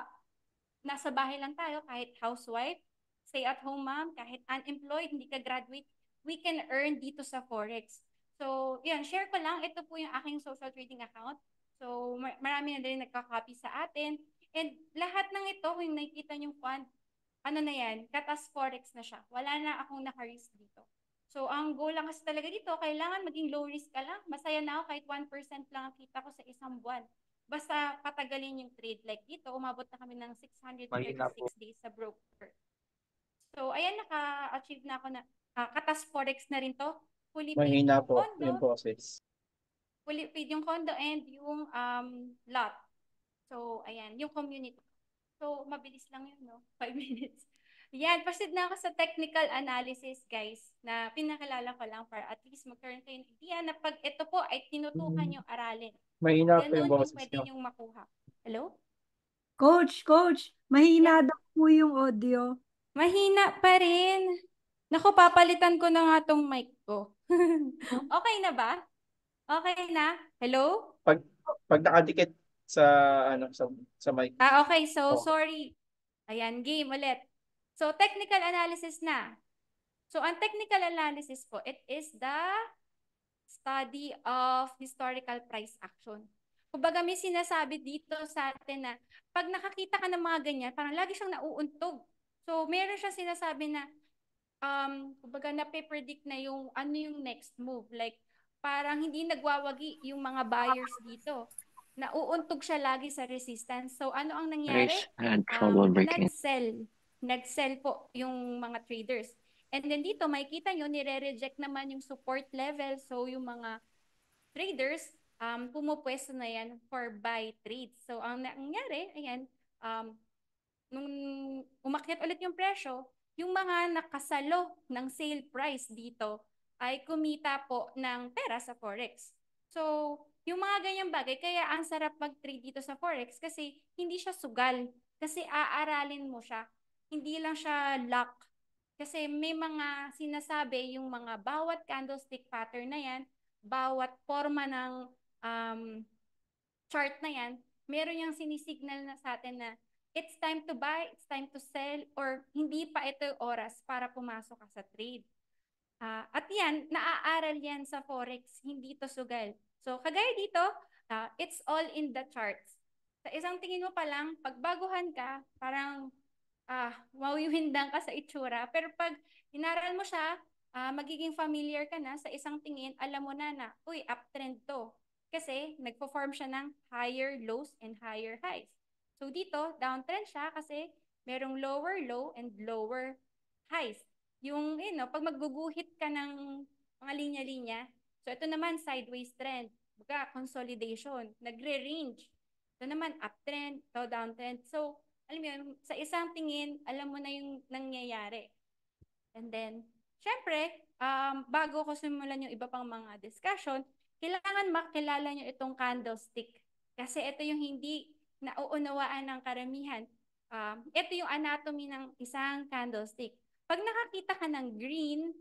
nasa bahay lang tayo, kahit housewife, stay at home mom, kahit unemployed, hindi ka graduate, we can earn dito sa Forex. So, yan, share ko lang. Ito po yung aking social trading account. So, mar- marami na din nagka-copy sa atin. And lahat ng ito, kung nakikita yung fund, ano na yan, katas Forex na siya. Wala na akong nakaris dito. So, ang goal lang kasi talaga dito, kailangan maging low risk ka lang. Masaya na ako kahit 1% lang ang kita ko sa isang buwan. Basta patagalin yung trade. Like dito, umabot na kami ng 636 days sa broker. So, ayan, naka-achieve na ako na. Uh, katas forex na rin to. Fully paid Mahina yung po condo. yung process. Fully paid yung condo and yung um, lot. So, ayan, yung community. So, mabilis lang yun, no? 5 <laughs> minutes. Yan, proceed na ako sa technical analysis, guys, na pinakilala ko lang para at least magkaroon kayo ng idea na pag ito po ay tinutukan mm. yung aralin. Mahina po yung boses yung pwede niyong makuha. Hello? Coach, coach, mahina yeah. daw po yung audio. Mahina pa rin. Naku, papalitan ko na nga tong mic ko. <laughs> okay na ba? Okay na? Hello? Pag, pag nakadikit sa ano sa, sa mic. Ah, okay. So, oh. sorry. Ayan, game ulit. So, technical analysis na. So, ang technical analysis po, it is the study of historical price action. Kumbaga may sinasabi dito sa atin na pag nakakita ka ng mga ganyan, parang lagi siyang nauuntog. So, meron siyang sinasabi na, um, kumbaga nape-predict na yung ano yung next move. Like, parang hindi nagwawagi yung mga buyers dito. Nauuntog siya lagi sa resistance. So, ano ang nangyari? Rich had trouble um, breaking. Nag-sell nag-sell po yung mga traders. And then dito, makikita nyo, nire-reject naman yung support level. So, yung mga traders, um, pumupwesto na yan for buy trade. So, ang nangyari, ayan, um, nung umakyat ulit yung presyo, yung mga nakasalo ng sale price dito ay kumita po ng pera sa forex. So, yung mga ganyang bagay, kaya ang sarap mag-trade dito sa forex kasi hindi siya sugal. Kasi aaralin mo siya hindi lang siya luck. Kasi may mga sinasabi yung mga bawat candlestick pattern na yan, bawat forma ng um, chart na yan, meron yung sinisignal na sa atin na it's time to buy, it's time to sell, or hindi pa ito yung oras para pumasok ka sa trade. Uh, at yan, naaaral yan sa Forex, hindi to sugal. So kagaya dito, uh, it's all in the charts. Sa isang tingin mo pa lang, pagbaguhan ka, parang ah, wow yung ka sa itsura. Pero pag inaral mo siya, ah, magiging familiar ka na sa isang tingin, alam mo na na, uy, uptrend to. Kasi nagpo-form siya ng higher lows and higher highs. So dito, downtrend siya kasi merong lower low and lower highs. Yung, you know, pag magguguhit ka ng mga linya-linya, so ito naman, sideways trend. Baga, consolidation. Nagre-range. Ito naman, uptrend, ito downtrend. So, alam mo yun, sa isang tingin, alam mo na yung nangyayari. And then, syempre, um, bago ko simulan yung iba pang mga discussion, kailangan makilala nyo itong candlestick. Kasi ito yung hindi nauunawaan ng karamihan. Um, ito yung anatomy ng isang candlestick. Pag nakakita ka ng green,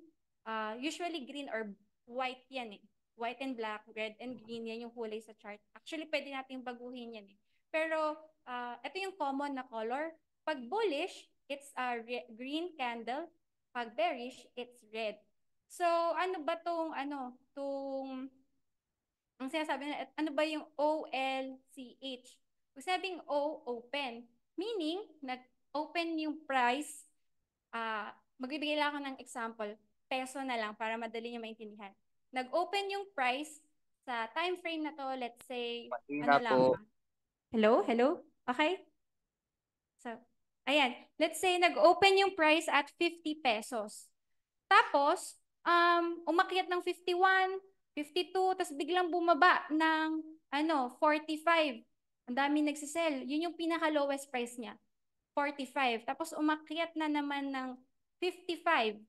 uh, usually green or white yan eh. White and black, red and green, yan yung kulay sa chart. Actually, pwede natin baguhin yan eh. Pero uh, ah, ito yung common na color. Pag bullish, it's a green candle. Pag bearish, it's red. So, ano ba tong ano, tong ang sinasabi na, ano ba yung OLCH? Kung sabing O, open. Meaning, nag-open yung price. Uh, magbibigay lang ako ng example. Peso na lang para madali nyo maintindihan. Nag-open yung price sa time frame na to, let's say, Mahina ano lang. Po. Hello? Hello? Okay? So, ayan. Let's say nag-open yung price at 50 pesos. Tapos, um, umakyat ng 51, 52, tapos biglang bumaba ng ano, 45. Ang dami nagsisell. Yun yung pinaka-lowest price niya. 45. Tapos umakyat na naman ng 55.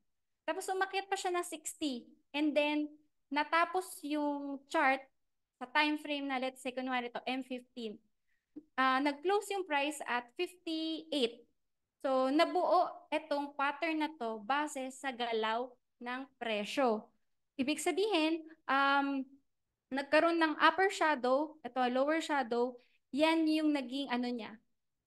Tapos umakyat pa siya ng 60. And then, natapos yung chart sa time frame na let's say, kunwari to, M15 uh, nag-close yung price at 58. So nabuo itong pattern na to base sa galaw ng presyo. Ibig sabihin, um, nagkaroon ng upper shadow, ito lower shadow, yan yung naging ano niya,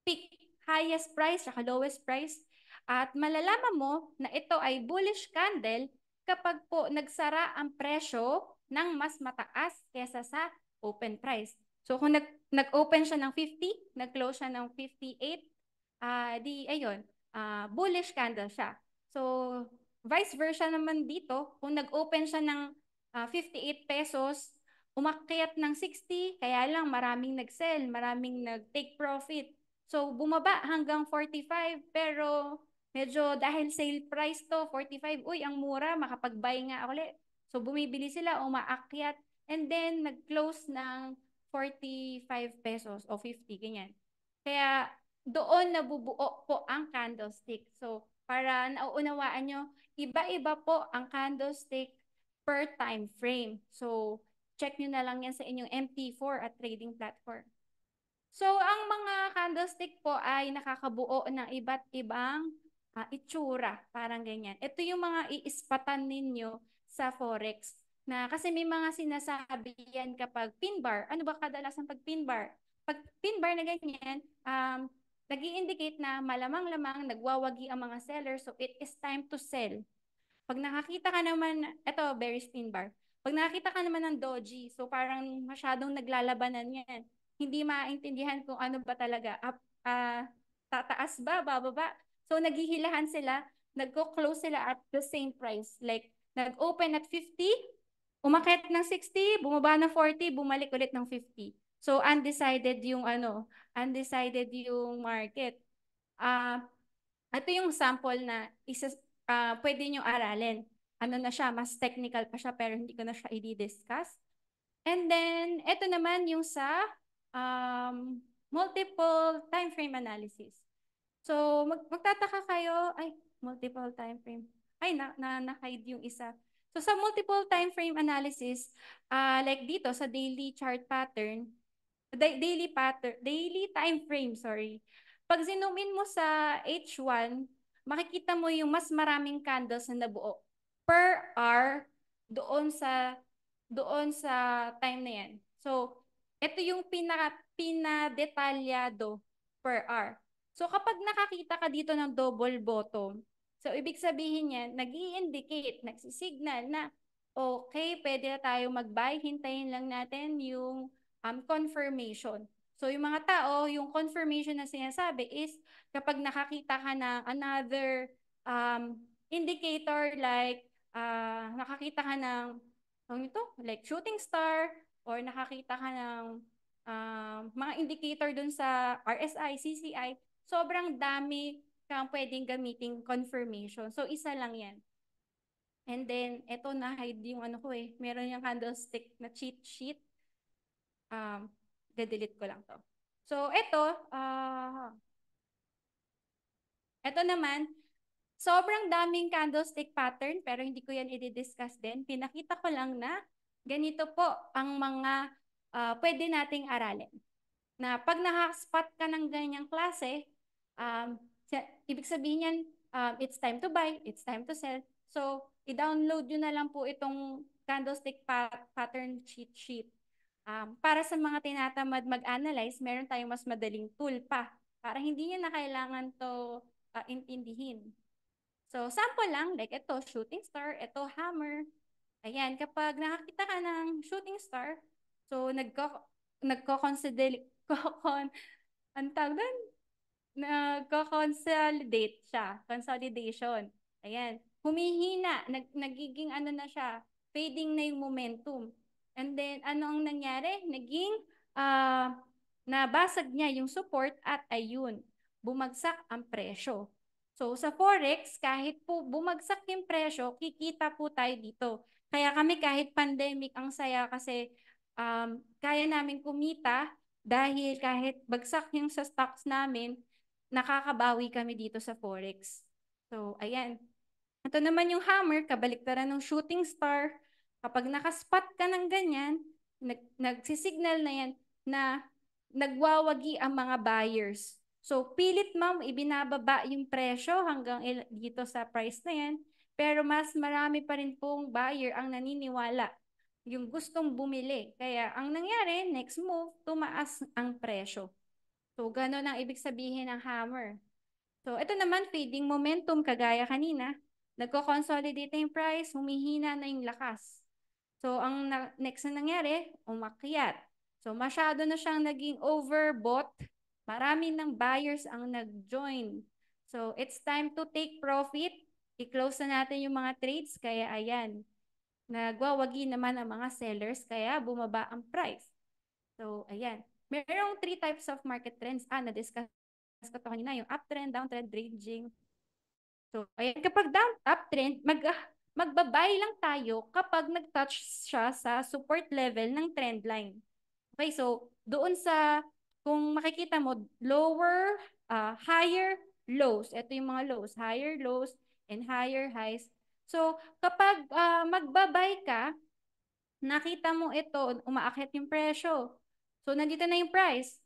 peak, highest price, saka lowest price. At malalaman mo na ito ay bullish candle kapag po nagsara ang presyo ng mas mataas kesa sa open price. So kung nag, nag-open siya ng 50, nag-close siya ng 58, uh, ah, di ayun, uh, bullish candle siya. So vice versa naman dito, kung nag-open siya ng uh, ah, 58 pesos, umakyat ng 60, kaya lang maraming nag-sell, maraming nag-take profit. So bumaba hanggang 45 pero medyo dahil sale price to 45, uy ang mura, makapag-buy nga ako ulit. So bumibili sila, umaakyat and then nag-close ng 45 pesos o 50, ganyan. Kaya doon nabubuo po ang candlestick. So, para nauunawaan nyo, iba-iba po ang candlestick per time frame. So, check nyo na lang yan sa inyong MT4 at trading platform. So, ang mga candlestick po ay nakakabuo ng iba't ibang uh, itsura. Parang ganyan. Ito yung mga iispatan ninyo sa Forex na kasi may mga sinasabi yan kapag pin bar. Ano ba kadalasan pag pin bar? Pag pin bar na ganyan, um, nag indicate na malamang-lamang nagwawagi ang mga seller so it is time to sell. Pag nakakita ka naman, eto, bearish pin bar. Pag nakakita ka naman ng doji, so parang masyadong naglalabanan yan. Hindi maintindihan kung ano ba talaga. Up, uh, ah, tataas ba, bababa? So naghihilahan sila, nagko-close sila at the same price. Like, nag-open at 50, umakyat ng 60, bumaba ng 40, bumalik ulit ng 50. So undecided yung ano, undecided yung market. Ah, uh, ito yung sample na isa uh, pwede niyo aralin. Ano na siya, mas technical pa siya pero hindi ko na siya i-discuss. And then ito naman yung sa um, multiple time frame analysis. So mag magtataka kayo, ay multiple time frame. Ay na, na, na hide yung isa. So sa multiple time frame analysis, uh, like dito sa daily chart pattern, daily pattern, daily time frame, sorry. Pag zinumin mo sa H1, makikita mo yung mas maraming candles na nabuo per hour doon sa doon sa time na yan. So, ito yung pinaka pinadetalyado per hour. So, kapag nakakita ka dito ng double bottom, So, ibig sabihin niya, nag indicate nagsisignal na, okay, pwede na tayo mag-buy, hintayin lang natin yung um, confirmation. So, yung mga tao, yung confirmation na sinasabi is kapag nakakita ka ng another um, indicator like uh, nakakita ka ng ano ito? Like shooting star or nakakita ka ng uh, mga indicator dun sa RSI, CCI, sobrang dami kang pwedeng gamitin confirmation. So, isa lang yan. And then, eto na, hide yung ano ko eh. Meron yung candlestick na cheat sheet. Um, de ko lang to. So, eto, uh, eto naman, sobrang daming candlestick pattern, pero hindi ko yan i-discuss din. Pinakita ko lang na ganito po ang mga uh, pwede nating aralin. Na pag naka-spot ka ng ganyang klase, um, Ibig sabihin yan, um, it's time to buy, it's time to sell. So, i-download nyo na lang po itong candlestick pa- pattern cheat sheet. Um, para sa mga tinatamad mag-analyze, meron tayong mas madaling tool pa para hindi nyo na kailangan to uh, intindihin. So, sample lang, like ito, shooting star, ito, hammer. Ayan, kapag nakakita ka ng shooting star, so nagko, nagko-consider, <laughs> ko, ang tawag nagko-consolidate siya, consolidation. Ayan, humihina, nag, nagiging ano na siya, fading na yung momentum. And then, ano ang nangyari? Naging uh, nabasag niya yung support at ayun, bumagsak ang presyo. So, sa Forex, kahit po bumagsak yung presyo, kikita po tayo dito. Kaya kami kahit pandemic, ang saya kasi um, kaya namin kumita dahil kahit bagsak yung sa stocks namin, nakakabawi kami dito sa forex. So, ayan. Ito naman yung hammer, kabaliktaran ng shooting star. Kapag nakaspot ka ng ganyan, nag nagsisignal na yan na nagwawagi ang mga buyers. So, pilit ma'am, ibinababa yung presyo hanggang dito sa price na yan. Pero mas marami pa rin pong buyer ang naniniwala yung gustong bumili. Kaya ang nangyari, next move, tumaas ang presyo. So, ganun ang ibig sabihin ng hammer. So, ito naman, fading momentum, kagaya kanina. Nagko-consolidate na yung price, humihina na yung lakas. So, ang na- next na nangyari, umakyat. So, masyado na siyang naging overbought. Marami ng buyers ang nag-join. So, it's time to take profit. I-close na natin yung mga trades. Kaya, ayan. Nagwawagi naman ang mga sellers, kaya bumaba ang price. So, ayan. Merong three types of market trends. Ah, na-discuss ko to kanina, yung uptrend, downtrend, ranging. So, ayan, kapag down, uptrend, mag, ah, magbabay lang tayo kapag nag-touch siya sa support level ng trend line. Okay, so doon sa, kung makikita mo, lower, uh, higher, lows. Ito yung mga lows. Higher lows and higher highs. So, kapag uh, ah, magbabay ka, nakita mo ito, umaakit yung presyo. So, nandito na yung price.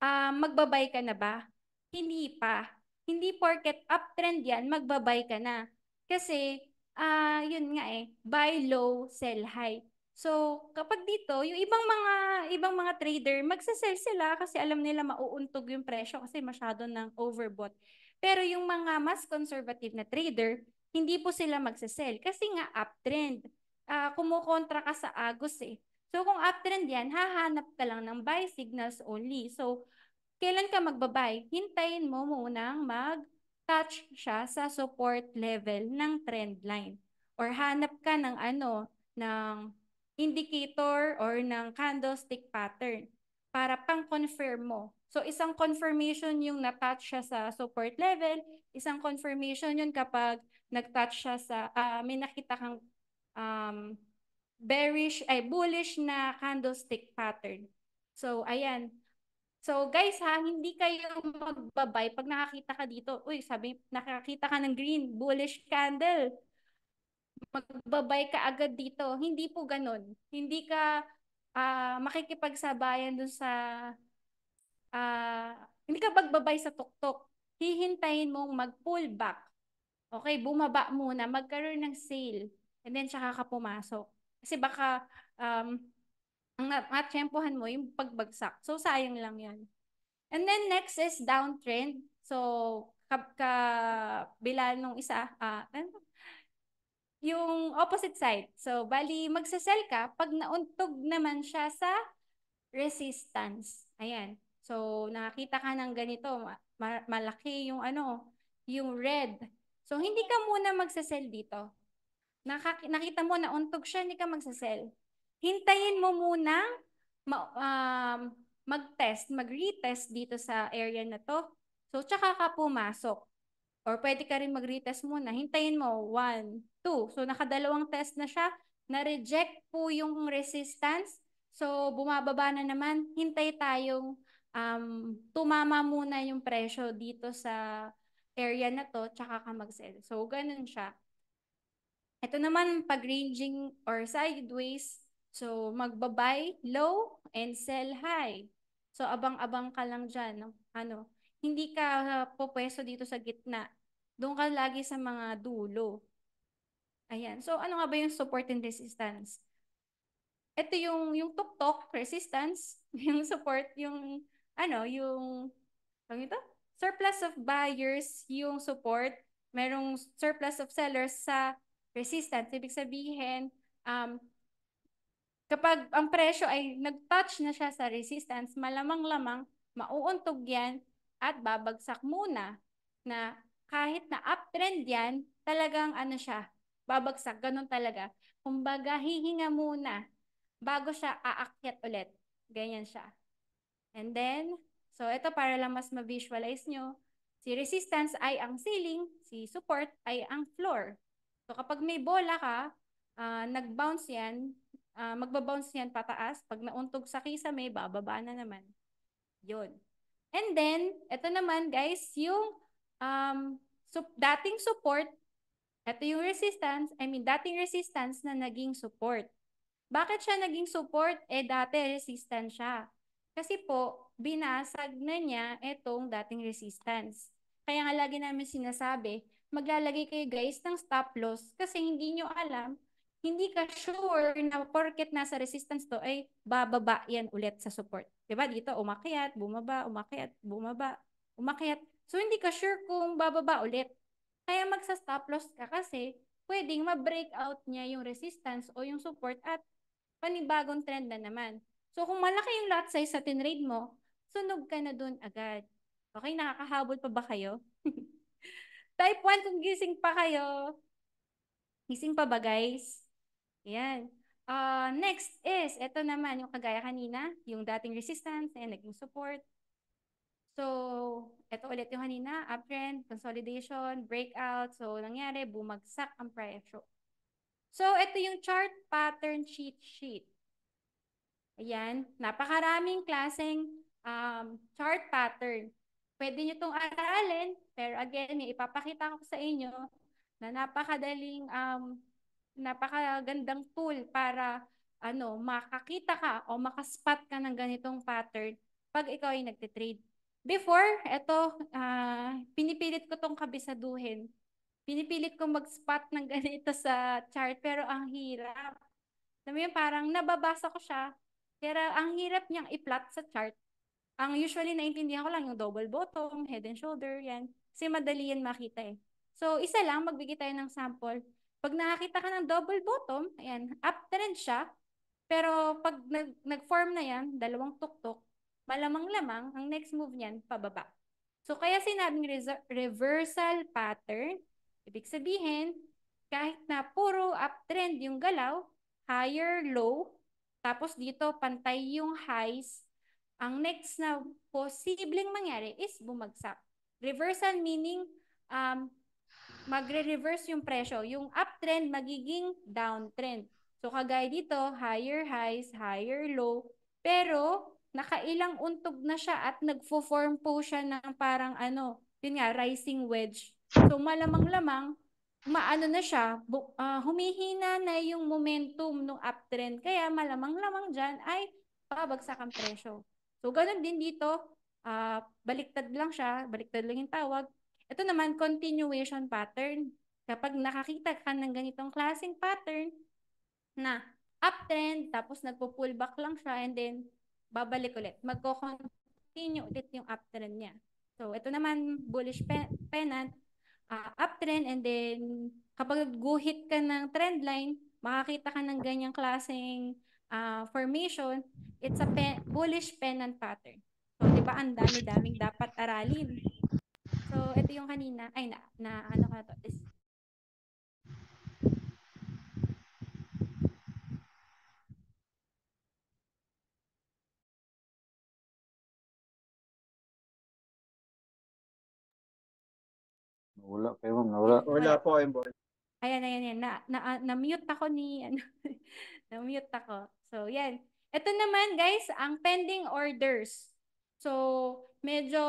Uh, ah, magbabay ka na ba? Hindi pa. Hindi porket uptrend yan, magbabay ka na. Kasi, uh, yun nga eh, buy low, sell high. So, kapag dito, yung ibang mga ibang mga trader, magsasell sila kasi alam nila mauuntog yung presyo kasi masyado ng overbought. Pero yung mga mas conservative na trader, hindi po sila magsasell kasi nga uptrend. Uh, kumukontra ka sa Agos eh. So kung uptrend yan, hahanap ka lang ng buy signals only. So kailan ka magbabay? Hintayin mo munang mag-touch siya sa support level ng trend line. Or hanap ka ng ano, ng indicator or ng candlestick pattern para pang-confirm mo. So isang confirmation yung na-touch siya sa support level, isang confirmation yun kapag nag-touch siya sa, uh, may nakita kang um, bearish, ay bullish na candlestick pattern. So, ayan. So, guys ha, hindi kayo magbabay pag nakakita ka dito. Uy, sabi, nakakita ka ng green, bullish candle. Magbabay ka agad dito. Hindi po ganoon. Hindi ka uh, makikipagsabayan doon sa, uh, hindi ka magbabay sa tuktok. Hihintayin mong mag-pull back. Okay, bumaba muna, magkaroon ng sale. And then, saka ka pumasok. Kasi baka um, ang matsyempohan mo yung pagbagsak. So, sayang lang yan. And then next is downtrend. So, kabila nung isa, uh, yung opposite side. So, bali, magsasell ka pag nauntog naman siya sa resistance. Ayan. So, nakakita ka ng ganito. Ma- malaki yung ano, yung red. So, hindi ka muna magsasell dito. Naka, nakita mo na untog siya, hindi ka magsasell. Hintayin mo muna ma, um, mag-test, mag-retest dito sa area na to. So, tsaka ka pumasok. Or pwede ka rin mag-retest muna. Hintayin mo, one, two. So, nakadalawang test na siya. Na-reject po yung resistance. So, bumababa na naman. Hintay tayong um, tumama muna yung presyo dito sa area na to, tsaka ka mag-sell. So, ganun siya. Ito naman, pag ranging or sideways, so magbabuy low and sell high. So abang-abang ka lang dyan. No? Ano, hindi ka uh, pupwesto dito sa gitna. Doon ka lagi sa mga dulo. Ayan. So ano nga ba yung support and resistance? Ito yung yung tuktok resistance, <laughs> yung support, yung ano, yung ano ito? Surplus of buyers, yung support, merong surplus of sellers sa resistance. Ibig sabihin, um, kapag ang presyo ay nag-touch na siya sa resistance, malamang-lamang mauuntog yan at babagsak muna na kahit na uptrend yan, talagang ano siya, babagsak, ganun talaga. Kumbaga, hihinga muna bago siya aakyat ulit. Ganyan siya. And then, so ito para lang mas ma-visualize nyo, si resistance ay ang ceiling, si support ay ang floor. So kapag may bola ka, uh, nag-bounce yan, uh, magbabounce yan pataas. Pag nauntog sa kisame, bababa na naman. Yun. And then, ito naman guys, yung um, so, dating support, ito yung resistance, I mean dating resistance na naging support. Bakit siya naging support? Eh dati resistance siya. Kasi po, binasag na niya itong dating resistance. Kaya nga lagi namin sinasabi, maglalagay kayo guys ng stop loss kasi hindi nyo alam, hindi ka sure na porket nasa resistance to ay bababa yan ulit sa support. Diba? Dito umakyat, bumaba, umakyat, bumaba, umakyat. So hindi ka sure kung bababa ulit. Kaya magsa-stop loss ka kasi pwedeng ma-breakout niya yung resistance o yung support at panibagong trend na naman. So kung malaki yung lot size sa tinrade mo, sunog ka na dun agad. Okay, nakakahabol pa ba kayo? Type 1, kung gising pa kayo. Gising pa ba, guys? Ayan. Uh, next is, ito naman, yung kagaya kanina, yung dating resistance and naging support. So, ito ulit yung kanina, uptrend, consolidation, breakout. So, nangyari, bumagsak ang price. So, ito yung chart pattern cheat sheet. Ayan, napakaraming klaseng um, chart pattern. Pwede nyo itong aralin, pero again, may ipapakita ko sa inyo na napakadaling, um, napakagandang tool para ano, makakita ka o makaspot ka ng ganitong pattern pag ikaw ay nagtitrade. Before, ito, uh, ah, pinipilit ko tong kabisaduhin. Pinipilit ko mag-spot ng ganito sa chart, pero ang hirap. Alam mo parang nababasa ko siya, pero ang hirap niyang i-plot sa chart. Ang usually naintindihan ko lang yung double bottom, head and shoulder, yan. Kasi madali yan makita eh. So, isa lang, magbigay tayo ng sample. Pag nakakita ka ng double bottom, ayan, uptrend siya. Pero pag nag- nag-form na yan, dalawang tuktok, malamang-lamang, ang next move niyan, pababa. So, kaya sinabing reversal pattern, ibig sabihin, kahit na puro uptrend yung galaw, higher low, tapos dito pantay yung highs ang next na posibleng mangyari is bumagsak. Reversal meaning um, magre-reverse yung presyo. Yung uptrend magiging downtrend. So kagaya dito, higher highs, higher low. Pero nakailang untog na siya at nagfo-form po siya ng parang ano, yun nga, rising wedge. So malamang-lamang, maano na siya, uh, humihina na yung momentum ng uptrend. Kaya malamang-lamang dyan ay pabagsak ang presyo. So, ganun din dito. Uh, baliktad lang siya. Baliktad lang yung tawag. Ito naman, continuation pattern. Kapag nakakita ka ng ganitong klaseng pattern na uptrend, tapos nagpo-pullback lang siya, and then babalik ulit. Magko-continue ulit yung uptrend niya. So, ito naman, bullish pen pennant, uh, ah, uptrend, and then kapag guhit ka ng trendline, makakita ka ng ganyang klaseng uh, formation, it's a pen, bullish pennant pattern. So, di ba, ang dami-daming dapat aralin. So, ito yung kanina, ay, na, na ano ka to, is, Wala kayo, eh, ma'am. Nawala. Wala po, Ayan, ayan, ayan. Na, na, na-mute ako ni, ano, <laughs> na-mute ako. So, yan. Ito naman, guys, ang pending orders. So, medyo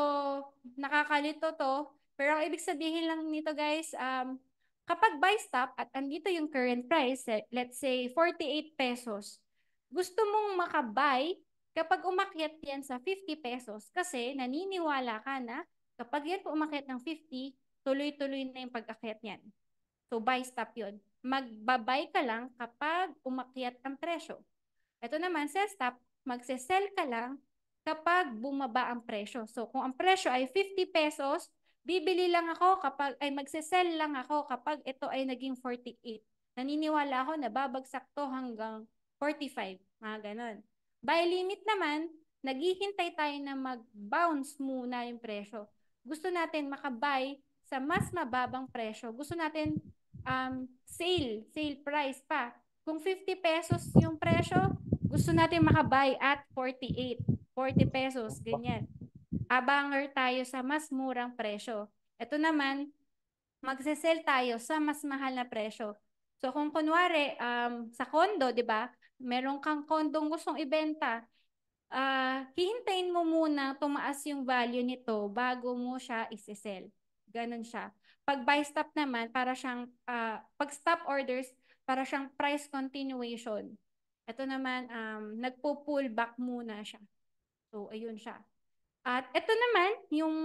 nakakalito to. Pero ang ibig sabihin lang nito, guys, um, kapag buy stop at andito yung current price, eh, let's say 48 pesos, gusto mong makabuy kapag umakyat yan sa 50 pesos kasi naniniwala ka na kapag yan po umakyat ng 50, tuloy-tuloy na yung pag-akyat niyan. So buy stop yun. Magbabay ka lang kapag umakyat ang presyo. Ito naman, sell stop, magse-sell ka lang kapag bumaba ang presyo. So kung ang presyo ay 50 pesos, bibili lang ako kapag ay magse-sell lang ako kapag ito ay naging 48. Naniniwala ako na babagsak to hanggang 45, mga ganun. Buy limit naman, naghihintay tayo na mag-bounce muna yung presyo. Gusto natin makabuy sa mas mababang presyo. Gusto natin um, sale, sale price pa. Kung 50 pesos yung presyo, gusto natin makabuy at 48, 40 pesos, ganyan. Abanger tayo sa mas murang presyo. Ito naman, magsesell tayo sa mas mahal na presyo. So kung kunwari, um, sa kondo, di ba, meron kang kondong gustong ibenta, uh, hihintayin mo muna tumaas yung value nito bago mo siya isesell. Ganon siya. Pag buy stop naman, para siyang, uh, pag stop orders, para siyang price continuation. Ito naman, um, nagpo-pull back muna siya. So, ayun siya. At ito naman, yung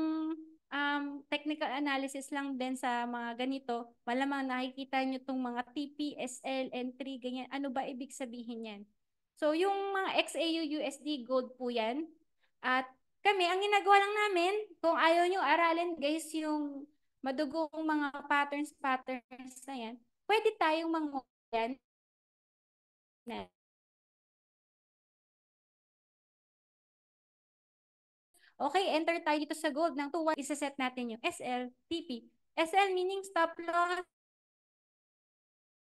um, technical analysis lang din sa mga ganito. Malamang nakikita nyo itong mga TP, SL, N3, ganyan. Ano ba ibig sabihin yan? So, yung mga XAU USD gold po yan. At kami, ang ginagawa lang namin, kung ayaw nyo aralin guys yung madugong mga patterns-patterns na yan, pwede tayong mangulan na Okay, enter tayo dito sa gold ng 2-1. Isa-set natin yung SL, TP. SL meaning stop loss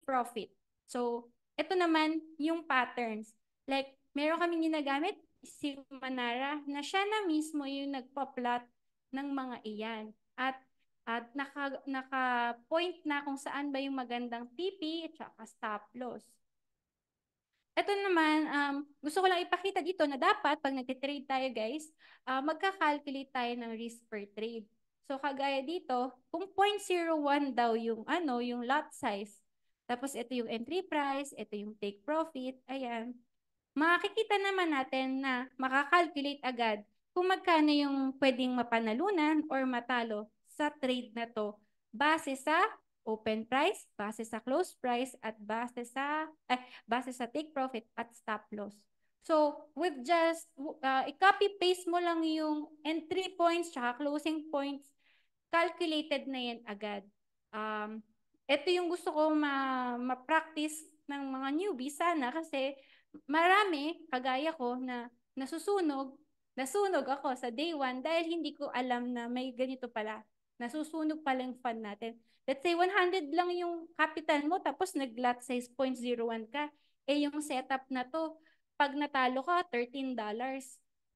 profit. So, ito naman yung patterns. Like, meron kami ginagamit si Manara na siya na mismo yung nagpa-plot ng mga iyan. At at naka, naka-point na kung saan ba yung magandang TP at stop loss. Ito naman, um, gusto ko lang ipakita dito na dapat pag nagtitrade tayo guys, uh, magka-calculate tayo ng risk per trade. So kagaya dito, kung 0.01 daw yung ano, yung lot size, tapos ito yung entry price, ito yung take profit, ayan. Makikita naman natin na makakalculate agad kung magkano yung pwedeng mapanalunan or matalo sa trade na to base sa open price, base sa close price, at base sa, eh, base sa take profit at stop loss. So, with just, uh, i-copy-paste mo lang yung entry points tsaka closing points, calculated na yan agad. Um, ito yung gusto ko ma- ma-practice ng mga newbies sana kasi marami, kagaya ko, na nasusunog, nasunog ako sa day one dahil hindi ko alam na may ganito pala Nasusunog pala yung fund natin. Let's say 100 lang yung capital mo tapos nag-lot size 0.01 ka. Eh yung setup na to, pag natalo ka, $13.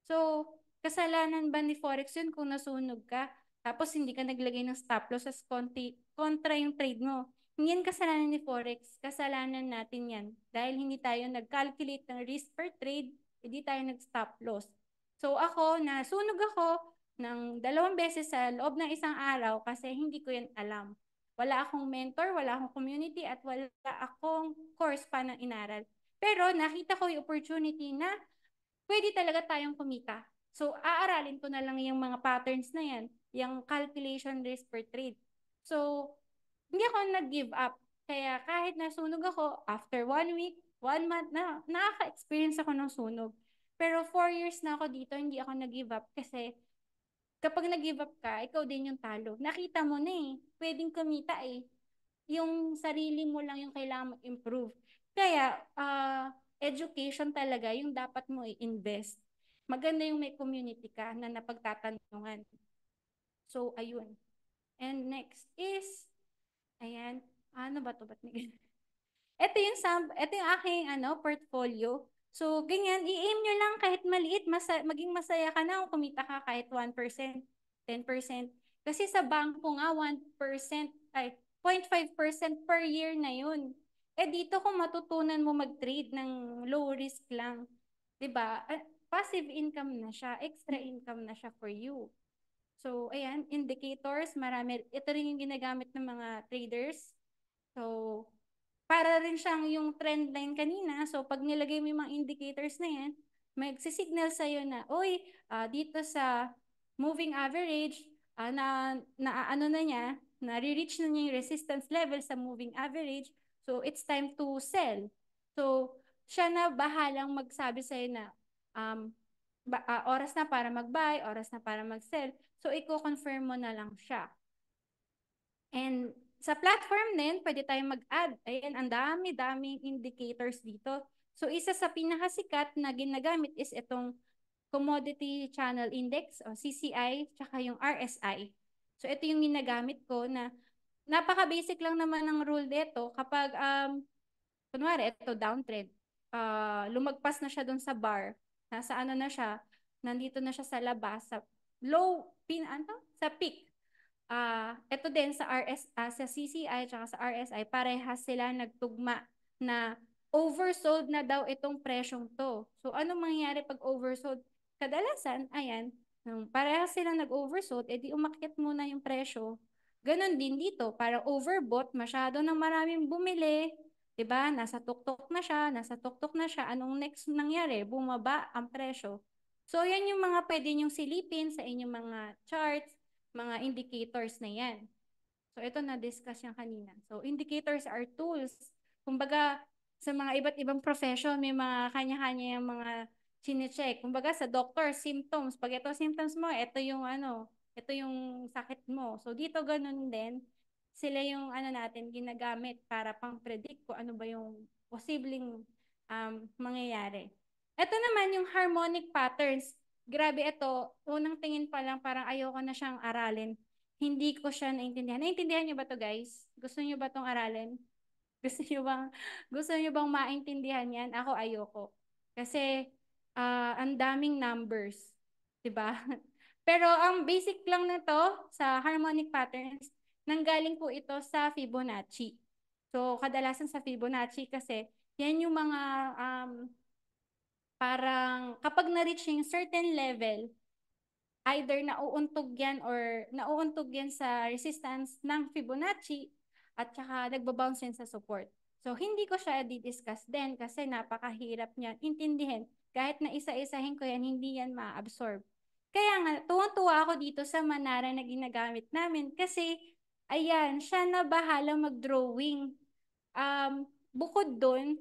So, kasalanan ba ni Forex yun kung nasunog ka? Tapos hindi ka naglagay ng stop loss as konti, kontra yung trade mo. Hindi yan kasalanan ni Forex. Kasalanan natin yan. Dahil hindi tayo nag-calculate ng risk per trade, hindi tayo nag-stop loss. So ako, nasunog ako, ng dalawang beses sa loob ng isang araw kasi hindi ko yan alam. Wala akong mentor, wala akong community, at wala akong course pa ng inaral. Pero nakita ko yung opportunity na pwede talaga tayong kumita. So, aaralin ko na lang yung mga patterns na yan, yung calculation risk per trade. So, hindi ako nag-give up. Kaya kahit nasunog ako, after one week, one month na, nakaka-experience ako ng sunog. Pero four years na ako dito, hindi ako nag-give up kasi kapag nag-give up ka, ikaw din yung talo. Nakita mo na eh. Pwedeng kumita eh. Yung sarili mo lang yung kailangan improve. Kaya, uh, education talaga yung dapat mo i-invest. Maganda yung may community ka na napagtatanungan. So, ayun. And next is, ayan, ano ba to? <laughs> Ito yung, sam- ito yung aking ano, portfolio. So, ganyan, i-aim nyo lang kahit maliit, masa- maging masaya ka na kung kumita ka kahit 1%, 10%. Kasi sa bangko nga, 1%, ay, 0.5% per year na yun. Eh dito kung matutunan mo mag-trade ng low risk lang, 'di ba? Passive income na siya, extra hmm. income na siya for you. So, ayan, indicators, marami. Ito rin yung ginagamit ng mga traders. So, para rin siyang yung trend line kanina. So, pag nilagay mo yung mga indicators na yan, magsisignal sa'yo na, oy, uh, ah, dito sa moving average, uh, na, na ano na niya, nare-reach na niya yung resistance level sa moving average. So, it's time to sell. So, siya na bahalang magsabi sa'yo na um, ba, uh, oras na para mag-buy, oras na para mag-sell. So, i-confirm mo na lang siya. And sa platform din, pwede tayong mag-add. Ayan, ang dami-daming indicators dito. So, isa sa pinakasikat na ginagamit is itong Commodity Channel Index o CCI, tsaka yung RSI. So, ito yung ginagamit ko na napaka-basic lang naman ng rule dito. Kapag, um, kunwari, ito downtrend, uh, lumagpas na siya doon sa bar, nasa ano na siya, nandito na siya sa labas, sa low, pin, ano? Sa peak uh, ah, ito din sa RS uh, ah, sa CCI at sa RSI parehas sila nagtugma na oversold na daw itong presyong to. So ano mangyayari pag oversold? Kadalasan, ayan, um, parehas sila nag-oversold, edi umakyat muna yung presyo. Ganon din dito, para overbought, masyado nang maraming bumili, 'di ba? Nasa tuktok na siya, nasa tuktok na siya. Anong next nangyari? Bumaba ang presyo. So yan yung mga pwede niyong silipin sa inyong mga charts mga indicators na yan. So ito na-discuss yan kanina. So indicators are tools. Kumbaga, sa mga iba't ibang profession, may mga kanya-kanya yung mga chine-check. Kumbaga sa doctor, symptoms. Pag ito symptoms mo, ito yung ano, ito yung sakit mo. So dito ganun din, sila yung ano natin ginagamit para pang-predict kung ano ba yung posibleng um, mangyayari. Ito naman yung harmonic patterns grabe ito, unang tingin pa lang parang ayoko na siyang aralin. Hindi ko siya naintindihan. Naintindihan niyo ba to guys? Gusto niyo ba tong aralin? <laughs> Gusto niyo bang gusto niyo bang maintindihan 'yan? Ako ayoko. Kasi uh, ang daming numbers, 'di ba? <laughs> Pero ang basic lang nito sa harmonic patterns, nanggaling po ito sa Fibonacci. So kadalasan sa Fibonacci kasi yan yung mga um, parang kapag na-reach yung certain level, either nauuntog yan or nauuntog yan sa resistance ng Fibonacci at saka nagbabounce yan sa support. So, hindi ko siya di-discuss din kasi napakahirap niyan intindihin. Kahit na isa-isahin ko yan, hindi yan ma-absorb. Kaya nga, tuwang-tuwa ako dito sa Manara na ginagamit namin kasi, ayan, siya na bahala mag-drawing. Um, bukod doon,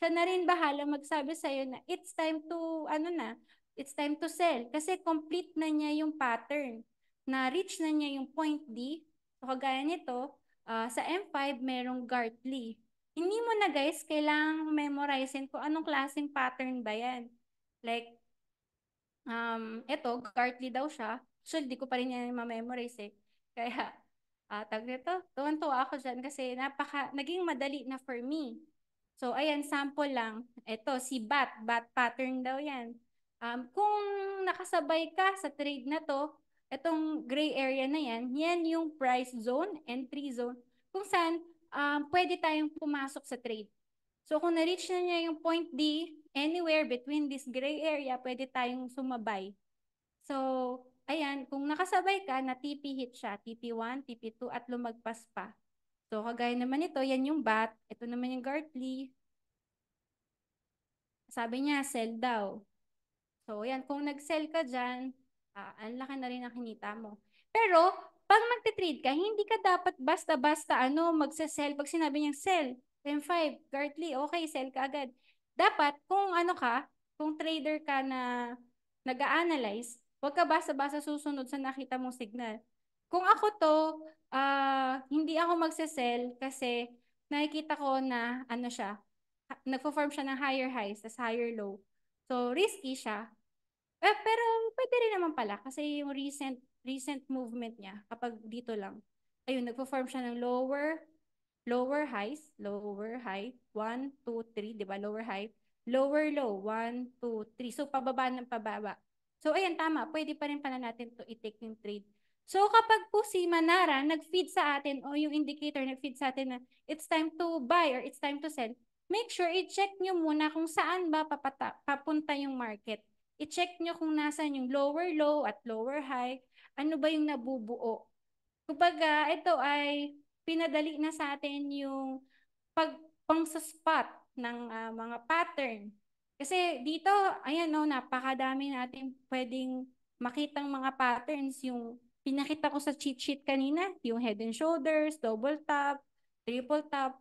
siya na rin bahala magsabi sa sa'yo na it's time to, ano na, it's time to sell. Kasi complete na niya yung pattern. Na-reach na niya yung point D. So, kagaya nito, uh, sa M5, merong Gartley. Hindi mo na guys, kailangang memorizing ko anong klaseng pattern ba yan. Like, um, eto, Gartley daw siya. So, di ko pa rin yan ma-memorize eh. Kaya, uh, ah, tag nito, tuwan ako dyan kasi napaka, naging madali na for me. So, ayan, sample lang. Ito, si bat. Bat pattern daw yan. Um, kung nakasabay ka sa trade na to, itong gray area na yan, yan yung price zone, entry zone, kung saan um, pwede tayong pumasok sa trade. So kung na-reach na niya yung point D, anywhere between this gray area, pwede tayong sumabay. So, ayan, kung nakasabay ka, na TP hit siya, TP1, TP2, at lumagpas pa. So, kagaya naman ito, yan yung bat. Ito naman yung Gartley. Sabi niya, sell daw. So, yan. Kung nag-sell ka dyan, uh, ang laki na rin ang kinita mo. Pero, pag magte-trade ka, hindi ka dapat basta-basta ano, magsa-sell. Pag sinabi niyang sell, 10-5, Gartley, okay, sell ka agad. Dapat, kung ano ka, kung trader ka na nag-a-analyze, huwag ka basta-basta susunod sa nakita mong signal. Kung ako to, uh, hindi ako magse-sell kasi nakikita ko na ano siya, nagfo-form siya ng higher highs tas higher low. So risky siya. Eh, pero pwede rin naman pala kasi yung recent recent movement niya kapag dito lang. Ayun, nagfo-form siya ng lower lower highs, lower high, 1 2 3, 'di ba? Lower high, lower low, 1 2 3. So pababa ng pababa. So ayan tama, pwede pa rin pala natin to i-take yung trade So kapag po si Manara nag-feed sa atin o yung indicator nag-feed sa atin na it's time to buy or it's time to sell, make sure i-check nyo muna kung saan ba papata- papunta yung market. I-check nyo kung nasan yung lower low at lower high. Ano ba yung nabubuo? Kumbaga, ito ay pinadali na sa atin yung pag pang spot ng uh, mga pattern. Kasi dito, ayan no, napakadami natin pwedeng makitang mga patterns yung Pinakita ko sa cheat sheet kanina, yung head and shoulders, double top, triple tap.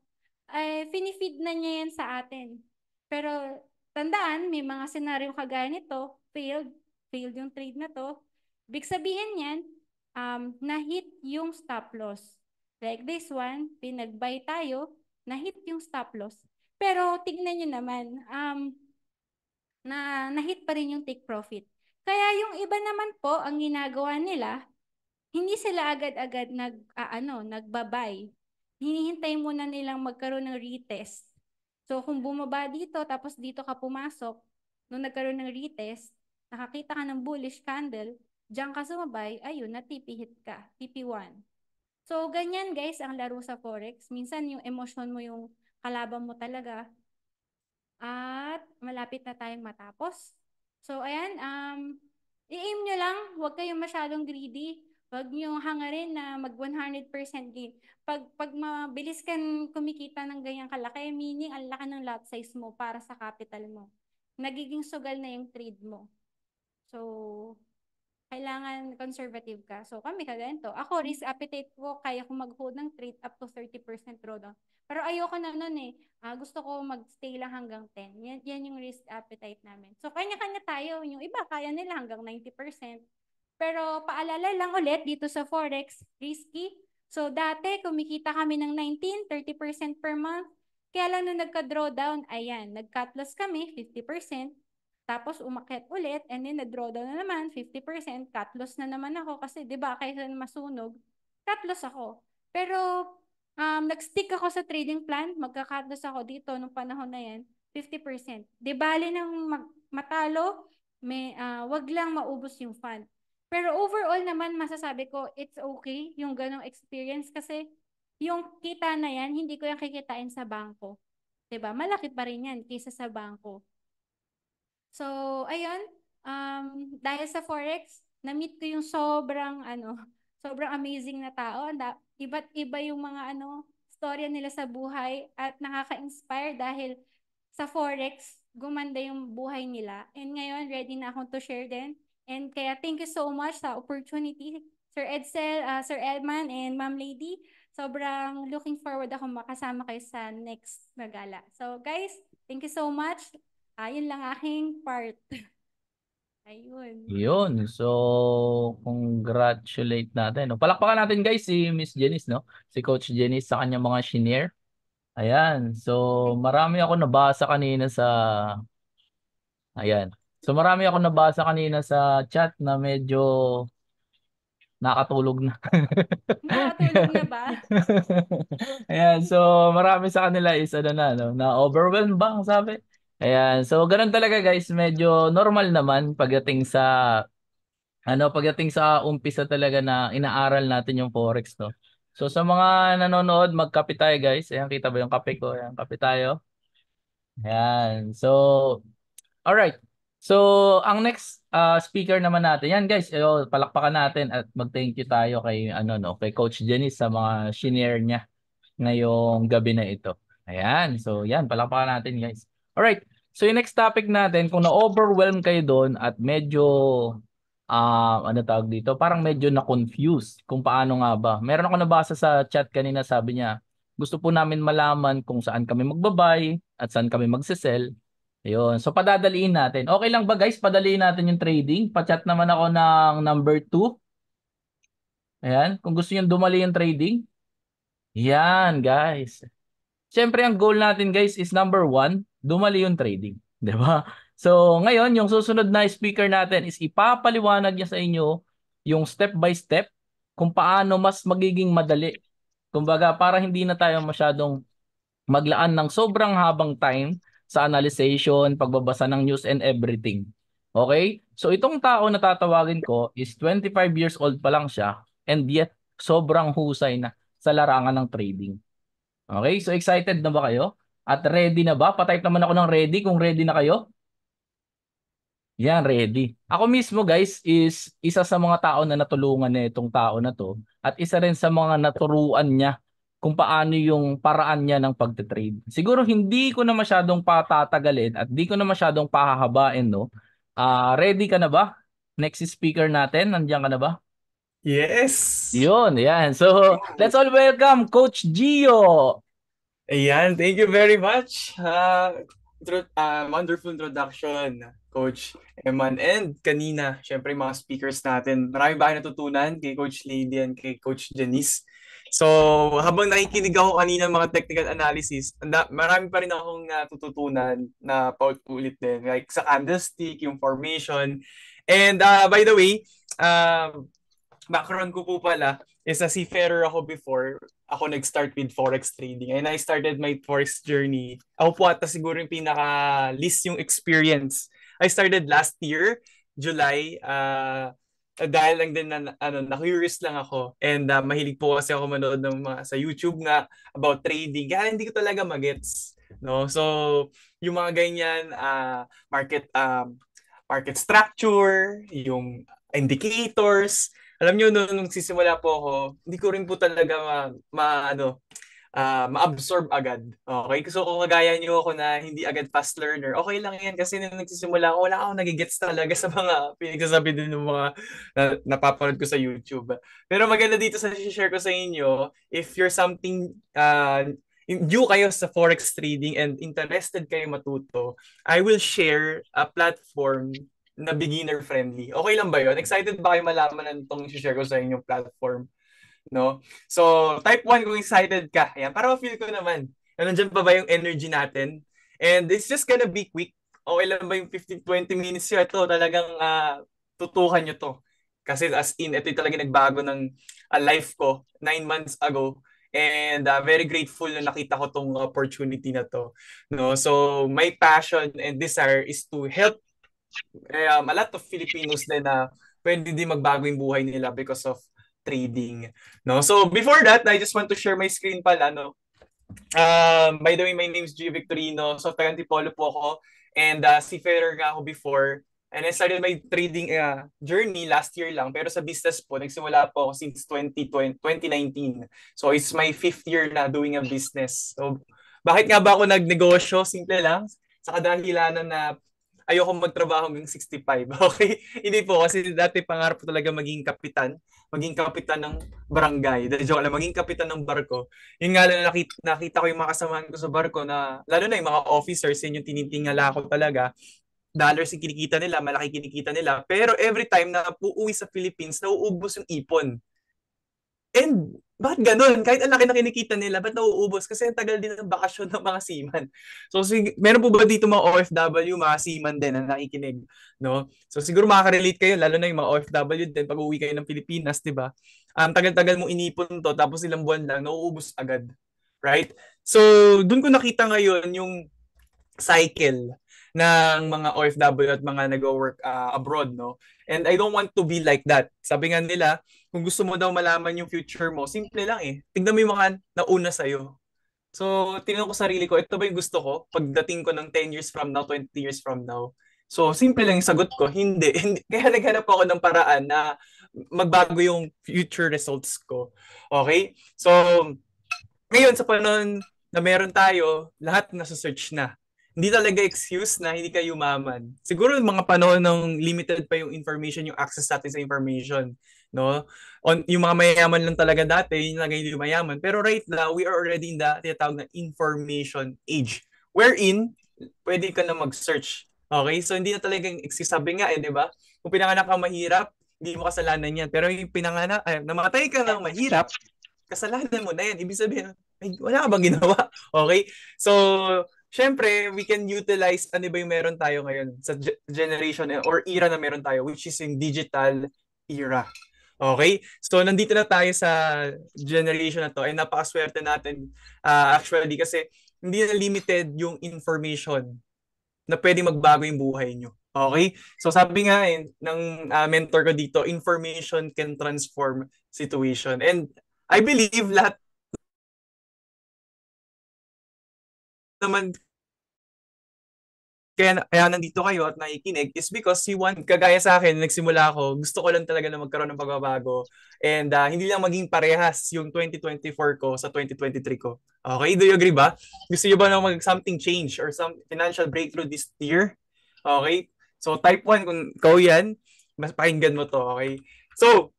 Eh, finifeed na niya yan sa atin. Pero tandaan, may mga senaryo kagaya nito, failed, failed yung trade na to. Big sabihin niyan, um, na-hit yung stop loss. Like this one, pinag-buy tayo, na-hit yung stop loss. Pero tignan nyo naman, um, na na-hit pa rin yung take profit. Kaya yung iba naman po, ang ginagawa nila, hindi sila agad-agad nag uh, ano, nagbabay. Hinihintay muna nilang magkaroon ng retest. So kung bumaba dito tapos dito ka pumasok, nung nagkaroon ng retest, nakakita ka ng bullish candle, diyan ka sumabay, ayun, na natipihit ka, TP1. So ganyan guys ang laro sa forex. Minsan yung emotion mo yung kalaban mo talaga. At malapit na tayong matapos. So ayan, um, i-aim nyo lang, huwag kayong masyadong greedy Huwag nyo hangarin na mag 100% gain. Pag, pag mabilis kang kumikita ng ganyang kalaki, meaning ang laki ng lot size mo para sa capital mo. Nagiging sugal na yung trade mo. So, kailangan conservative ka. So, kami kaganto. Ako, risk appetite ko, kaya ko mag-hold ng trade up to 30% drawdown. Pero ayoko na nun eh. Uh, gusto ko mag-stay lang hanggang 10. Yan, yan yung risk appetite namin. So, kanya-kanya tayo. Yung iba, kaya nila hanggang 90%. Pero paalala lang ulit dito sa Forex, risky. So dati kumikita kami ng 19, 30% per month. Kaya lang nung nagka-drawdown, ayan, nag-cut loss kami, 50%. Tapos umakyat ulit and then nag-drawdown na naman, 50%. Cut loss na naman ako kasi 'di ba kaysa masunog, cut loss ako. Pero um, nag-stick ako sa trading plan, magka-cut loss ako dito nung panahon na yan, 50%. Di bali nang matalo, may, uh, wag lang maubos yung fund. Pero overall naman, masasabi ko, it's okay yung ganong experience kasi yung kita na yan, hindi ko yung kikitain sa bangko. ba diba? Malaki pa rin yan kaysa sa bangko. So, ayun. Um, dahil sa Forex, na-meet ko yung sobrang, ano, <laughs> sobrang amazing na tao. Iba't iba yung mga, ano, storya nila sa buhay at nakaka-inspire dahil sa Forex, gumanda yung buhay nila. And ngayon, ready na akong to share din And kaya thank you so much sa opportunity, Sir Edsel, uh, Sir Edman, and Ma'am Lady. Sobrang looking forward ako makasama kayo sa next na gala. So guys, thank you so much. Ayun ah, uh, lang aking part. <laughs> Ayun. Yun. So, congratulate natin. No? Palakpakan natin guys si Miss Jenis, no? Si Coach Jenis sa kanyang mga senior. Ayan. So, marami ako nabasa kanina sa... Ayan. So marami ako nabasa kanina sa chat na medyo nakatulog na. <laughs> Nakatulog na ba? <laughs> Ayan, so marami sa kanila is ano na, no, na overwhelmed ba ang sabi? Ayan, so ganun talaga guys, medyo normal naman pagdating sa ano pagdating sa umpisa talaga na inaaral natin yung forex no. So sa mga nanonood, magkape tayo guys. Ayan, kita ba yung kape ko? Ayan, kape tayo. Ayan. So, all right. So, ang next uh, speaker naman natin. Yan guys, ayo, eh, oh, palakpakan natin at mag-thank you tayo kay ano no, kay Coach Jenny sa mga senior niya ngayong gabi na ito. Ayan. So, yan palakpakan natin guys. All right. So, yung next topic natin, kung na-overwhelm kayo doon at medyo uh, ano tawag dito, parang medyo na confuse kung paano nga ba. Meron ako nabasa sa chat kanina, sabi niya, gusto po namin malaman kung saan kami magbabay at saan kami magse-sell. Ayun. So, padadaliin natin. Okay lang ba guys? Padaliin natin yung trading. Pachat naman ako ng number 2. Ayan. Kung gusto nyo dumali yung trading. Yan guys. Siyempre, ang goal natin guys is number 1, dumali yung trading. <laughs> ba? Diba? So, ngayon, yung susunod na speaker natin is ipapaliwanag niya sa inyo yung step by step kung paano mas magiging madali. Kumbaga, para hindi na tayo masyadong maglaan ng sobrang habang time sa analyzation, pagbabasa ng news and everything. Okay? So itong tao na tatawagin ko is 25 years old pa lang siya and yet sobrang husay na sa larangan ng trading. Okay? So excited na ba kayo? At ready na ba? Patype naman ako ng ready kung ready na kayo. Yan, ready. Ako mismo guys is isa sa mga tao na natulungan na itong tao na to at isa rin sa mga naturuan niya kung paano yung paraan niya ng pagte-trade. Siguro hindi ko na masyadong patatagalin at di ko na masyadong pahahabain, no? Uh, ready ka na ba? Next speaker natin, nandiyan ka na ba? Yes! Yun, yan. So, let's all welcome Coach Gio! Ayan, thank you very much. Uh, uh, wonderful introduction, Coach Eman. And kanina, syempre mga speakers natin, marami ba natutunan kay Coach Lady and kay Coach Janice So, habang nakikinig ako kanina mga technical analysis, marami pa rin akong natututunan na paulit din. Like sa candlestick, yung formation. And uh, by the way, uh, background ko po pala is a seafarer ako before. Ako nag-start with forex trading. And I started my forex journey. Ako po ata siguro yung pinaka-least yung experience. I started last year, July. Uh, dahil lang din na ano na curious lang ako and uh, mahilig po kasi ako manood ng mga sa YouTube nga about trading kaya hindi ko talaga magets no so yung mga ganyan uh, market um, market structure yung indicators alam niyo noon nung sisimula po ako hindi ko rin po talaga ma, ma ano uh, ma-absorb agad. Okay? So kung kagaya nyo ako na hindi agad fast learner, okay lang yan kasi nung nagsisimula ako, wala akong nagigets talaga sa mga <laughs> pinagsasabi din ng mga na, napapanood ko sa YouTube. Pero maganda dito sa share ko sa inyo, if you're something uh, new kayo sa forex trading and interested kayo matuto, I will share a platform na beginner friendly. Okay lang ba 'yon? Excited ba kayo malaman ng itong share ko sa inyong platform? no? So, type 1 kung excited ka. Ayan, para ma-feel ko naman. Nandiyan pa ba yung energy natin? And it's just gonna be quick. Okay lang ba yung 15-20 minutes yun? Ito talagang uh, tutukan nyo to. Kasi as in, ito talaga nagbago ng uh, life ko nine months ago. And uh, very grateful na nakita ko tong opportunity na to. No? So my passion and desire is to help um, a lot of Filipinos din na pwede din magbago yung buhay nila because of trading. No? So before that, I just want to share my screen pala. No? um by the way, my name is G. Victorino. So taga Antipolo po ako. And uh, seafarer nga ako before. And I started my trading uh, journey last year lang. Pero sa business po, nagsimula po ako since 2020, 2019. So it's my fifth year na doing a business. So bakit nga ba ako nagnegosyo? Simple lang. Sa kadahilanan na ayoko magtrabaho ng 65. <laughs> Okay? Hindi po kasi dati pangarap ko talaga maging kapitan, maging kapitan ng barangay. The joke lang, maging kapitan ng barko. Yun nga lang nakita, nakita ko yung mga kasamahan ko sa barko na lalo na yung mga officers, yun yung tinitingala ko talaga dollars yung kinikita nila, malaki kinikita nila. Pero every time na uuwi sa Philippines, nauubos yung ipon. And bakit ganun? Kahit ang laki na kinikita nila, ba't nauubos? Kasi ang tagal din ng bakasyon ng mga seaman. So, sig- meron po ba dito mga OFW, mga seaman din na nakikinig? No? So, siguro makaka-relate kayo, lalo na yung mga OFW din, pag uwi kayo ng Pilipinas, di ba? Um, tagal-tagal mo inipon to, tapos ilang buwan lang, nauubos agad. Right? So, dun ko nakita ngayon yung cycle ng mga OFW at mga nag-work uh, abroad, no? And I don't want to be like that. Sabi nga nila, kung gusto mo daw malaman yung future mo, simple lang eh. Tingnan mo yung mga nauna sa'yo. So, tinanong ko sarili ko, ito ba yung gusto ko pagdating ko ng 10 years from now, 20 years from now? So, simple lang yung sagot ko, hindi. <laughs> hindi. Kaya naghanap ako ng paraan na magbago yung future results ko. Okay? So, ngayon sa panahon na meron tayo, lahat nasa search na hindi talaga excuse na hindi kayo umaman. Siguro mga panahon ng limited pa yung information, yung access natin sa information, no? On yung mga mayayaman lang talaga dati, yun talaga yung mayaman. Pero right now, we are already in the tinatawag na information age wherein pwede ka na mag-search. Okay? So hindi na talaga excuse sabi nga eh, 'di ba? Kung pinanganak ka mahirap, hindi mo kasalanan 'yan. Pero yung pinanganak ay namatay ka ng mahirap, kasalanan mo na 'yan. Ibig sabihin, ay, wala ka bang ginawa? <laughs> Okay? So, syempre, we can utilize ano ba yung meron tayo ngayon sa generation or era na meron tayo, which is yung digital era. Okay? So, nandito na tayo sa generation na to and napakaswerte natin uh, actually kasi hindi na limited yung information na pwede magbago yung buhay nyo. Okay? So, sabi nga eh, ng uh, mentor ko dito, information can transform situation. And I believe lahat naman kaya, kaya nandito kayo at nakikinig is because he want, kagaya sa akin, nagsimula ako, gusto ko lang talaga na magkaroon ng pagbabago. And uh, hindi lang maging parehas yung 2024 ko sa 2023 ko. Okay, do you agree ba? Gusto niyo ba na mag something change or some financial breakthrough this year? Okay, so type 1, kung ikaw yan, mas pakinggan mo to, okay? So,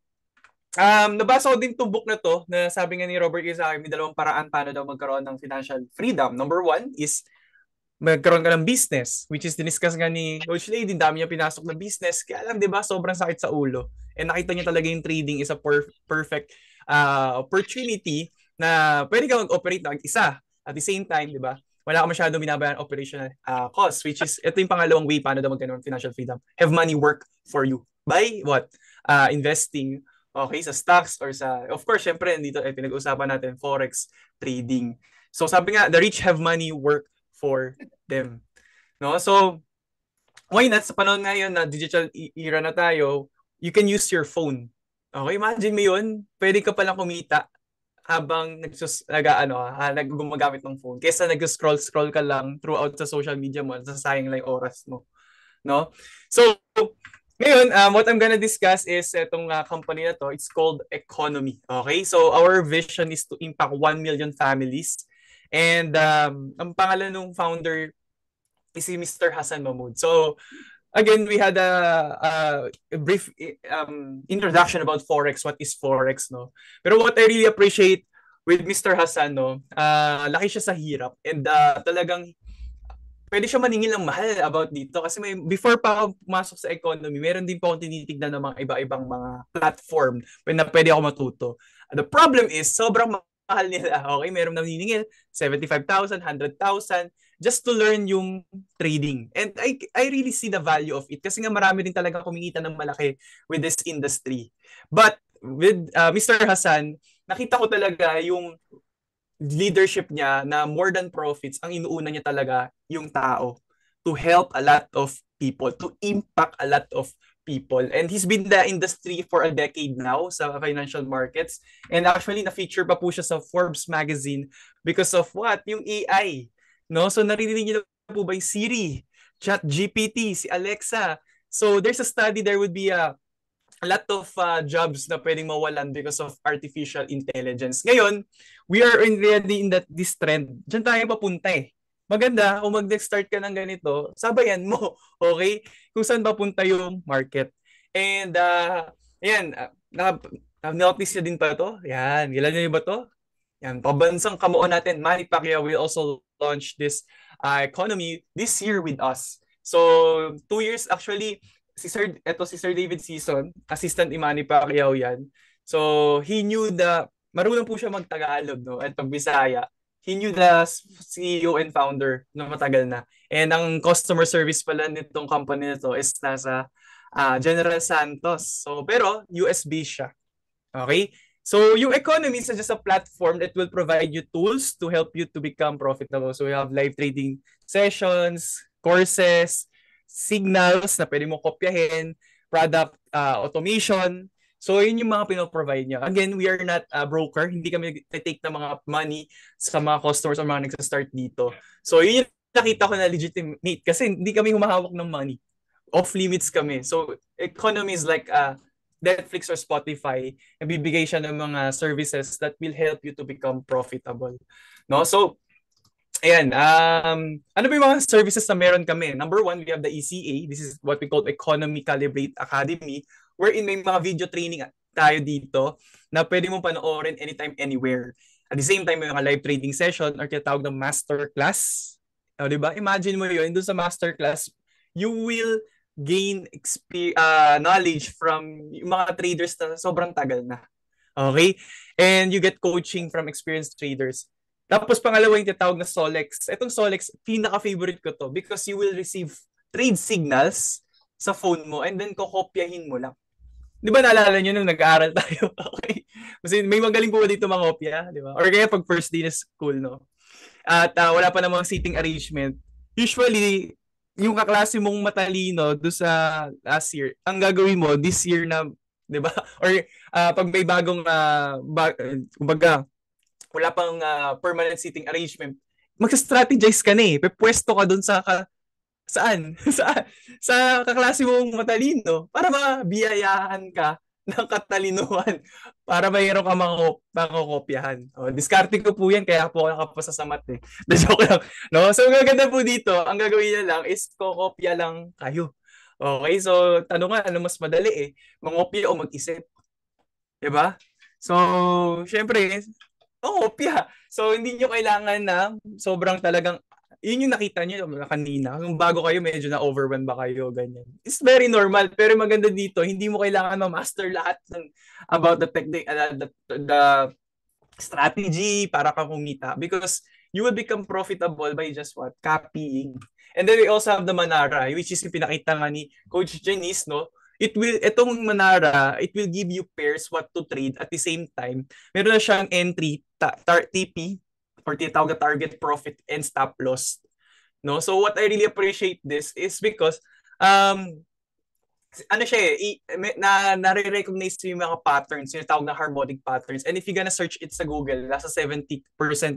Um, nabasa ko din tong book na to na sabi nga ni Robert Kiyosaki, may dalawang paraan paano daw magkaroon ng financial freedom. Number one is magkaroon ka ng business, which is diniscuss nga ni Coach Lady, dami niya pinasok na business. Kaya lang, di ba, sobrang sakit sa ulo. And nakita niya talaga yung trading is a per- perfect uh, opportunity na pwede ka mag-operate ng isa. At the same time, di ba, wala ka masyadong binabayaran operational uh, cost, which is, ito yung pangalawang way paano daw magkaroon ng financial freedom. Have money work for you. By what? Uh, investing Okay, sa stocks or sa of course syempre dito ay eh, pinag-uusapan natin forex trading. So sabi nga the rich have money work for them. No? So why not sa panahon ngayon na digital e-, era na tayo, you can use your phone. Okay, imagine mo 'yun, pwede ka palang kumita habang nagsus nag ano, ha, naggumagamit ng phone Kesa nag-scroll scroll ka lang throughout sa social media mo, nasasayang lang oras mo. No? So ngayon, um, what I'm gonna discuss is itong uh, company na to. It's called Economy. Okay? So, our vision is to impact 1 million families. And um, ang pangalan ng founder is si Mr. Hassan Mahmoud. So, again, we had a, a brief um, introduction about Forex. What is Forex, no? Pero what I really appreciate with Mr. Hassan, no, uh, laki siya sa hirap. And uh, talagang pwede siya maningil ng mahal about dito kasi may before pa ako pumasok sa economy, meron din po akong tinitingnan ng mga iba-ibang mga platform na pwede ako matuto. And the problem is, sobrang mahal nila. <laughs> Okay, meron na naniningil, 75,000, 100,000 just to learn yung trading. And I, I really see the value of it kasi nga marami din talaga kumikita ng malaki with this industry. But with uh, Mr. Hassan, nakita ko talaga yung leadership niya na more than profits, ang inuuna niya talaga yung tao to help a lot of people, to impact a lot of people. And he's been the industry for a decade now sa financial markets. And actually, na-feature pa po siya sa Forbes magazine because of what? Yung AI. No? So, narinig niyo na po ba yung Siri, Chat GPT, si Alexa. So, there's a study, there would be a a lot of uh, jobs na pwedeng mawalan because of artificial intelligence. Ngayon, we are already in that this trend. Diyan tayo papunta eh. Maganda kung mag-start ka ng ganito, sabayan mo, <laughs> okay? Kung saan papunta yung market. And uh, ayan, uh, na-notice na din pa to. Yan, ilan nyo ba to? Yan, pabansang kamuo natin. Manny Pacquiao will also launch this uh, economy this year with us. So, two years actually, si Sir eto si Sir David Season, assistant ni Manny Pacquiao 'yan. So he knew na, marunong po siya magtagalog no at pag-Bisaya. He knew the CEO and founder na matagal na. And ang customer service pala nitong company na to is nasa uh, General Santos. So pero USB siya. Okay? So yung economy is just a platform that will provide you tools to help you to become profitable. So we have live trading sessions, courses, signals na pwede mo kopyahin, product uh, automation. So, yun yung mga pinoprovide niya. Again, we are not a broker. Hindi kami take ng mga money sa mga customers o mga nagsastart dito. So, yun yung nakita ko na legitimate kasi hindi kami humahawak ng money. Off-limits kami. So, economy is like a ah, Netflix or Spotify. Nabibigay siya ng mga services that will help you to become profitable. No? So, Ayan, um, ano ba yung mga services na meron kami? Number one, we have the ECA. This is what we call Economy Calibrate Academy wherein may mga video training tayo dito na pwede mong panoorin anytime, anywhere. At the same time, may mga live trading session or kinatawag ng masterclass. O, oh, diba? Imagine mo yun, doon sa masterclass, you will gain experience, uh, ah, knowledge from yung mga traders na sobrang tagal na. Okay? And you get coaching from experienced traders. Tapos pangalawa yung tinatawag na Solex. Itong Solex, pinaka-favorite ko to because you will receive trade signals sa phone mo and then kokopyahin mo lang. Di ba naalala nyo nung nag-aaral <laughs> tayo? okay. Kasi may magaling po ba dito mangopya? Di ba? Or kaya pag first day na school, no? At uh, wala pa namang seating arrangement. Usually, yung kaklase mong matalino do sa last year, ang gagawin mo this year na, di ba? <laughs> Or uh, pag may bagong, uh, ba- kumbaga, wala pang uh, permanent seating arrangement, magsa-strategize ka na eh. Pepwesto ka doon sa ka, saan? <laughs> sa, sa kaklase mong matalino para mabiyayahan ka <laughs> ng katalinuhan para mayroon ka makop- makokopyahan. O, diskarte ko po yan, kaya po ako nakapasa sa mat eh. The <laughs> joke lang. No? So, ang gaganda po dito, ang gagawin niya lang is kokopya lang kayo. Okay, so tanong nga, ano mas madali eh? Mangopya o mag-isip? Diba? So, syempre, opya. So, hindi nyo kailangan na sobrang talagang, yun yung nakita nyo kanina. Kung bago kayo, medyo na-overwhelm ba kayo, ganyan. It's very normal, pero maganda dito, hindi mo kailangan ma-master lahat ng, about the technique, uh, the, the strategy para kang kumita. Because you will become profitable by just what? Copying. And then we also have the Manara, which is yung pinakita nga ni Coach Janice, no? it will, itong Manara it will give you pairs what to trade at the same time. Meron na siyang entry, ta- tar- TP, or tinatawag target profit and stop loss. No? So what I really appreciate this is because um, ano siya eh, na, nare-recognize yung mga patterns, yung tawag na harmonic patterns. And if you gonna search it sa Google, nasa 70%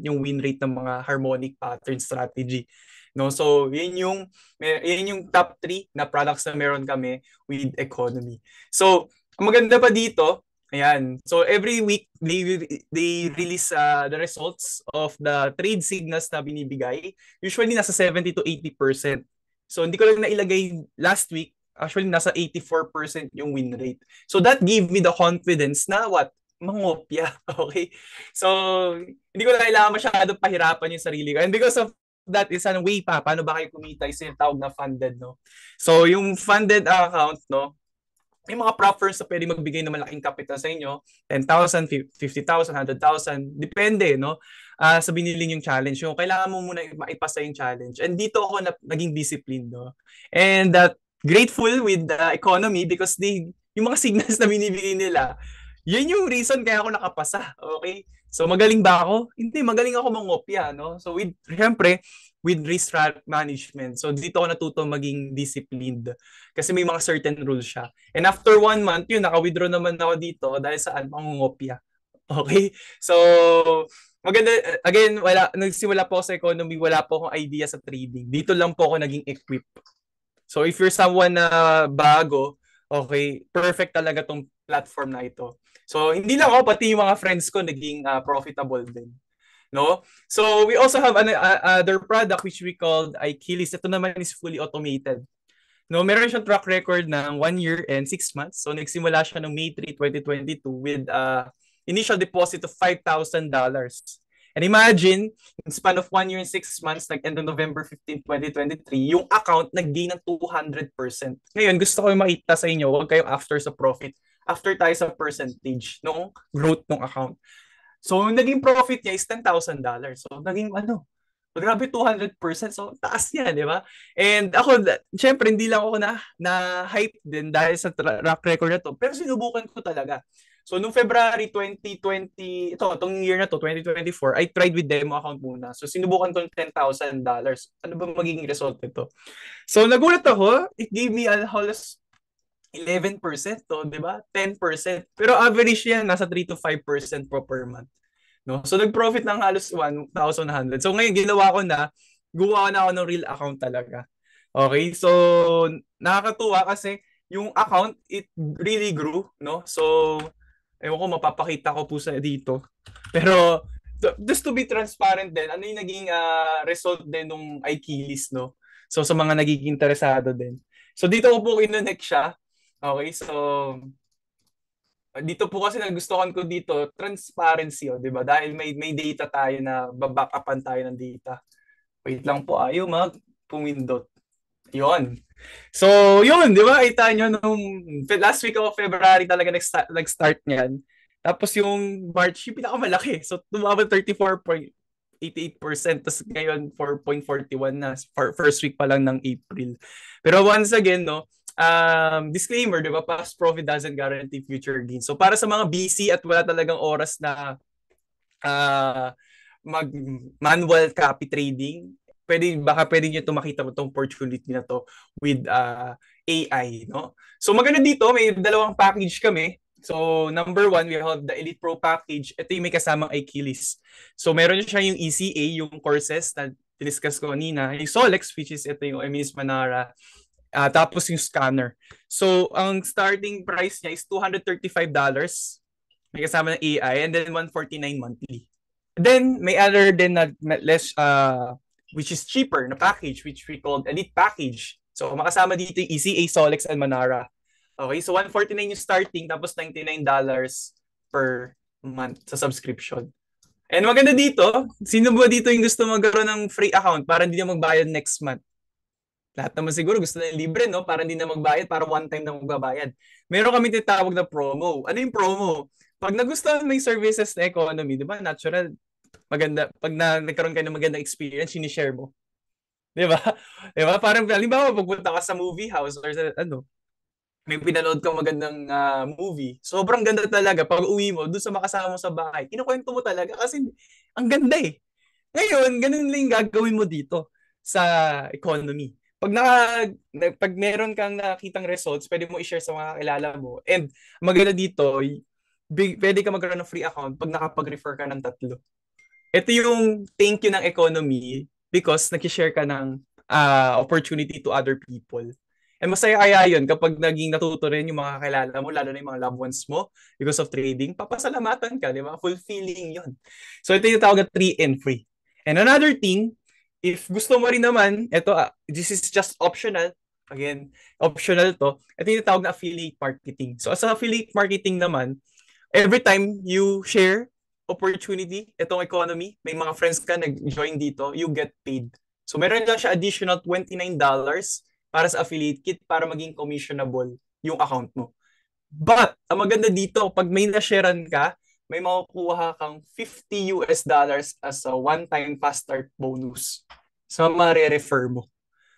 yung win rate ng mga harmonic pattern strategy. No? So, yun yung, eh, yun yung top 3 na products na meron kami with economy. So, ang maganda pa dito, ayan. So, every week, they, they release uh, the results of the trade signals na binibigay. Usually, nasa 70 to 80%. So, hindi ko lang nailagay last week actually nasa 84% yung win rate. So that gave me the confidence na what? Mangopya. <laughs> Okay? So, hindi ko na kailangan masyado pahirapan yung sarili ko. And because of that is a way pa. Paano ba kayo kumita? Isa yung tawag na funded, no? So, yung funded account, no? May mga prop firms na pwede magbigay ng malaking capital sa inyo. 10,000, 50,000, 100,000. Depende, no? Uh, sa biniling yung challenge. Yung kailangan mo muna maipasa yung challenge. And dito ako na, naging disciplined, no? And that uh, grateful with the economy because they, yung mga signals na binibigay nila, yun yung reason kaya ako nakapasa. Okay? So magaling ba ako? Hindi, magaling ako mangopya, no? So with syempre with risk management. So dito ako natuto maging disciplined kasi may mga certain rules siya. And after one month, yun naka-withdraw naman ako dito dahil saan mangopya. Okay? So maganda again, wala nagsimula po sa economy, wala po akong idea sa trading. Dito lang po ako naging equipped. So if you're someone na bago, okay, perfect talaga tong platform na ito. So, hindi lang ako, pati yung mga friends ko naging uh, profitable din. No? So, we also have an, uh, other product which we called iKilis. Ito naman is fully automated. No, meron siyang track record ng 1 year and 6 months. So, nagsimula siya ng May 3, 2022 with uh, initial deposit of $5,000. And imagine, in span of one year and six months, nag-end on November 15, 2023, yung account nag-gain ng 200%. Ngayon, gusto ko yung makita sa inyo, huwag kayong after sa profit. After tayo sa percentage ng growth ng account. So, yung naging profit niya is $10,000. So, naging ano, Grabe 200%. So, taas niya, di ba? And ako, syempre, hindi lang ako na, na hype din dahil sa track record na to. Pero sinubukan ko talaga. So, noong February 2020, ito, itong year na to, 2024, I tried with demo account muna. So, sinubukan ko ng $10,000. Ano ba magiging result nito? So, nagulat ako. It gave me a whole 11% to, di ba? 10%. Pero average yan, nasa 3 to 5% po per month. No? So, nag-profit ng halos 1,100. So, ngayon, ginawa ko na, gumawa na ako ng real account talaga. Okay? So, nakakatuwa kasi yung account, it really grew, no? So, Ewan ko, mapapakita ko po sa dito. Pero, just to be transparent din, ano yung naging uh, result din nung Aikilis, no? So, sa mga nagiging interesado din. So, dito ko po kinonek siya. Okay, so, dito po kasi nagustuhan ko dito, transparency, oh, di ba? Dahil may, may data tayo na babackupan tayo ng data. Wait lang po, ayaw mag pumindot. Yun. So, yun, di ba? Kita nyo nung last week of February talaga nag-start, niyan. Tapos yung March, yung pinakamalaki. So, tumaba 34.88%. Tapos ngayon, 4.41 na. For, first week pa lang ng April. Pero once again, no, um, disclaimer, di ba? Past profit doesn't guarantee future gains. So, para sa mga busy at wala talagang oras na uh, mag manual copy trading, pwede baka pwede niyo to makita mo tong opportunity na to with uh, ah, AI no so maganda dito may dalawang package kami so number one we have the Elite Pro package ito yung may kasamang Achilles so meron siya yung ECA yung courses na diniscuss ko kanina yung Solex which is ito yung Emilis Manara uh, tapos yung scanner so ang starting price niya is $235 may kasama ng AI and then 149 monthly then may other din na, na less uh, which is cheaper na package, which we called Elite Package. So, makasama dito yung ECA, Solex, and Manara. Okay, so 149 yung starting, tapos $99 per month sa subscription. And maganda dito, sino ba dito yung gusto magkaroon ng free account para hindi na magbayad next month? Lahat naman siguro gusto na libre, no? Para hindi na magbayad, para one time na magbabayad. Meron kami tinatawag na promo. Ano yung promo? Pag nagustuhan mo yung services na economy, di ba, natural, maganda, pag na, nagkaroon kayo ng magandang experience, sinishare mo. <laughs> Di ba? Di ba? Parang, halimbawa, pagpunta ka sa movie house or sa, ano, may pinanood kang magandang uh, movie. Sobrang ganda talaga. Pag uwi mo, doon sa makasama mo sa bahay, kinukwento mo talaga kasi ang ganda eh. Ngayon, ganun lang gagawin mo dito sa economy. Pag naka, pag meron kang nakitang results, pwede mo i-share sa mga kakilala mo. And maganda dito, big, pwede ka magkaroon ng free account pag nakapag-refer ka ng tatlo ito yung thank you ng economy because nag-share ka ng uh, opportunity to other people. And masaya kaya yun kapag naging natuto rin yung mga kakilala mo, lalo na yung mga loved ones mo because of trading, papasalamatan ka, di ba? Fulfilling yun. So ito yung tawag na free and free. And another thing, if gusto mo rin naman, ito, uh, this is just optional, again, optional to, ito yung tawag na affiliate marketing. So as affiliate marketing naman, every time you share opportunity, itong economy, may mga friends ka nag-join dito, you get paid. So meron lang siya additional $29 para sa affiliate kit para maging commissionable yung account mo. But, ang maganda dito, pag may na-sharean ka, may makukuha kang 50 US dollars as a one-time fast start bonus sa so, mare-refer mo.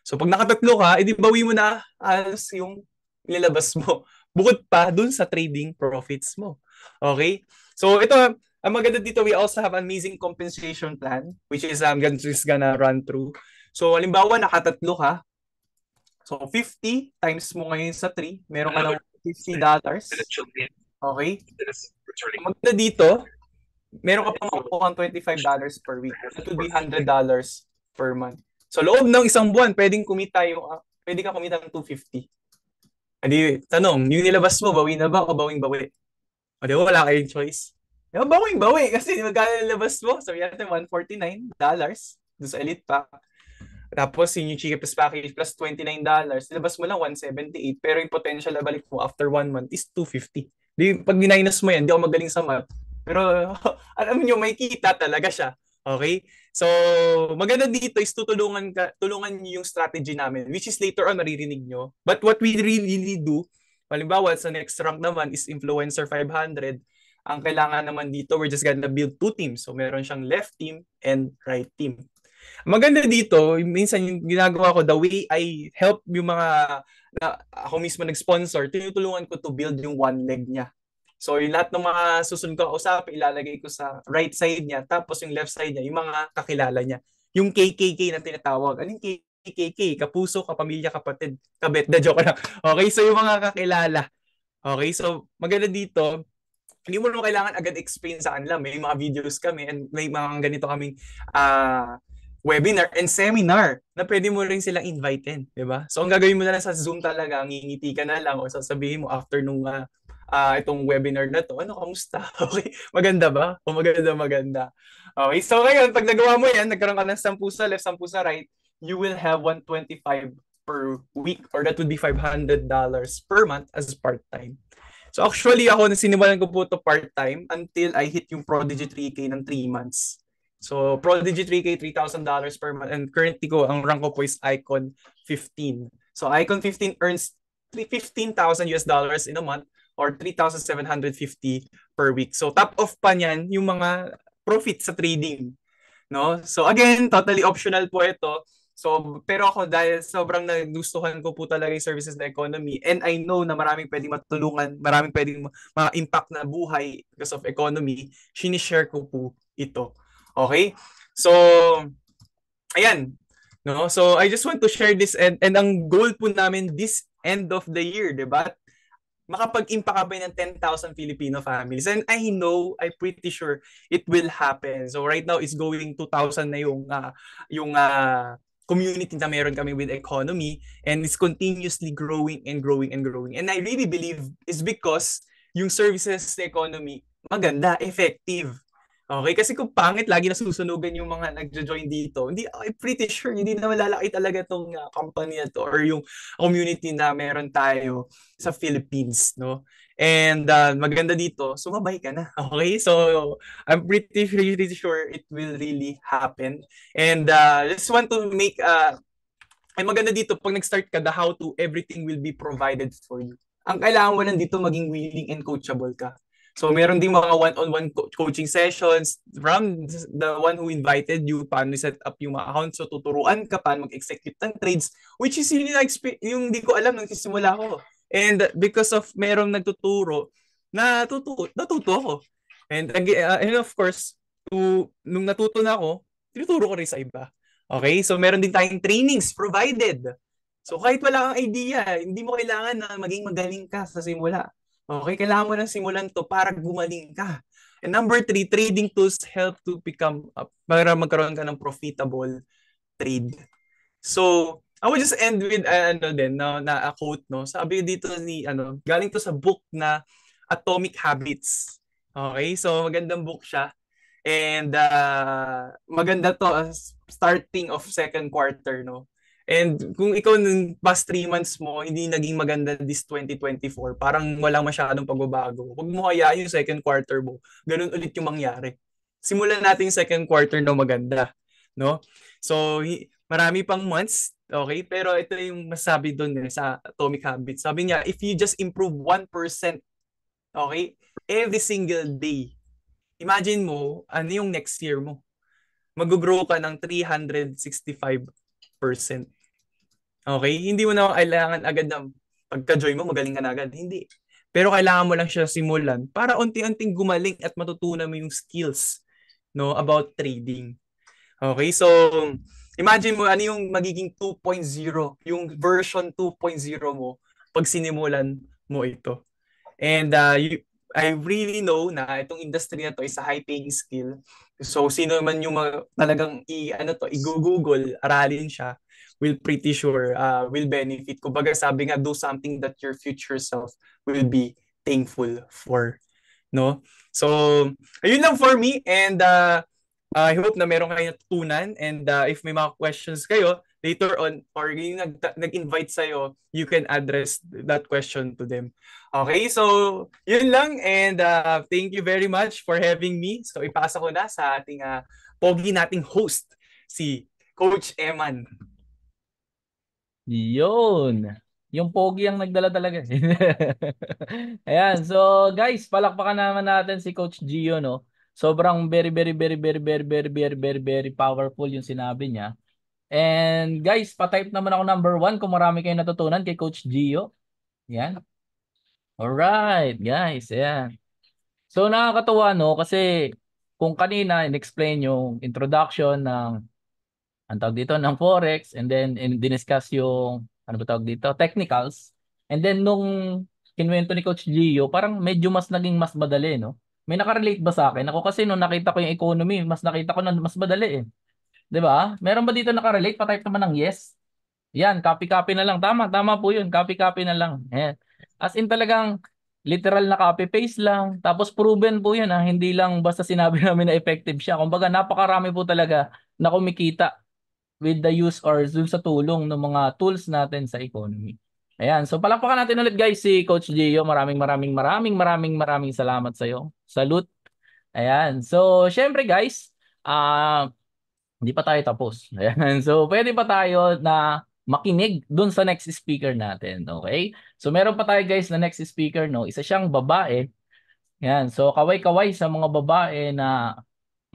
So pag nakatatlo ka, edi bawi mo na as yung nilabas mo. <laughs> Bukod pa dun sa trading profits mo. Okay? So ito, ang maganda dito, we also have amazing compensation plan, which is I'm um, just gonna run through. So, halimbawa, nakatatlo ka. So, 50 times mo ngayon sa 3, meron ka ng 50 dollars. Okay? Ang maganda dito, meron ka pa makukuha 25 dollars per week. That would be 100 dollars per month. So, loob ng isang buwan, pwedeng kumita yung, uh, pwede ka kumita ng 250. Adi, tanong, yung nilabas mo, bawi na ba o bawing bawi? O di, wala kayong choice. Yung eh, bawing-bawi kasi magkano labas mo? Sabi natin $149 dollars doon sa Elite Pack. Tapos yung cheapest package plus $29. Labas mo lang $178 pero yung potential na balik mo after one month is $250. Di, pag minus mo yan, di ako magaling sa math. Pero <laughs> alam niyo may kita talaga siya. Okay? So, maganda dito is tutulungan ka, tulungan niyo yung strategy namin, which is later on maririnig nyo. But what we really, really do, halimbawa sa next rank naman is influencer 500, ang kailangan naman dito, we're just gonna build two teams. So meron siyang left team and right team. Maganda dito, minsan yung ginagawa ko, the way I help yung mga na ako mismo nag-sponsor, tinutulungan ko to build yung one leg niya. So yung lahat ng mga susunod ko usap, ilalagay ko sa right side niya, tapos yung left side niya, yung mga kakilala niya. Yung KKK na tinatawag. Anong KKK? kapuso, kapamilya, kapatid, kabet, da joke lang. Okay, so yung mga kakilala. Okay, so maganda dito, hindi mo naman kailangan agad explain sa kanila. May mga videos kami and may mga ganito kaming uh, webinar and seminar na pwede mo rin silang invitein, di ba? So, ang gagawin mo na lang sa Zoom talaga, ngingiti ka na lang o sasabihin mo after nung uh, uh, itong webinar na to, ano, kamusta? <laughs> Okay, maganda ba? O maganda, maganda. Okay, so ngayon, pag nagawa mo yan, nagkaroon ka ng 10 sa left, 10 sa right, you will have 125 per week or that would be $500 per month as part-time. So actually ako, sinimulan ko po to part-time until I hit yung Prodigy 3K ng 3 months. So Prodigy 3K, $3,000 per month. And currently ko, ang rank ko po is Icon 15. So Icon 15 earns 15,000 US dollars in a month or 3,750 per week. So top off pa niyan yung mga profit sa trading. No? So again, totally optional po ito. So, pero ako dahil sobrang nagustuhan ko po talaga yung services na economy and I know na maraming pwedeng matulungan, maraming pwedeng ma-impact na buhay because of economy, sinishare ko po ito. Okay? So, ayan. No? So, I just want to share this and, and ang goal po namin this end of the year, di ba? Makapag-impact kami ng 10,000 Filipino families. And I know, I'm pretty sure it will happen. So, right now it's going 2,000 na yung, uh, yung uh, community na meron kami with economy and it's continuously growing and growing and growing. And I really believe is because yung services na economy maganda, effective. Okay, kasi kung pangit, lagi na susunugan yung mga nagjo-join dito. Hindi, I'm pretty sure, hindi na malalaki talaga tong uh, company na to or yung community na meron tayo sa Philippines, no? And uh, maganda dito, sumabay ka na, <laughs> okay? So, I'm pretty, pretty sure it will really happen. And uh, just want to make, uh, ay maganda dito, pag nag-start ka, the how-to, everything will be provided for you. Ang kailangan mo lang dito, maging willing and coachable ka So meron din mga one-on-one coaching sessions from the one who invited you paano set up yung mga account. So tuturuan ka paano mag-execute ng trades which is yun yung, yung di ko alam nang sisimula ko. And because of merong nagtuturo, natuto, natuto ako. And, again, uh, and of course, to, nung natuto na ako, tinuturo ko rin sa iba. Okay? So meron din tayong trainings provided. So kahit wala kang idea, hindi mo kailangan na maging magaling ka sa simula. Okay, kailangan mo nang simulan to para gumaling ka. And number three, trading tools help to become, uh, para magkaroon ka ng profitable trade. So, I will just end with uh, ano din na, na a quote no. Sabi dito ni ano, galing to sa book na Atomic Habits. Okay? So magandang book siya. And uh, maganda to as uh, starting of second quarter no. And kung ikaw ng past 3 months mo, hindi naging maganda this 2024, parang walang masyadong pagbabago. Huwag mo hayaan yung second quarter mo. Ganun ulit yung mangyari. Simulan natin yung second quarter na maganda. No? So, marami pang months, okay? Pero ito yung masabi doon eh, sa Atomic Habits. Sabi niya, if you just improve 1%, okay? Every single day. Imagine mo, ano yung next year mo? Mag-grow ka ng 365 percent. Okay? Hindi mo na kailangan agad na pagka join mo, magaling ka na agad. Hindi. Pero kailangan mo lang siya simulan para unti-unting gumaling at matutunan mo yung skills no about trading. Okay? So, imagine mo ano yung magiging 2.0, yung version 2.0 mo pag sinimulan mo ito. And uh, you, I really know na itong industry na to is a high paying skill. So sino man yung mga, talagang i ano to, i-google, aralin siya, will pretty sure uh, will benefit. Kumbaga sabi nga, do something that your future self will be thankful for. No? So, ayun lang for me. And uh, uh I hope na meron kayo natutunan. And uh, if may mga questions kayo, later on or yung nag, nag-invite sa'yo, you can address that question to them. Okay, so yun lang and uh, thank you very much for having me. So ipasa ko na sa ating uh, pogi nating host, si Coach Eman. Yun. Yung pogi ang nagdala talaga. <laughs> Ayan. So, guys, palakpakan naman natin si Coach Gio, no? Sobrang very, very, very, very, very, very, very, very, very powerful yung sinabi niya. And guys, patype naman ako number one kung marami kayo natutunan kay Coach Gio. Yan. Alright, guys. Yan. So, nakakatuwa, no? Kasi kung kanina, in-explain yung introduction ng ang tawag dito ng forex and then and diniscuss yung ano ba tawag dito technicals and then nung kinwento ni Coach Gio parang medyo mas naging mas madali no may nakarelate ba sa akin ako kasi nung nakita ko yung economy mas nakita ko na mas madali eh 'di ba meron ba dito nakarelate pa-type naman ng yes yan copy-copy na lang tama tama po yun copy-copy na lang eh as in talagang literal na copy paste lang tapos proven po yun ha ah. hindi lang basta sinabi <laughs> namin na effective siya kumbaga napakarami po talaga na kumikita with the use or dun sa tulong ng mga tools natin sa economy. Ayan, so palakpakan natin ulit guys si Coach Gio. Maraming maraming maraming maraming maraming salamat sa iyo. Salute. Ayan. So, syempre guys, ah uh, hindi pa tayo tapos. <laughs> Ayan. So, pwede pa tayo na makinig dun sa next speaker natin, okay? So, meron pa tayo guys na next speaker, no? Isa siyang babae. Ayan. So, kaway-kaway sa mga babae na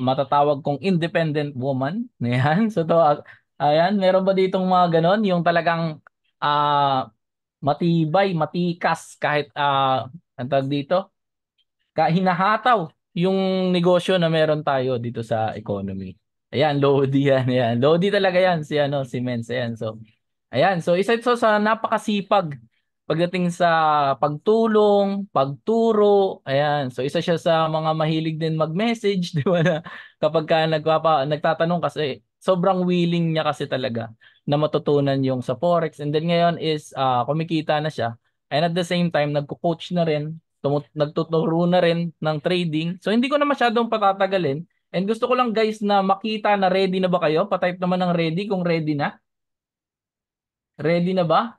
matatawag kong independent woman. <laughs> Ayan. So to, ah, ayan, meron ba ditong mga ganon? Yung talagang uh, matibay, matikas kahit uh, ah, antag dito, kahinahataw yung negosyo na meron tayo dito sa economy. Ayan, Lodi yan. Ayan. Lodi talaga yan si, ano, si Men's. Ayan, so, ayan. So, isa ito sa napakasipag pagdating sa pagtulong, pagturo, ayan. So isa siya sa mga mahilig din mag-message, <laughs> di ba na kapag ka nagpapa, nagtatanong kasi sobrang willing niya kasi talaga na matutunan yung sa forex and then ngayon is uh, kumikita na siya. And at the same time nagko-coach na rin, tumut- nagtuturo na rin ng trading. So hindi ko na masyadong patatagalin. And gusto ko lang guys na makita na ready na ba kayo? Pa-type naman ng ready kung ready na. Ready na ba?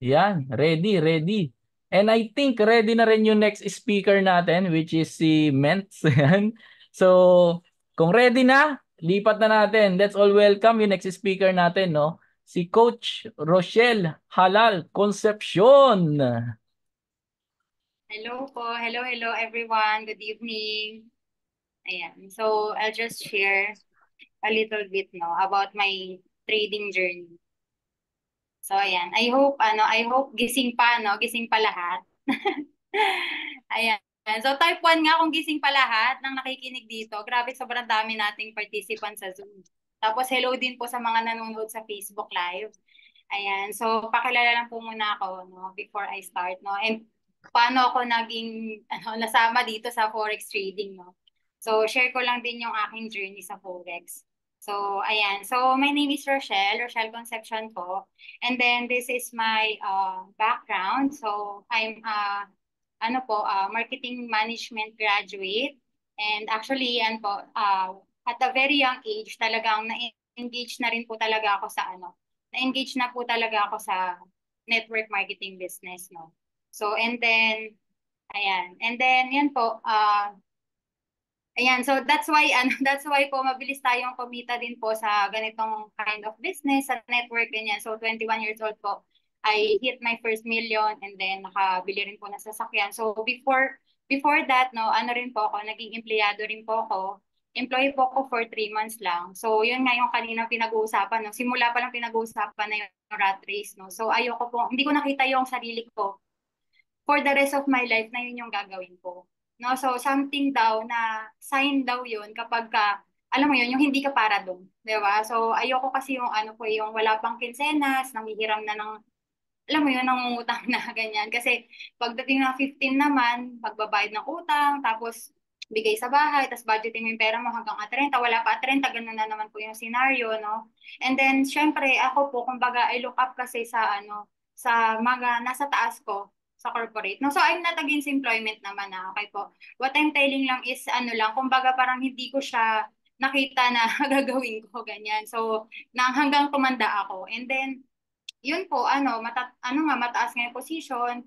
Yan, ready, ready. And I think ready na rin yung next speaker natin which is si Ments. <laughs> Yan. so, kung ready na, lipat na natin. Let's all welcome yung next speaker natin, no? Si Coach Rochelle Halal Concepcion. Hello po. Hello, hello everyone. Good evening. Ayan. So, I'll just share a little bit no about my trading journey. So ayan, I hope ano, I hope gising pa no, gising pa lahat. <laughs> ayan. So type 1 nga kung gising pa lahat ng nakikinig dito. Grabe sobrang dami nating participants sa Zoom. Tapos hello din po sa mga nanonood sa Facebook Live. Ayan. So pakilala lang po muna ako no before I start no. And paano ako naging <laughs> ano nasama dito sa forex trading no. So share ko lang din yung aking journey sa forex. So, ayan. So, my name is Rochelle, Rochelle Concepcion po. And then, this is my uh, background. So, I'm a, uh, ano po, uh, marketing management graduate. And actually, yan po, uh, at a very young age, talagang na-engage na rin po talaga ako sa ano, na-engage na po talaga ako sa network marketing business, no? So, and then, ayan. And then, yan po, uh, Ayan, so that's why <laughs> ano, that's why po mabilis tayong kumita din po sa ganitong kind of business, sa network ganyan. So 21 years old po, I hit my first million and then nakabili rin po ng sasakyan. So before before that, no, ano rin po ako, naging empleyado rin po ako. Employee po ako for three months lang. So yun nga yung kanina pinag-uusapan, no. Simula pa lang pinag-uusapan na yung rat race, no. So ayoko po, hindi ko nakita yung sarili ko for the rest of my life na yun yung gagawin ko. No? So, something daw na sign daw yun kapag ka, alam mo yun, yung hindi ka para doon. Di ba? So, ayoko kasi yung ano po, yung wala pang kinsenas, nangihiram na ng alam mo yun, nangungutang na <laughs> ganyan. Kasi pagdating na 15 naman, pagbabayad ng utang, tapos bigay sa bahay, tapos budgeting mo yung pera mo hanggang at 30, wala pa at 30, ganun na naman po yung scenario, no? And then, syempre, ako po, kumbaga, I look up kasi sa, ano, sa mga nasa taas ko, sa corporate. No? So, I'm not against employment naman na, ah. okay po. What I'm telling lang is, ano lang, kumbaga parang hindi ko siya nakita na <laughs> gagawin ko, ganyan. So, na hanggang tumanda ako. And then, yun po, ano, mata, ano nga, mataas nga position,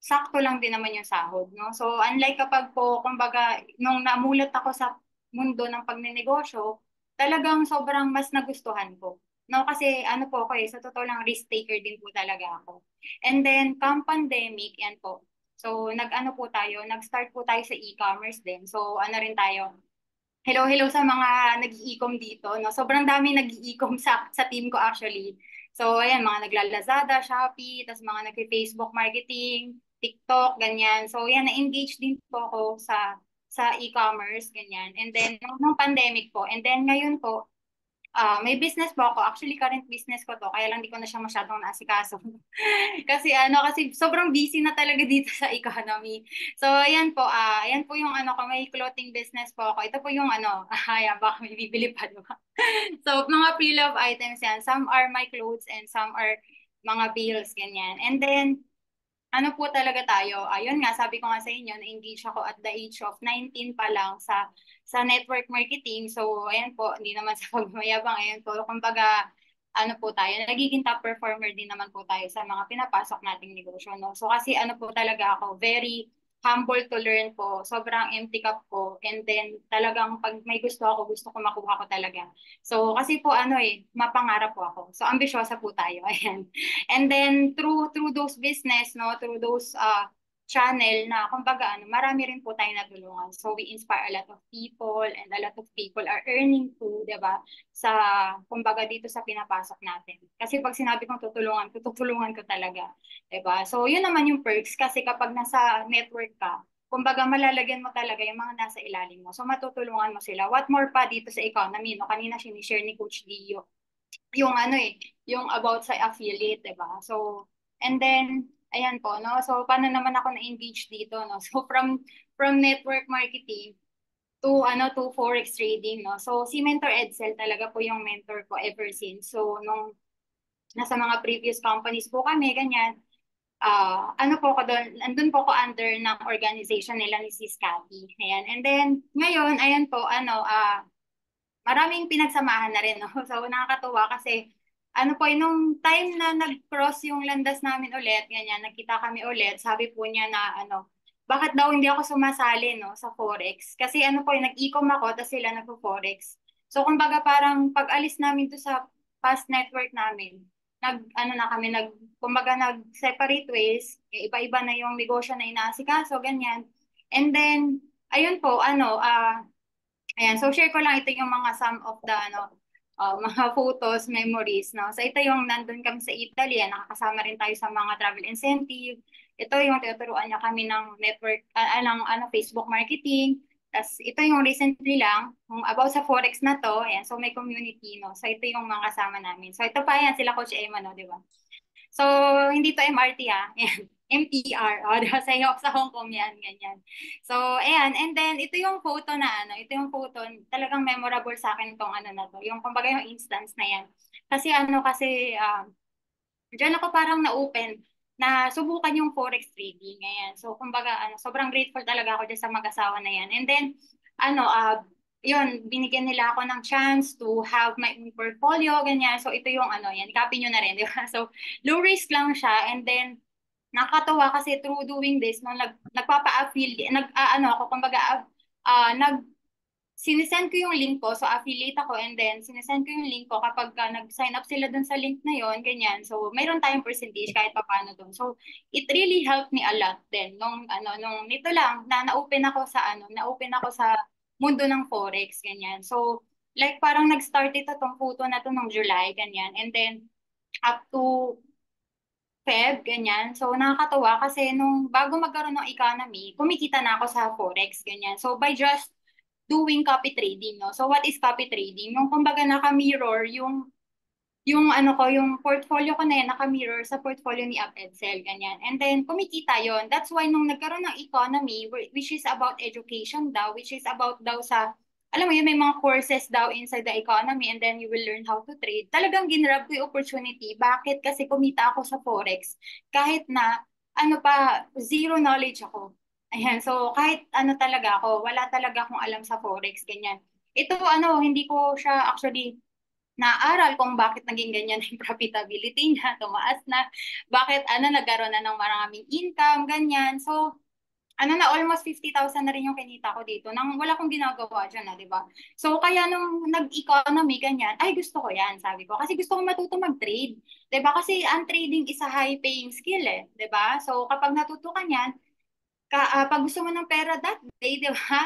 sakto lang din naman yung sahod, no? So, unlike kapag po, kumbaga, nung namulat ako sa mundo ng pagnenegosyo, talagang sobrang mas nagustuhan ko. No, kasi ano po ako eh, sa totoo lang, risk taker din po talaga ako. And then, come pandemic, yan po. So, nag-ano po tayo, nag-start po tayo sa e-commerce din. So, ano rin tayo, hello, hello sa mga nag-e-com dito. No? Sobrang dami nag-e-com sa, sa team ko actually. So, ayan, mga nagla-Lazada, Shopee, tas mga nag-Facebook marketing, TikTok, ganyan. So, yan, na-engage din po ako sa sa e-commerce, ganyan. And then, nung pandemic po, and then ngayon po, Uh, may business po ako. Actually, current business ko to. Kaya lang di ko na siya masyadong naasikaso. <laughs> kasi ano, kasi sobrang busy na talaga <laughs> dito sa economy. So, ayan po. Uh, ayan po yung ano ko. May clothing business po ako. Ito po yung ano. haya, <laughs> baka may bibili pa, diba? so, mga pre-love items yan. Some are my clothes and some are mga bills, ganyan. And then, ano po talaga tayo, ayun nga, sabi ko nga sa inyo, na-engage ako at the age of 19 pa lang sa sa network marketing. So, ayan po, hindi naman sa <laughs> pagmayabang, ayan po, kumbaga, ano po tayo, nagiging top performer din naman po tayo sa mga pinapasok nating negosyo, no? So, kasi ano po talaga ako, very humble to learn po. Sobrang empty cup ko. And then talagang pag may gusto ako, gusto ko makuha ko talaga. So kasi po ano eh, mapangarap po ako. So ambisyosa po tayo. <laughs> Ayan. And then through through those business, no, through those uh, channel na kumbaga ano, marami rin po tayong natulungan. So we inspire a lot of people and a lot of people are earning too, 'di ba? Sa kumbaga dito sa pinapasok natin. Kasi pag sinabi kong tutulungan, tutulungan ko talaga, 'di ba? So 'yun naman yung perks kasi kapag nasa network ka, kumbaga malalagyan mo talaga yung mga nasa ilalim mo. So matutulungan mo sila. What more pa dito sa economy, no? Kanina sinishare ni Coach Dio yung ano eh, yung about sa affiliate, 'di ba? So and then ayan po, no? So, paano naman ako na-engage dito, no? <laughs> So, from, from network marketing to, ano, to forex trading, no? So, si Mentor Edsel talaga po yung mentor ko ever since. So, nung nasa mga previous companies po kami, ganyan, uh, ano po ko doon, andun po ko under ng organization nila ni Sis Cathy. Ayan. And then, ngayon, ayan po, ano, uh, maraming pinagsamahan na rin. No? <laughs> So, nakakatuwa kasi ano po, eh, nung time na nag-cross yung landas namin ulit, ganyan, nagkita kami ulit, sabi po niya na, ano, bakit daw hindi ako sumasali, no, sa Forex? Kasi ano po, eh, nag-ecom ako, tapos sila nagpo-Forex. So, kumbaga parang pag alis namin to sa past network namin, nag, ano na kami, nag, kumbaga nag-separate ways, eh, iba-iba na yung negosyo na inaasikaso, ganyan. And then, ayun po, ano, ah, uh, ayan, so share ko lang ito yung mga some of the, ano, uh, <laughs> mga photos, memories. No? So ito yung nandun kami sa Italy, ah, nakakasama rin tayo sa mga travel incentive. Ito yung tinuturuan niya kami ng network, uh, ng ano, Facebook marketing. Tapos ito yung recently lang, kung about sa Forex na to, ayan, so may community, no? So ito yung mga kasama namin. So ito pa yan, sila Coach Emma, no, di ba? So hindi to MRT, ha? <laughs> Ayan. MTR, e o, oh, <laughs> diba, sa Hong Kong yan, ganyan. So, ayan, and then, ito yung photo na ano, ito yung photo, talagang memorable sa akin itong ano na to, yung kumbaga yung instance na yan. Kasi ano, kasi, um, uh, dyan ako parang na-open na subukan yung forex trading, ayan. So, kumbaga, ano, sobrang grateful talaga ako dyan sa mag-asawa na yan. And then, ano, uh, yun, binigyan nila ako ng chance to have my own portfolio, ganyan. So, ito yung ano, yan, copy nyo na rin, di ba? <laughs> So, low risk lang siya, and then, nakakatawa kasi through doing this, no, nag, nagpapa-affiliate, nag, uh, ano ako, kumbaga, uh, nag, sinisend ko yung link ko, so affiliate ako, and then sinisend ko yung link ko kapag uh, nag-sign up sila dun sa link na yon ganyan. So, mayroon tayong percentage kahit paano dun. So, it really helped me a lot then nung, ano, nung nito lang, na na-open ako sa, ano, na-open ako sa mundo ng forex, ganyan. So, like parang nag-start ito tong photo na to nung July, ganyan. And then, up to Feb, ganyan. So, nakakatawa kasi nung bago magkaroon ng economy, kumikita na ako sa forex, ganyan. So, by just doing copy trading, no? So, what is copy trading? Yung kumbaga naka-mirror yung yung ano ko, yung portfolio ko na yan, naka-mirror sa portfolio ni Up Edsel, ganyan. And then, kumikita yon That's why nung nagkaroon ng economy, which is about education daw, which is about daw sa alam mo yun, may mga courses daw inside the economy and then you will learn how to trade. Talagang ginrab ko yung opportunity. Bakit? Kasi kumita ako sa Forex. Kahit na, ano pa, zero knowledge ako. Ayan, so kahit ano talaga ako, wala talaga akong alam sa Forex, ganyan. Ito, ano, hindi ko siya actually naaral kung bakit naging ganyan <laughs> yung profitability niya, tumaas na, bakit ano, nagkaroon na ng maraming income, ganyan. So, ano na, almost 50,000 na rin yung kinita ko dito nang wala akong ginagawa dyan na, ah, di ba? So, kaya nung nag-economy, ganyan, ay, gusto ko yan, sabi ko. Kasi gusto ko matuto mag-trade. Di ba? Kasi ang trading is a high-paying skill, eh. Di ba? So, kapag natuto ka niyan, ka, uh, pag gusto mo ng pera that day, di ba?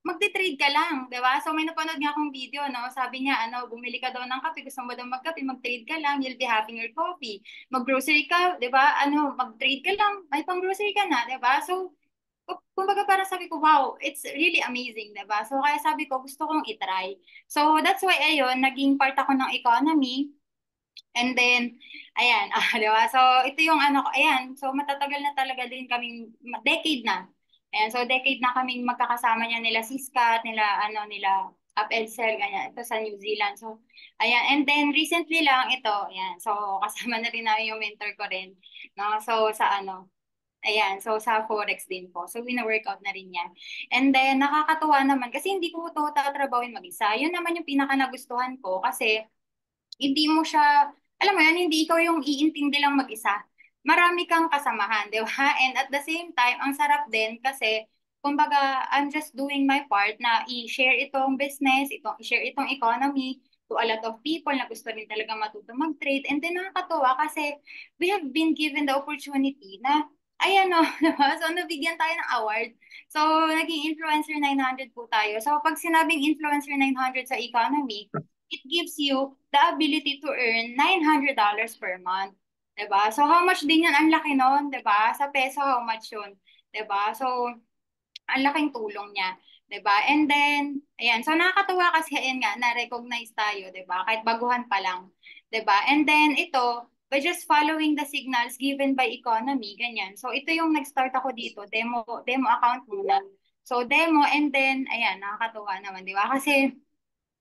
magte-trade ka lang, di ba? So may napanood nga akong video, no? Sabi niya, ano, bumili ka daw ng kape, gusto mo daw magkape, mag-trade ka lang, you'll be having your coffee. Mag-grocery ka, di ba? Ano, mag-trade ka lang, may pang-grocery ka na, di ba? So kumbaga para sabi ko, wow, it's really amazing, diba? So, kaya sabi ko, gusto kong itry. So, that's why, ayun, naging part ako ng economy. And then, ayan, <laughs> ah, diba? So, ito yung ano ko, ayan, so matatagal na talaga din kaming, decade na. Ayan, so decade na kaming magkakasama niya nila Siskat, nila, ano, nila up and sell, ganyan. Ito sa New Zealand. So, ayan. And then, recently lang ito, ayan. So, <laughs> kasama na rin namin yung mentor ko rin. No? So, sa ano, Ayan, so sa forex din po. So wina-workout na rin yan. And then nakakatuwa naman kasi hindi ko to tatrabawin mag-isa. Yun naman yung pinaka nagustuhan ko kasi hindi mo siya, alam mo yan, hindi ikaw yung iintindi lang mag-isa. Marami kang kasamahan, di ba? <laughs> And at the same time, ang sarap din kasi kumbaga I'm just doing my part na i-share itong business, itong i-share itong economy to a lot of people na gusto rin talaga matuto mag-trade. And then nakakatuwa kasi we have been given the opportunity na ayan o, oh, <laughs> diba? So, nabigyan tayo ng award. So, naging Influencer 900 po tayo. So, pag sinabing Influencer 900 sa economy, it gives you the ability to earn $900 per month. Diba? So, how much din yan? Ang laki nun, diba? Sa peso, how much yun? Diba? So, ang laking tulong niya. 'di ba? And then, ayan, so nakakatuwa kasi ayan nga na-recognize tayo, 'di ba? Kahit baguhan pa lang, 'di ba? And then ito, by just following the signals given by economy, ganyan. So ito yung nag-start ako dito, demo demo account muna. So demo and then, ayan, nakakatuwa naman, di ba? Kasi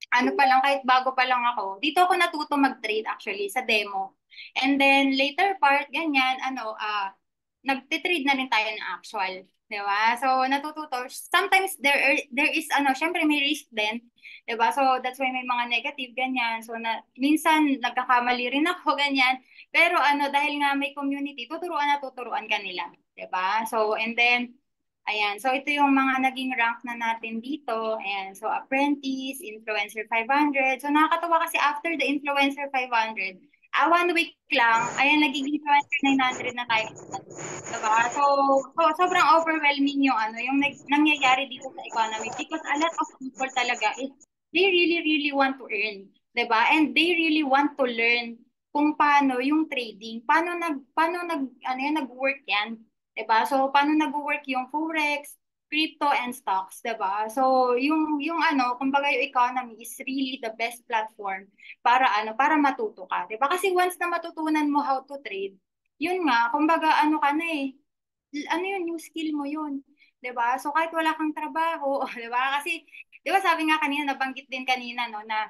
ano pa lang, kahit bago pa lang ako, dito ako natuto mag-trade actually sa demo. And then later part, ganyan, ano, ah, uh, nagtitrade na rin tayo ng actual. Di ba? So, natututo. Sometimes, there, there is, ano, syempre may risk din. Di ba? So, that's why may mga negative, ganyan. So, na, minsan, nagkakamali rin ako, <laughs> ganyan. Pero ano, dahil nga may community, tuturuan na tuturuan kanila. ba diba? So, and then, ayan. So, ito yung mga naging rank na natin dito. Ayan. So, apprentice, influencer 500. So, nakakatawa kasi after the influencer 500, ah, one week lang, ayan, naging influencer 900 na tayo. Diba? So, so, sobrang overwhelming yung ano, yung nag, nangyayari dito sa economy because a lot of people talaga, is, eh, they really, really want to earn. Diba? And they really want to learn kung paano yung trading, paano nag paano nag ano yan, nag-work yan, 'di ba? So paano nag-work yung forex, crypto and stocks, 'di ba? So yung yung ano, kumbaga yung economy is really the best platform para ano, para matuto ka, 'di ba? Kasi once na matutunan mo how to trade, yun nga, kumbaga ano ka na eh, ano yun, new skill mo yun. 'di ba? So kahit wala kang trabaho, <laughs> 'di ba? Kasi 'di ba sabi nga kanina nabanggit din kanina no na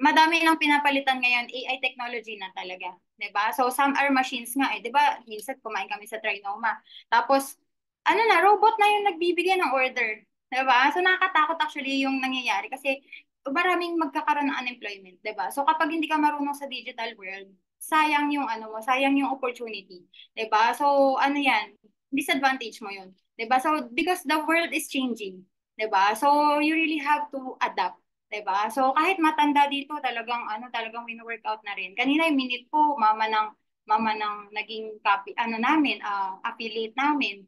madami nang pinapalitan ngayon, AI technology na talaga, 'di ba? So some are machines nga eh, 'di ba? Minsan kumain kami sa Trinoma. Tapos ano na, robot na 'yung nagbibigay ng order, 'di ba? So nakakatakot actually 'yung nangyayari kasi maraming magkakaroon ng unemployment, 'di ba? So kapag hindi ka marunong sa digital world, sayang 'yung ano mo, sayang 'yung opportunity, 'di ba? So ano 'yan, disadvantage mo 'yun, 'di ba? So because the world is changing, 'di ba? So you really have to adapt Diba? So kahit matanda dito, talagang ano, talagang wino-workout na rin. Kanina yung minute po, mama ng mama ng naging copy, ano namin, uh, affiliate namin.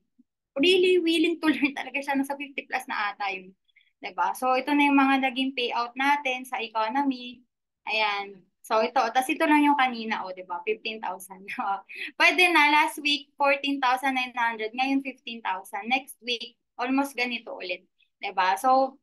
Really willing to <laughs> learn talaga siya na sa 50 plus na ata yun. Diba? So ito na yung mga naging payout natin sa economy. Ayan. So ito, tapos ito lang yung kanina, o oh, diba? 15,000. <laughs> Pwede na, last week 14,900, ngayon 15,000. Next week, almost ganito ulit. Diba? So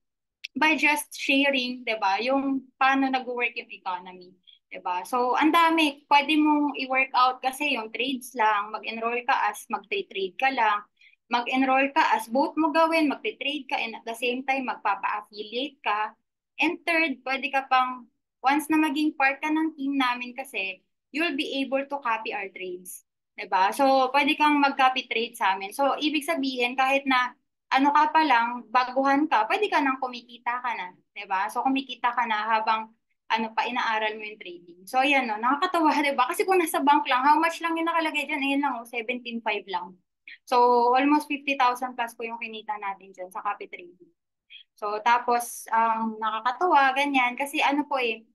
by just sharing, 'di ba? Yung paano nag-work yung economy, 'di ba? So, ang dami, pwede mong i-work out kasi yung trades lang, mag-enroll ka as mag trade ka lang, mag-enroll ka as both mo gawin, magte-trade ka and at the same time magpapa-affiliate ka. And third, pwede ka pang once na maging part ka ng team namin kasi, you'll be able to copy our trades. 'di ba? So, pwede kang mag-copy trade sa amin. So, ibig sabihin, kahit na ano ka pa lang, baguhan ka, pwede ka nang kumikita ka na, 'di ba? So kumikita ka na habang ano pa inaaral mo yung trading. So ayan no, nakakatawa 'di ba? Kasi kung nasa bank lang, how much lang yung nakalagay diyan? Ayun lang, oh, 17.5 lang. So almost 50,000 plus po yung kinita natin diyan sa copy trading. So tapos ang um, nakakatawa ganyan kasi ano po eh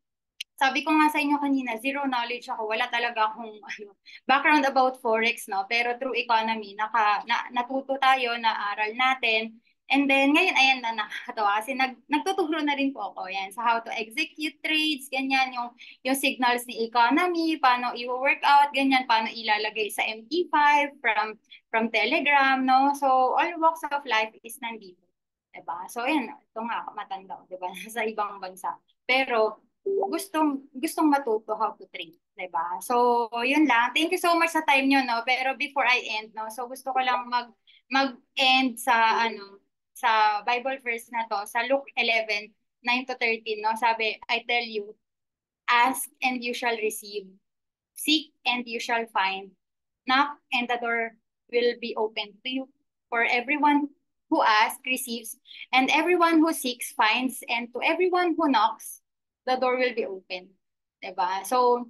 sabi ko nga sa inyo kanina, zero knowledge ako, wala talaga akong <laughs> ano, background about forex, no? Pero through economy, naka, na, natuto tayo, naaral natin. And then, ngayon, ayan na nakakatawa kasi nag, nagtuturo na rin po ako yan sa how to execute trades, ganyan, yung, yung signals ni economy, paano i-work out, ganyan, paano ilalagay sa mt 5 from, from Telegram, no? So, all walks of life is nandito. Diba? So, yan, ito nga, matanda, diba? <laughs> sa ibang bansa. Pero, gustong gustong matuto how to train, 'di ba? So, 'yun lang. Thank you so much sa time niyo, no. Pero before I end, no, so gusto ko lang mag mag-end sa ano, sa Bible verse na to, sa Luke 11, 9 to 13, no. Sabi, I tell you, ask and you shall receive. Seek and you shall find. Knock and the door will be opened to you. For everyone who asks receives, and everyone who seeks finds, and to everyone who knocks the door will be open. Diba? So,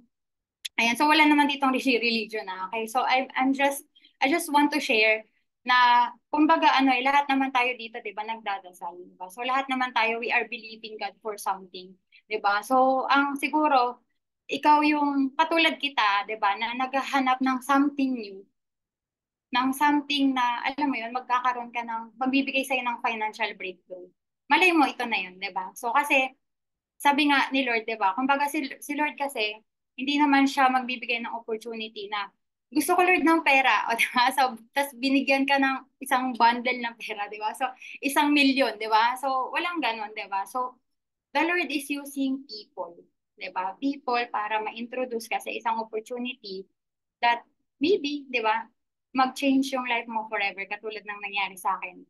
ayan. So, wala naman ditong religion na. Ah, okay? So, I, I'm just, I just want to share na, kumbaga, ano eh, lahat naman tayo dito, di ba, nagdadasal, di ba? So, lahat naman tayo, we are believing God for something, di ba? So, ang siguro, ikaw yung katulad kita, 'di ba, na naghahanap ng something new, ng something na alam mo 'yun, magkakaroon ka ng magbibigay sa ng financial breakthrough. Malay mo ito na 'yun, 'di ba? So kasi sabi nga ni Lord, di ba? Kumbaga si, si Lord kasi, hindi naman siya magbibigay ng opportunity na gusto ko Lord ng pera, <laughs> o diba? So, tas binigyan ka ng isang bundle ng pera, di ba? So, isang milyon, di ba? So, walang ganun, di ba? So, the Lord is using people, di ba? People para ma-introduce ka sa isang opportunity that maybe, di ba, mag-change yung life mo forever, katulad ng nangyari sa akin.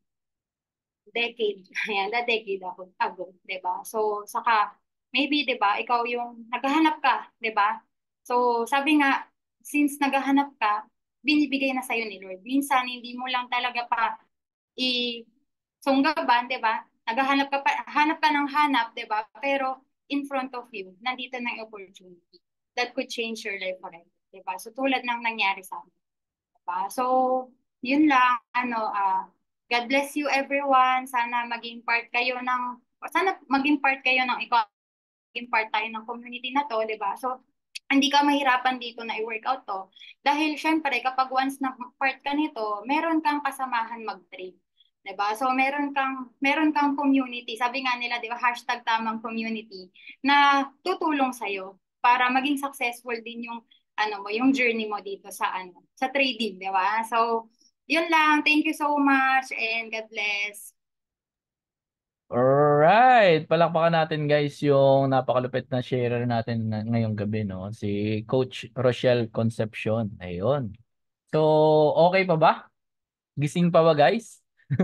Decade, <laughs> ayan, the decade ako, ago, di ba? So, saka, maybe 'di ba ikaw yung naghahanap ka, 'di ba? So sabi nga since naghahanap ka, binibigay na sa iyo ni Lord. Minsan hindi mo lang talaga pa i sunggaban, 'di ba? Naghahanap ka pa hanap ka ng hanap, 'di ba? Pero in front of you, nandito na yung opportunity that could change your life forever, 'di ba? So tulad ng nangyari sa amin. 'Di ba? So yun lang ano uh, God bless you everyone. Sana maging part kayo ng sana maging part kayo ng ikaw maging part tayo ng community na to, di ba? So, hindi ka mahirapan dito na i-workout to. Dahil syempre, kapag once na part ka nito, meron kang kasamahan mag train 'di ba? So meron kang meron kang community. Sabi nga nila, 'di ba, hashtag tamang community na tutulong sa iyo para maging successful din yung ano mo, yung journey mo dito sa ano, sa trading, 'di ba? So, 'yun lang. Thank you so much and God bless. Alright, palakpakan natin guys yung napakalupit na sharer natin ngayong gabi no, si Coach Rochelle Concepcion. Ayun. So, okay pa ba? Gising pa ba guys? <laughs>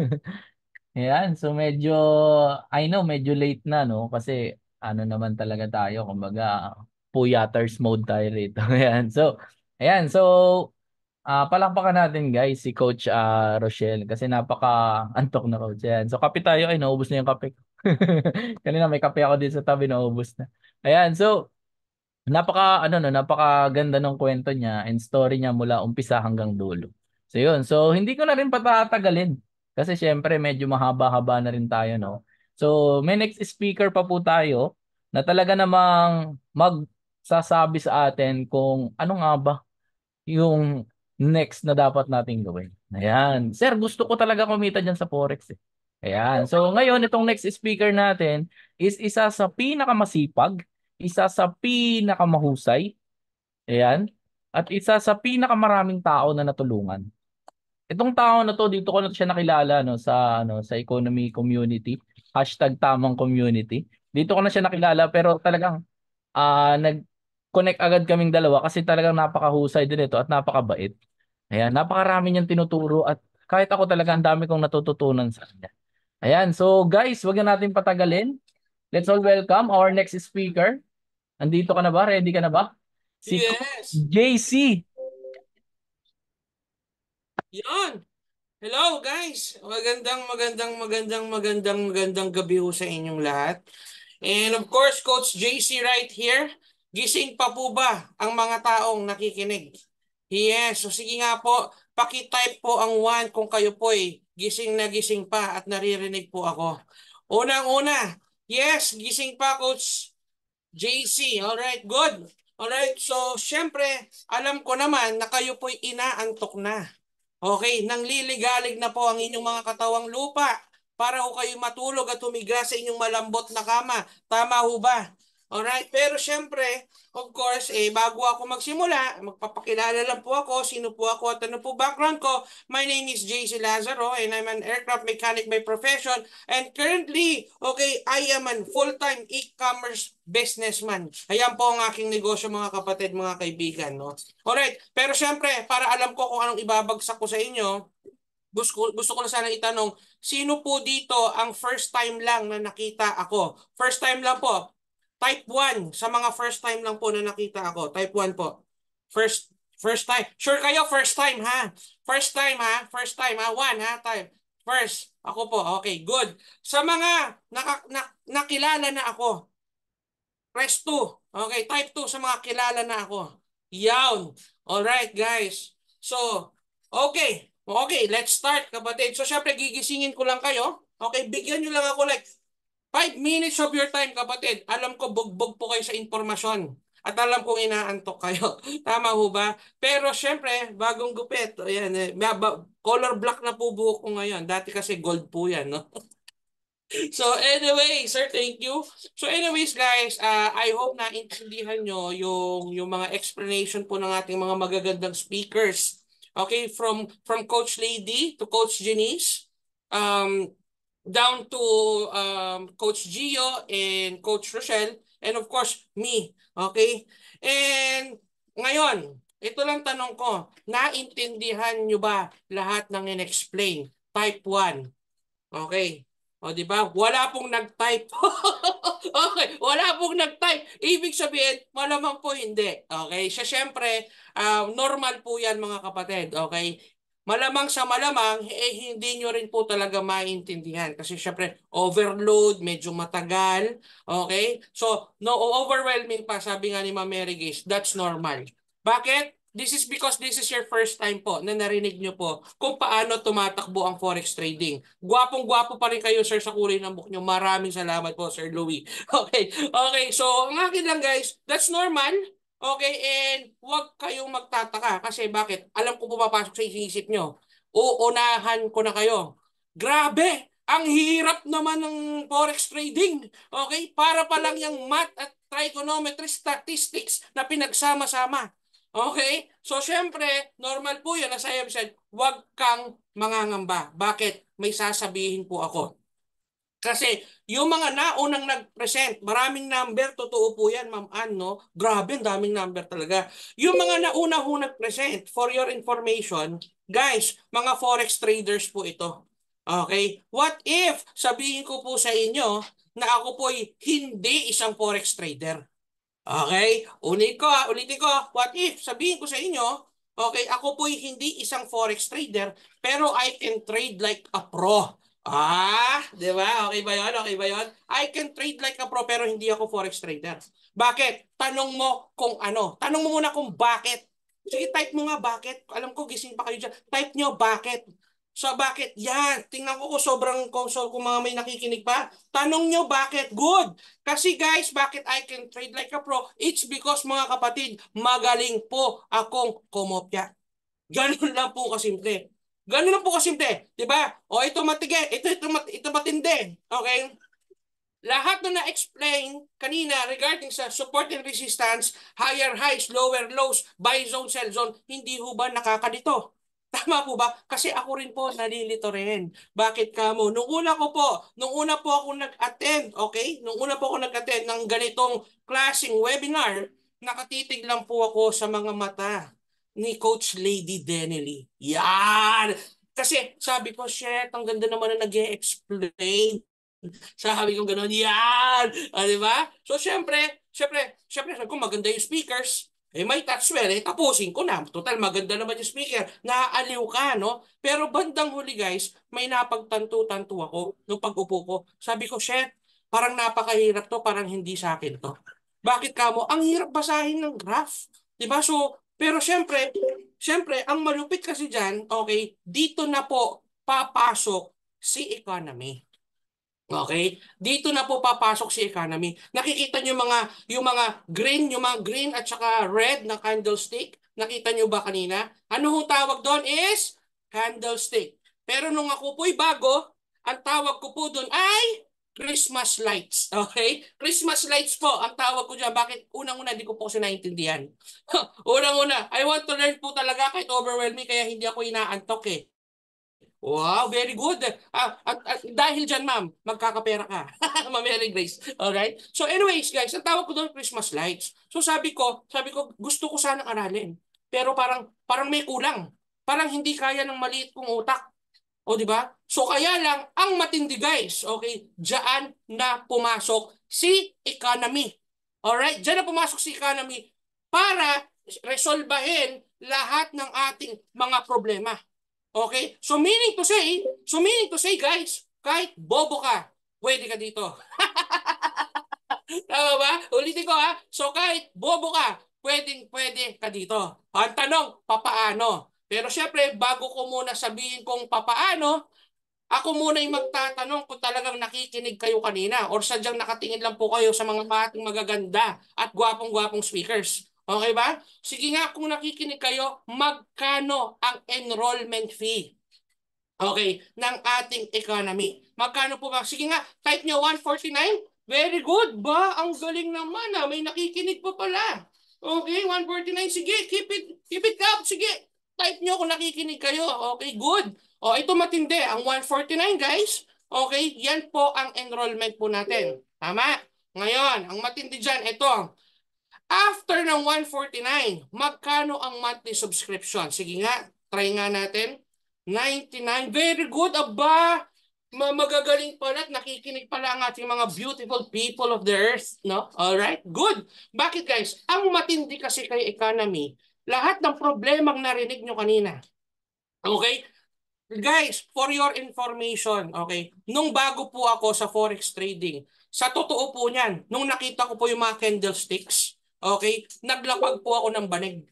Ayan, so medyo I know medyo late na no kasi ano naman talaga tayo kumbaga puyaters mode tayo rito. <laughs> Ayan. So, ayan. So, Ah, palakpakan natin guys si Coach, ah, Rochelle kasi napaka <laughs> antok na coach, ayan. So kape tayo, ay naubos na yung kape <laughs> Kanina may kape ako din sa tabi, naubos na. Ayan, so napaka-ano 'no, napakaganda ng kwento niya and story niya mula umpisa hanggang dulo. So 'yun, so hindi ko na rin patatagalin kasi syempre medyo mahaba-haba na rin tayo 'no. So may next speaker pa po tayo na talaga namang magsasabi sa atin kung ano nga ba yung next na dapat nating gawin? Ayan. Sir, gusto ko talaga kumita dyan sa Forex. Eh. Ayan. So ngayon, itong next speaker natin is isa sa pinakamasipag, isa sa pinakamahusay, ayan, at isa sa pinakamaraming tao na natulungan. Itong tao na to, dito ko na siya nakilala no, sa, ano, sa economy community, hashtag tamang community. Dito ko na siya nakilala pero talagang uh, nag-connect agad kaming dalawa kasi talagang napakahusay din ito at napakabait. Ayan, napakarami niyang tinuturo at kahit ako talaga ang dami kong natututunan sa kanya. Ayan, so guys, huwag na natin patagalin. Let's all welcome our next speaker. Andito ka na ba? Ready ka na ba? Si yes. JC. Yon. Hello guys. Magandang magandang magandang magandang magandang gabi ho sa inyong lahat. And of course, Coach JC right here. Gising pa po ba ang mga taong nakikinig? Yes, so sige nga po, paki-type po ang 1 kung kayo po ay eh, gising na gising pa at naririnig po ako. Unang-una, yes, gising pa Coach JC. All right, good. All right, so syempre, alam ko naman na kayo po'y inaantok na. Okay, nang liligalig na po ang inyong mga katawang lupa para ho kayo matulog at humiga sa inyong malambot na kama. Tama ho ba? Alright? Pero syempre, of course, eh, bago ako magsimula, magpapakilala lang po ako, sino po ako at ano po background ko. My name is JC Lazaro and I'm an aircraft mechanic by profession. And currently, okay, I am a full-time e-commerce businessman. Ayan po ang aking negosyo mga kapatid, mga kaibigan. No? Alright, pero syempre, para alam ko kung anong ibabagsak ko sa inyo, gusto, gusto ko na sana itanong, sino po dito ang first time lang na nakita ako? First time lang po, Type 1, sa mga first time lang po na nakita ako. Type 1 po. First first time. Sure kayo, first time ha. First time ha. First time ha. One ha, Type. First, ako po. Okay, good. Sa mga naka, na, nakilala na ako. Rest 2. Okay, type 2 sa mga kilala na ako. Yawn. Alright, guys. So, okay. Okay, let's start, kapatid. So, syempre, gigisingin ko lang kayo. Okay, bigyan nyo lang ako like 5 minutes of your time, kapatid. Alam ko, bugbog po kayo sa impormasyon. At alam kong inaantok kayo. <laughs> Tama ho ba? Pero syempre, bagong gupit. Ayan, eh, color black na po buhok ko ngayon. Dati kasi gold po yan. No? <laughs> so anyway, sir, thank you. So anyways, guys, uh, I hope na intindihan nyo yung, yung mga explanation po ng ating mga magagandang speakers. Okay, from from Coach Lady to Coach Janice. Um, down to um, Coach Gio and Coach Rochelle and of course me. Okay? And ngayon, ito lang tanong ko, naintindihan nyo ba lahat ng in-explain? Type 1. Okay. O di ba? Wala pong nag-type. <laughs> okay, wala pong nag-type. Ibig sabihin, malamang po hindi. Okay, siya syempre, um, normal po 'yan mga kapatid. Okay? malamang sa malamang, eh hindi nyo rin po talaga maintindihan. Kasi syempre, overload, medyo matagal. Okay? So, no overwhelming pa, sabi nga ni Ma Mary Gaze, that's normal. Bakit? This is because this is your first time po na narinig nyo po kung paano tumatakbo ang forex trading. Gwapong-gwapo pa rin kayo, sir, sa kulay ng book nyo. Maraming salamat po, Sir Louie. <laughs> Okay, okay. So, ang akin lang, guys, that's normal. Okay, and huwag kayong magtataka kasi bakit? Alam ko papasok sa isip nyo. Uunahan ko na kayo. Grabe! Ang hirap naman ng forex trading. Okay? Para pa lang yung math at trigonometry statistics na pinagsama-sama. Okay? So, syempre, normal po yun. Nasa said, huwag kang mangangamba. Bakit? May sasabihin po ako. Kasi yung mga naunang nag-present, maraming number, totoo po yan, Ma'am Ann, no? Grabe, daming number talaga. Yung mga nauna ho nag-present, for your information, guys, mga forex traders po ito. Okay? What if, sabihin ko po sa inyo, na ako po'y hindi isang forex trader? Okay? Ulit ko, ulitin ko, ah, ah. what if, sabihin ko sa inyo, okay, ako po'y hindi isang forex trader, pero I can trade like a pro. Ah, di ba? Okay ba yon? Okay ba yon? I can trade like a pro pero hindi ako forex trader. Bakit? Tanong mo kung ano. Tanong mo muna kung bakit. Sige, type mo nga bakit. Alam ko, gising pa kayo dyan. Type nyo bakit. So bakit? Yan. Tingnan ko kung sobrang console kung mga may nakikinig pa. Tanong nyo bakit? Good. Kasi guys, bakit I can trade like a pro? It's because mga kapatid, magaling po akong kumopya. Ganun lang po kasimple. Ganun lang po kasimple, 'di ba? O ito matige, ito ito mat, ito matindi. Okay? Lahat na na-explain kanina regarding sa support and resistance, higher highs, lower lows, buy zone, sell zone, hindi ho ba nakakalito? <laughs> Tama po ba? Kasi ako rin po nalilito rin. Bakit ka mo? Nung una ko po, nung una po ako nag-attend, okay? Nung una po ako nag-attend ng ganitong klaseng webinar, nakatitig lang po ako sa mga mata ni Coach Lady Denelly. Yan! Kasi sabi ko, shit, ang ganda naman na nag explain Sabi ko gano'n, yan! Ah, di ba? So, syempre, syempre, syempre, sabi ko, maganda yung speakers. Eh, may touchwell, eh, tapusin ko na. Total, maganda naman yung speaker. Naaaliw ka, no? Pero bandang huli, guys, may napagtanto-tanto ako nung pag-upo ko. Sabi ko, shit, parang napakahirap to, parang hindi sa akin to. Bakit ka mo? Ang hirap basahin ng graph. Diba? So, pero syempre, syempre, ang malupit kasi dyan, okay, dito na po papasok si economy. Okay? Dito na po papasok si economy. Nakikita nyo mga, yung mga green, yung mga green at saka red na candlestick. Nakita nyo ba kanina? Ano hong tawag doon is candlestick. Pero nung ako po'y bago, ang tawag ko po doon ay Christmas lights, <laughs> okay? Christmas lights po, ang tawag ko dyan. Bakit? Unang-una, di ko po kasi naiintindihan. <laughs> Unang-una, I want to learn po talaga kahit overwhelming kaya hindi ako inaantok eh. Wow, very good. Ah, at, at, dahil dyan, ma'am, magkakapera ka. <laughs> ma'am Grace. Alright? So anyways, guys, ang tawag ko doon Christmas lights. So sabi ko, sabi ko, gusto ko sanang aralin. Pero parang, parang may kulang. Parang hindi kaya ng maliit kong utak o di ba? So kaya lang ang matindi guys, okay, diyan na pumasok si economy. All right? diyan na pumasok si economy para resolbahin lahat ng ating mga problema. Okay? So meaning to say, so meaning to say guys, kahit bobo ka, pwede ka dito. <laughs> Tama ba? Ulitin ko ha. So kahit bobo ka, pwedeng pwede ka dito. Ang tanong, papaano? Pero syempre, bago ko muna sabihin kung papaano, ako muna yung magtatanong kung talagang nakikinig kayo kanina or sadyang nakatingin lang po kayo sa mga mating magaganda at gwapong-gwapong speakers. Okay ba? Sige nga, kung nakikinig kayo, magkano ang enrollment fee? Okay, ng ating economy. Magkano po ba? Sige nga, type nyo 149. Very good ba? Ang galing naman ah. May nakikinig pa pala. Okay, 149. Sige, keep it, keep it up. Sige, Type nyo kung nakikinig kayo. Okay, good. O, ito matindi. Ang 149, guys. Okay, yan po ang enrollment po natin. Tama? Ngayon, ang matindi dyan, ito. After ng 149, magkano ang monthly subscription? Sige nga, try nga natin. 99. Very good. Aba, magagaling pala at nakikinig pala ang ating mga beautiful people of the earth, no? All right? Good. Bakit guys? Ang matindi kasi kay economy, lahat ng problemang narinig nyo kanina. Okay? Guys, for your information, okay? Nung bago po ako sa forex trading, sa totoo po niyan, nung nakita ko po yung mga candlesticks, okay? Naglapag po ako ng banig.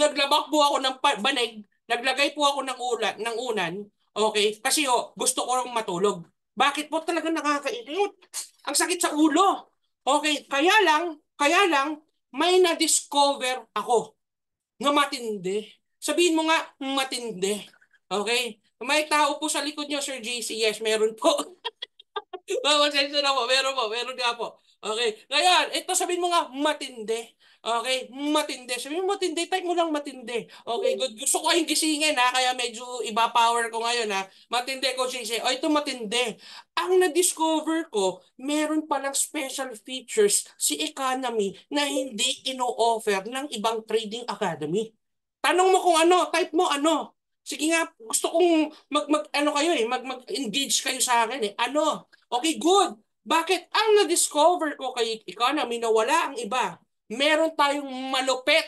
Naglabak po ako ng banig, naglagay po ako ng ulan, ng unan, okay? Kasi oh, gusto ko rong matulog. Bakit po talaga nakakainit? Ang sakit sa ulo. Okay, kaya lang, kaya lang, may na-discover ako na matindi. Sabihin mo nga, hmm, matindi. Okay? May tao po sa likod niyo, Sir JC. Yes, meron po. Pasensya <laughs> na po. Meron po. Meron nga po. Okay. Ngayon, ito sabihin mo nga, hmm, matindi. Okay, matindi. Sabi mo matindi, type mo lang matindi. Okay, good. Gusto ko yung gisingin ha, kaya medyo iba power ko ngayon ha. Matindi ko siya o oh, ito matindi. Ang na-discover ko, meron palang special features si economy na hindi ino-offer ng ibang trading academy. Tanong mo kung ano, type mo ano. Sige nga, gusto kong mag, mag ano kayo eh, mag, mag-engage kayo sa akin eh. Ano? Okay, good. Bakit? Ang na-discover ko kay economy na wala ang iba meron tayong malupit.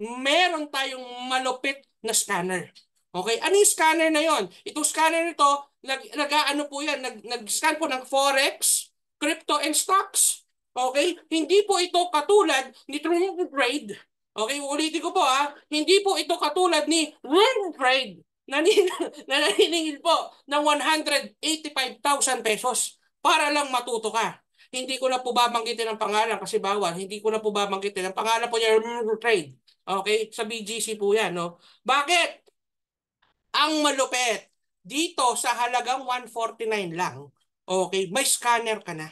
Meron tayong malupit na scanner. Okay, ano yung scanner na yon? Itong scanner nito, nag, nag po yan, nag, nag-scan po ng forex, crypto and stocks. Okay? Hindi po ito katulad ni Trump Trade. Okay, ulitin ko po ha. Hindi po ito katulad ni Trump Trade na, <laughs> na naniningil po ng 185,000 pesos para lang matuto ka. Hindi ko na po babanggitin ang pangalan kasi bawal. Hindi ko na po babanggitin. Ang pangalan po niya, trade. Okay? Sa BGC po yan. No? Bakit? Ang malupet, dito sa halagang 149 lang, okay, may scanner ka na.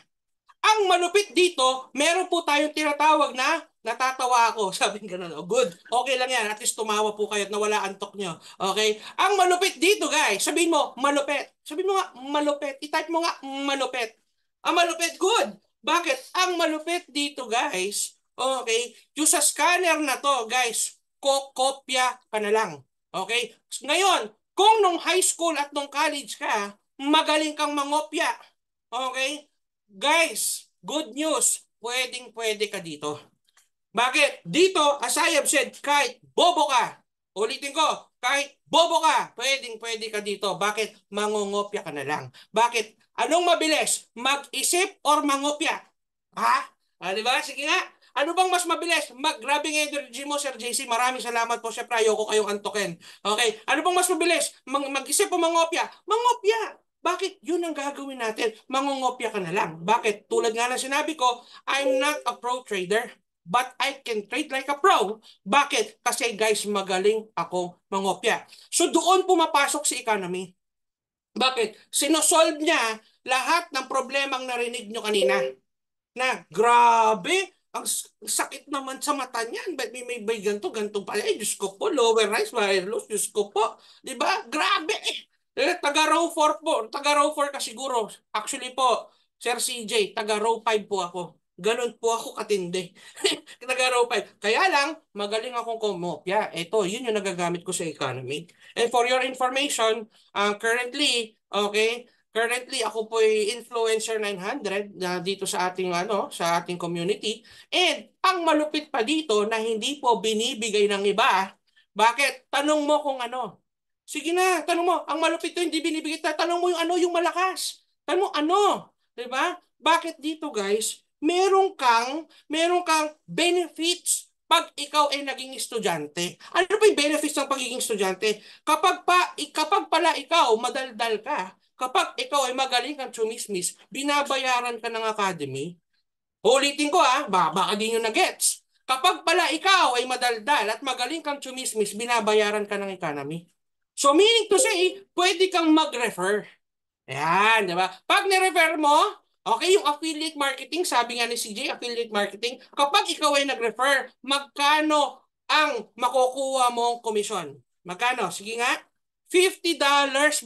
Ang malupit dito, meron po tayong tinatawag na natatawa ako. <laughs> Sabi nga ganun, oh, good. Okay lang yan. At least tumawa po kayo at nawala antok nyo. Okay? Ang malupit dito, guys. Sabihin mo, malupit. Sabihin mo nga, malupit. I-type mo nga, malupit. Ang malupit, good. Bakit? Ang malupit dito, guys. Okay? Yung sa scanner na to, guys, kokopya ka na lang. Okay? Ngayon, kung nung high school at nung college ka, magaling kang mangopya. Okay? Guys, good news. Pwedeng pwede ka dito. Bakit? Dito, as I have said, kahit bobo ka, ulitin ko, kahit bobo ka, pwedeng pwede ka dito. Bakit? Mangongopya ka na lang. Bakit? Anong mabilis? Mag-isip or mangopya? Ha? Ah, di ba? Sige nga. Ano bang mas mabilis? Mag grabbing energy mo, Sir JC. Maraming salamat po. Siyempre, ayoko kayong antukin. Okay? Ano bang mas mabilis? Mag isip o mangopya? Mangopya! Bakit? Yun ang gagawin natin. Mangongopya ka na lang. Bakit? Tulad nga na sinabi ko, I'm not a pro trader, but I can trade like a pro. Bakit? Kasi guys, magaling ako mangopya. So doon pumapasok si economy. Bakit? Sinosolve niya lahat ng problemang narinig nyo kanina. Na, grabe, ang sakit naman sa mata niyan. Ba't may, may bay ganito, ganito pala? Eh, Diyos ko po, lower rise, high lows, Diyos ko po. Di ba? Grabe eh. eh taga row 4 po. Taga row 4 ka siguro. Actually po, Sir CJ, taga row 5 po ako. Ganon po ako katindi. <laughs> Nag-araw pa. Kaya lang, magaling akong kumopya. Ito, yun yung nagagamit ko sa economy. And for your information, uh, currently, okay, Currently, ako po ay influencer 900 na uh, dito sa ating ano, sa ating community. And ang malupit pa dito na hindi po binibigay ng iba. Bakit? Tanong mo kung ano. Sige na, tanong mo. Ang malupit to hindi binibigay. Tanong mo yung ano, yung malakas. Tanong mo ano, 'di ba? Bakit dito, guys? meron kang, meron kang benefits pag ikaw ay naging estudyante. Ano ba yung benefits ng pagiging estudyante? Kapag, pa, kapag pala ikaw, madaldal ka, kapag ikaw ay magaling kang chumismis, binabayaran ka ng academy. Ulitin ko ah, baka, baka di nyo na-gets. Kapag pala ikaw ay madaldal at magaling kang chumismis, binabayaran ka ng economy. So meaning to say, pwede kang mag-refer. Ayan, di ba? Pag ni-refer mo, Okay, yung affiliate marketing, sabi nga ni CJ, affiliate marketing, kapag ikaw ay nag-refer, magkano ang makukuha mong komisyon? Magkano? Sige nga. $50,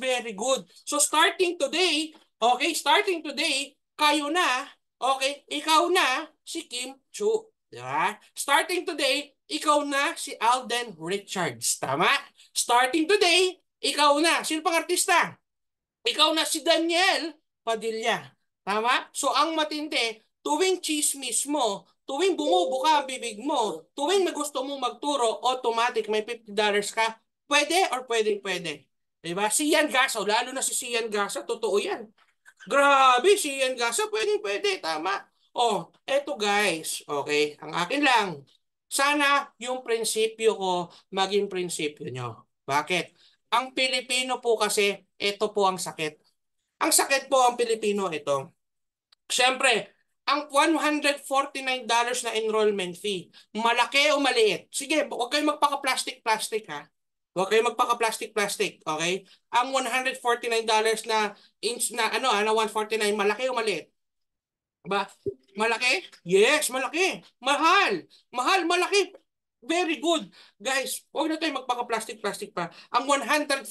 very good. So starting today, okay, starting today, kayo na, okay, ikaw na si Kim Chu. Diba? Starting today, ikaw na si Alden Richards. Tama? Starting today, ikaw na. Sino pang artista? Ikaw na si Daniel Padilla. Tama? So ang matindi, tuwing chismis mo, tuwing bumubuka ang bibig mo, tuwing may gusto mong magturo, automatic may $50 ka, pwede or pwedeng pwede. Diba? Si Ian Gasa, lalo na si Ian Gasa, totoo yan. Grabe, si Ian Gasa, pwede pwede, tama. Oh, eto guys, okay, ang akin lang. Sana yung prinsipyo ko maging prinsipyo nyo. Bakit? Ang Pilipino po kasi, ito po ang sakit. Ang sakit po ang Pilipino ito Siyempre, ang $149 na enrollment fee, malaki o maliit? Sige, huwag kayong magpaka-plastic-plastic ha. Huwag kayong magpaka-plastic-plastic, okay? Ang $149 na inch na ano na 149 malaki o maliit? Ba? Malaki? Yes, malaki. Mahal. Mahal, malaki. Very good. Guys, huwag na tayo magpaka-plastic-plastic pa. Ang $149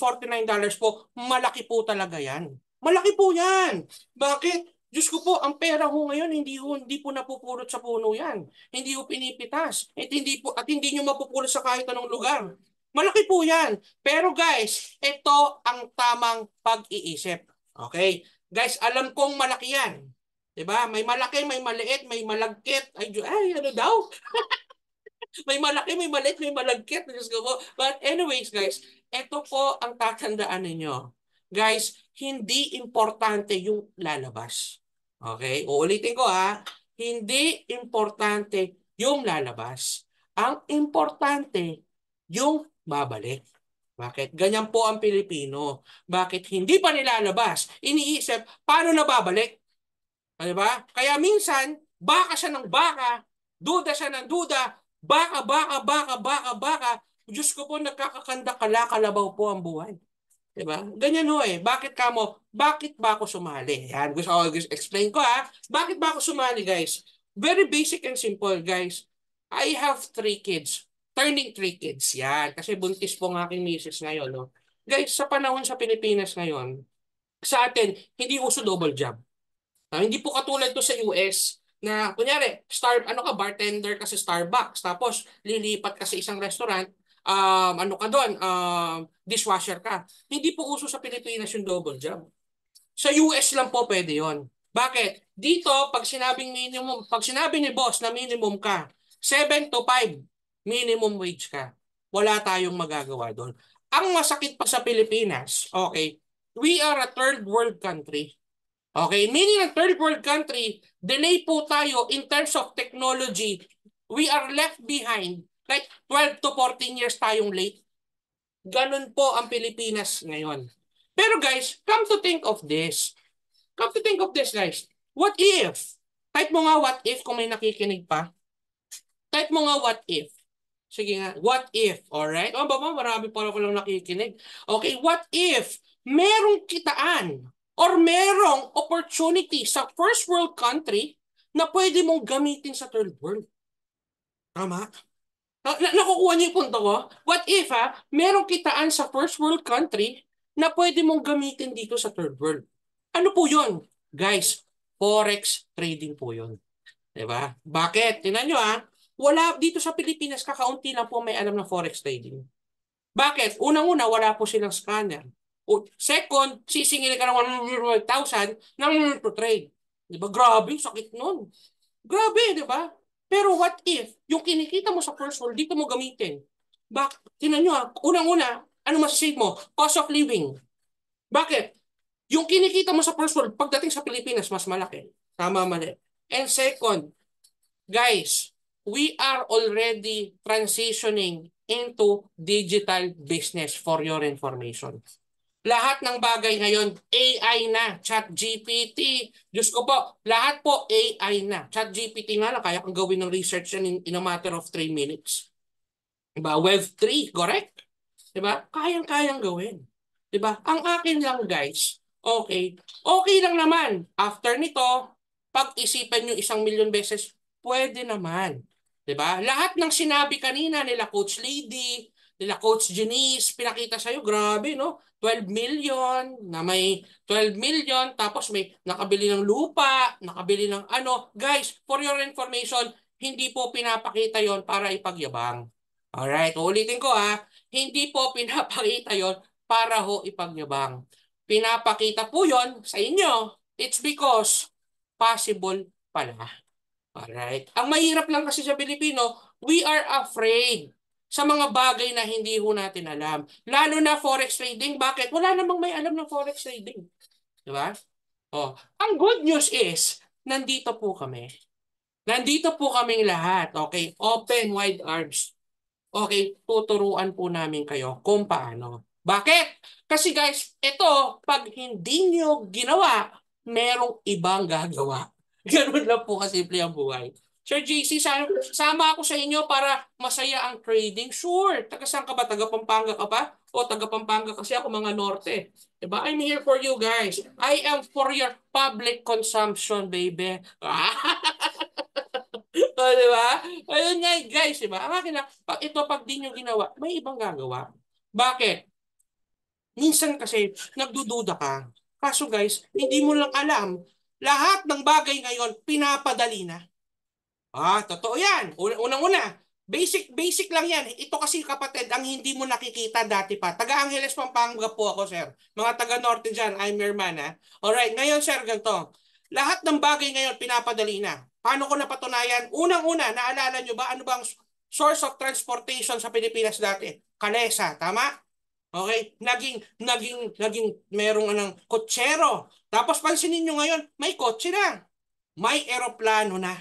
po, malaki po talaga yan. Malaki po yan. Bakit? Diyos ko po, ang pera ho ngayon, hindi, ho, hindi po napupulot sa puno yan. Hindi ho pinipitas. At hindi, po, at hindi nyo mapupulot sa kahit anong lugar. Malaki po yan. Pero guys, ito ang tamang pag-iisip. Okay? Guys, alam kong malaki yan. ba diba? May malaki, may maliit, may malagkit. Ay, ay ano daw? <laughs> may malaki, may maliit, may malagkit. Diyos ko po. But anyways guys, ito po ang tatandaan ninyo. Guys, hindi importante yung lalabas. Okay? Uulitin ko ha. Hindi importante yung lalabas. Ang importante, yung babalik. Bakit? Ganyan po ang Pilipino. Bakit hindi pa nilalabas? Iniisip, paano na babalik? Ano ba? Kaya minsan, baka siya ng baka, duda siya ng duda, baka, baka, baka, baka, baka. Diyos ko po, nagkakakanda kalakalabaw po ang buwan. Di ba? Ganyan ho eh. Bakit ka mo, bakit ba ako sumali? Yan, gusto ko oh, explain ko ha. Ah. Bakit ba ako sumali guys? Very basic and simple guys. I have three kids. Turning three kids. Yan. Kasi buntis po ng aking misis ngayon. No? Guys, sa panahon sa Pilipinas ngayon, sa atin, hindi uso double job. Uh, hindi po katulad to sa US na kunyari, star, ano ka, bartender ka sa Starbucks, tapos lilipat ka sa isang restaurant, um, ano ka doon, um, dishwasher ka. Hindi po uso sa Pilipinas yung double job. Sa US lang po pwede yon. Bakit? Dito, pag sinabing minimum, pag sinabi ni boss na minimum ka, 7 to 5, minimum wage ka. Wala tayong magagawa doon. Ang masakit pa sa Pilipinas, okay, we are a third world country. Okay, meaning ng third world country, delay po tayo in terms of technology. We are left behind Like 12 to 14 years tayong late. Ganun po ang Pilipinas ngayon. Pero guys, come to think of this. Come to think of this guys. What if? Type mo nga what if kung may nakikinig pa. Type mo nga what if. Sige nga, what if, alright? O oh, ba ba, marami pa ako lang nakikinig. Okay, what if merong kitaan or merong opportunity sa first world country na pwede mong gamitin sa third world? Tama? na nakukuha niyo yung punto ko? What if, ha, ah, merong kitaan sa first world country na pwede mong gamitin dito sa third world? Ano po yun? Guys, forex trading po yun. ba? Diba? Bakit? Tinan nyo, ha? Ah. Wala, dito sa Pilipinas, kakaunti lang po may alam ng forex trading. Bakit? Unang-una, wala po silang scanner. O, second, sisingil ka ng 100,000 ng to trade. Di ba? Grabe, sakit nun. Grabe, di ba? Pero what if, yung kinikita mo sa personal, dito mo gamitin? Bak, tinan nyo ha, ah, unang-una, ano masasave mo? Cost of living. Bakit? Yung kinikita mo sa personal, pagdating sa Pilipinas, mas malaki. Tama, mali. And second, guys, we are already transitioning into digital business for your information. Lahat ng bagay ngayon, AI na. Chat GPT. Diyos ko po, lahat po AI na. Chat GPT nga lang, kaya kang gawin ng research yan in, in a matter of 3 minutes. Diba? Web 3, correct? Diba? Kayang-kayang gawin. Diba? Ang akin lang guys, okay. Okay lang naman. After nito, pag-isipan nyo isang milyon beses, pwede naman. 'di ba? Lahat ng sinabi kanina nila Coach Lady, nila Coach Janice, pinakita sa'yo, grabe no. 12 million, na may 12 million, tapos may nakabili ng lupa, nakabili ng ano. Guys, for your information, hindi po pinapakita yon para ipagyabang. Alright, ulitin ko ha. Hindi po <laughs> pinapakita yon para ho ipagyabang. Pinapakita po yon sa inyo. It's because possible pala. Alright. Ang mahirap lang kasi sa Pilipino, we are afraid sa mga bagay na hindi ho natin alam. Lalo na forex trading. Bakit? Wala namang may alam ng forex trading. Di ba? Oh, ang good news is, nandito po kami. Nandito po kaming lahat. Okay, open wide arms. Okay, tuturuan po namin kayo kung paano. Bakit? Kasi guys, ito, pag hindi nyo ginawa, merong ibang gagawa. <laughs> Ganun lang po kasimple ang buhay. Sir JC, sama ako sa inyo para masaya ang trading. Sure, taga saan ka ba? Taga Pampanga ka ba? O taga Pampanga kasi ako mga norte. Diba? I'm here for you guys. I am for your public consumption, baby. <laughs> o, diba? Ayun nga, guys, diba? Ang akin lang, ito pag di nyo ginawa, may ibang gagawa. Bakit? Minsan kasi, nagdududa ka. Kaso guys, hindi mo lang alam, lahat ng bagay ngayon, pinapadali na. Ah, totoo yan. Unang-una, basic basic lang yan. Ito kasi kapatid, ang hindi mo nakikita dati pa. Taga Angeles, Pampanga po ako, sir. Mga taga Norte diyan, I'm your man, ha? Alright, ngayon, sir, ganito. Lahat ng bagay ngayon, pinapadali na. Paano ko napatunayan? Unang-una, naalala nyo ba, ano bang source of transportation sa Pilipinas dati? Kalesa, tama? Okay? Naging, naging, naging, merong anong kotsero. Tapos pansinin niyo ngayon, may kotse na. May eroplano na.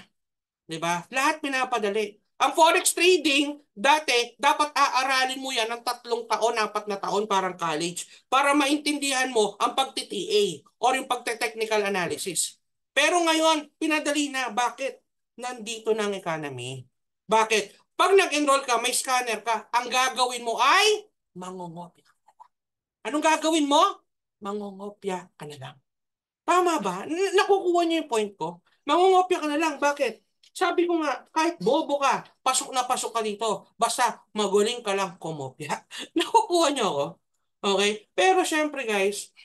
'Di ba? Lahat pinapadali. Ang forex trading, dati, dapat aaralin mo yan ng tatlong taon, apat na taon parang college para maintindihan mo ang pagti-TA or yung pagte-technical analysis. Pero ngayon, pinadali na. Bakit? Nandito na ang economy. Bakit? Pag nag-enroll ka, may scanner ka, ang gagawin mo ay mangongopya ka na Anong gagawin mo? Mangongopya ka na lang. Tama ba? N- nakukuha niyo yung point ko? Mangongopya ka na lang. Bakit? Sabi ko nga, kahit bobo ka, pasok na pasok ka dito. Basta magaling ka lang kumopya. <laughs> Nakukuha niyo ako. Okay? Pero syempre guys,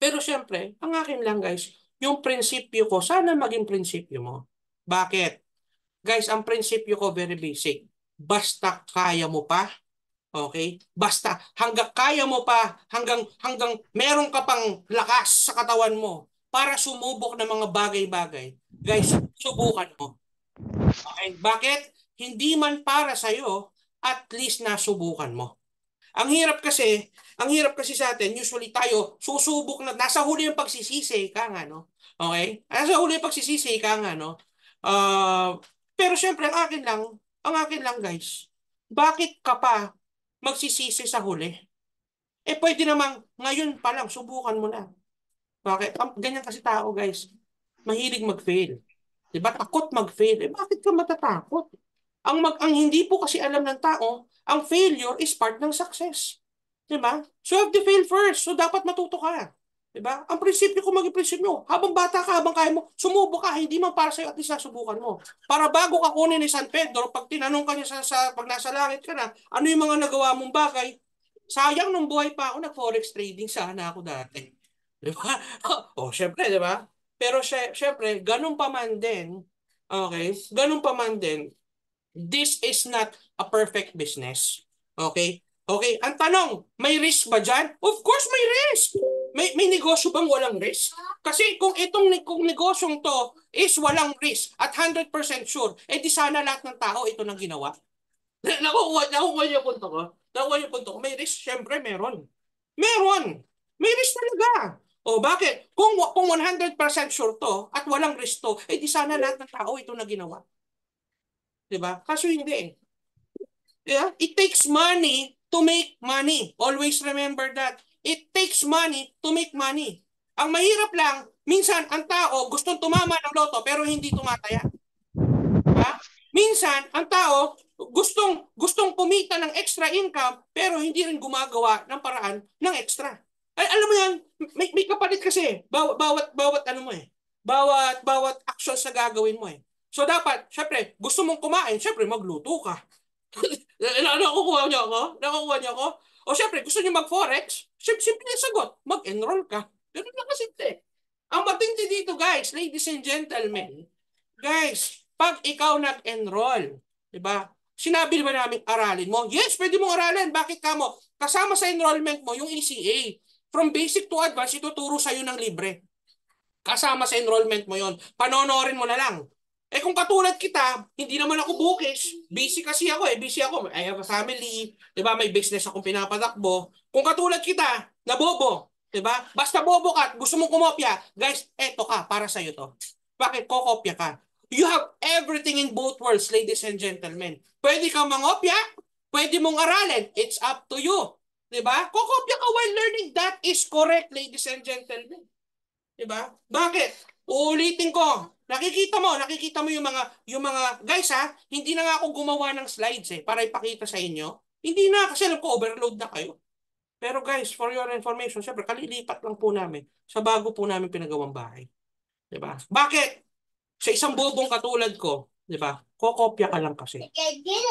pero syempre, ang akin lang guys, yung prinsipyo ko, sana maging prinsipyo mo. Bakit? Guys, ang prinsipyo ko very basic. Basta kaya mo pa, Okay? Basta hanggang kaya mo pa, hanggang hanggang meron ka pang lakas sa katawan mo para sumubok ng mga bagay-bagay. Guys, subukan mo. Okay, bakit? Hindi man para sa iyo, at least nasubukan mo. Ang hirap kasi, ang hirap kasi sa atin, usually tayo susubok na nasa huli yung pagsisisi ka nga no. Okay? Nasa huli yung pagsisisi ka nga no. Uh, pero syempre ang akin lang, ang akin lang guys. Bakit ka pa magsisisi sa huli? Eh pwede namang ngayon pa lang subukan mo na. Bakit? Ganyan kasi tao guys. Mahilig mag-fail. 'Di ba? Takot mag-fail. Eh bakit ka matatakot? Ang mag ang hindi po kasi alam ng tao, ang failure is part ng success. 'Di ba? So you have to fail first. So dapat matuto ka. 'Di ba? Ang prinsipyo ko maging prinsipyo, habang bata ka, habang kaya mo, sumubok ka, hindi man para sa iyo at least nasubukan mo. Para bago ka kunin ni San Pedro, pag tinanong ka niya sa, sa pag nasa langit ka na, ano yung mga nagawa mong bagay? Sayang nung buhay pa ako, nag-forex trading sana ako dati. Di ba? <laughs> oh, syempre, di ba? Pero syempre, ganun pa man din, okay, ganun pa man din, this is not a perfect business. Okay? Okay, ang tanong, may risk ba diyan? Of course may risk. May, may negosyo bang walang risk? Kasi kung itong kung negosyong to is walang risk at 100% sure, eh di sana lahat ng tao ito nang ginawa. <laughs> Nakuha, nakuha niyo punto ko. Nakuha niyo punto ko. May risk, syempre meron. Meron. May risk talaga. O oh, bakit? Kung, kung 100% sure to at walang resto, eh di sana lahat ng tao ito na ginawa. Diba? Kaso hindi eh. Yeah? It takes money to make money. Always remember that. It takes money to make money. Ang mahirap lang, minsan ang tao gustong tumama ng loto pero hindi tumataya. Ha? Minsan ang tao gustong gustong kumita ng extra income pero hindi rin gumagawa ng paraan ng extra. Ay, alam mo yan, may, may kapalit kasi. Bawat, bawat, bawat ano mo eh. Bawat, bawat action sa gagawin mo eh. So dapat, syempre, gusto mong kumain, syempre magluto ka. <laughs> nakukuha niyo ako? Nakukuha niyo ako? O syempre, gusto niyo mag-forex? Simple na sagot, mag-enroll ka. Ganun lang kasi kasimple. Ang matindi dito guys, ladies and gentlemen, guys, pag ikaw nag-enroll, di ba? Sinabi ba namin aralin mo? Yes, pwede mong aralin. Bakit ka mo? Kasama sa enrollment mo yung ECA. From basic to advanced, ituturo sa'yo ng libre. Kasama sa enrollment mo yon. Panonorin mo na lang. Eh kung katulad kita, hindi naman ako bookish. Busy kasi ako eh. Busy ako. I have a family. ba diba? May business akong pinapatakbo. Kung katulad kita, nabobo. bobo. ba diba? Basta bobo ka at gusto mong kumopya, guys, eto ka. Para sa'yo to. Bakit kokopya ka? You have everything in both worlds, ladies and gentlemen. Pwede kang mangopya, pwede mong aralin. It's up to you. 'Di ba? Kokopya ka while learning. That is correct, ladies and gentlemen. 'Di ba? Bakit? Uulitin ko. Nakikita mo, nakikita mo yung mga yung mga guys ha, hindi na nga ako gumawa ng slides eh para ipakita sa inyo. Hindi na kasi alam ko overload na kayo. Pero guys, for your information, syempre kalilipat lang po namin sa bago po namin pinagawang bahay. 'Di ba? Bakit? Sa isang bobong katulad ko, 'di ba? Kokopya ka lang kasi.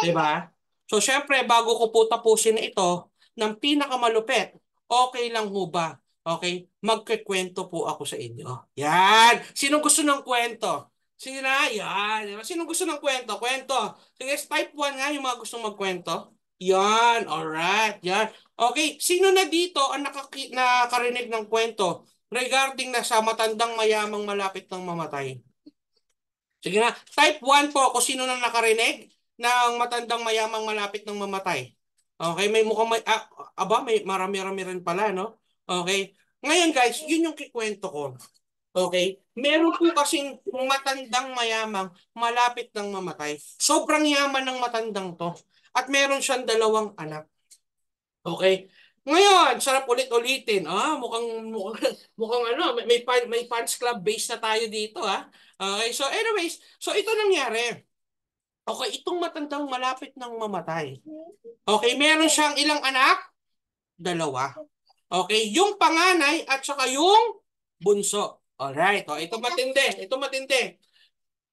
'Di ba? So syempre bago ko po tapusin ito, ng pinakamalupet. Okay lang ho ba? Okay? Magkikwento po ako sa inyo. Yan! Sinong gusto ng kwento? Sige na, yan. Sinong gusto ng kwento? Kwento. Sige, type 1 nga yung mga gustong magkwento. Yan, alright, yan. Okay, sino na dito ang nakaki- nakarinig ng kwento regarding na sa matandang mayamang malapit ng mamatay? Sige na, type 1 po kung sino na nakarinig ng matandang mayamang malapit ng mamatay. Okay, may mukhang may, ah, aba, may marami-rami rin pala, no? Okay. Ngayon guys, yun yung kikwento ko. Okay? Meron po kasing matandang mayamang malapit ng mamatay. Sobrang yaman ng matandang to. At meron siyang dalawang anak. Okay? Ngayon, sarap ulit-ulitin. Ah, mukhang, mukhang, <laughs> mukhang ano, may, may, may fans club base na tayo dito. ha. Ah. Okay, so anyways, so ito nangyari. Okay, itong matandang malapit ng mamatay. Hmm. Okay, meron siyang ilang anak? Dalawa. Okay, yung panganay at saka yung bunso. Alright, oh, ito matindi. Ito matindi.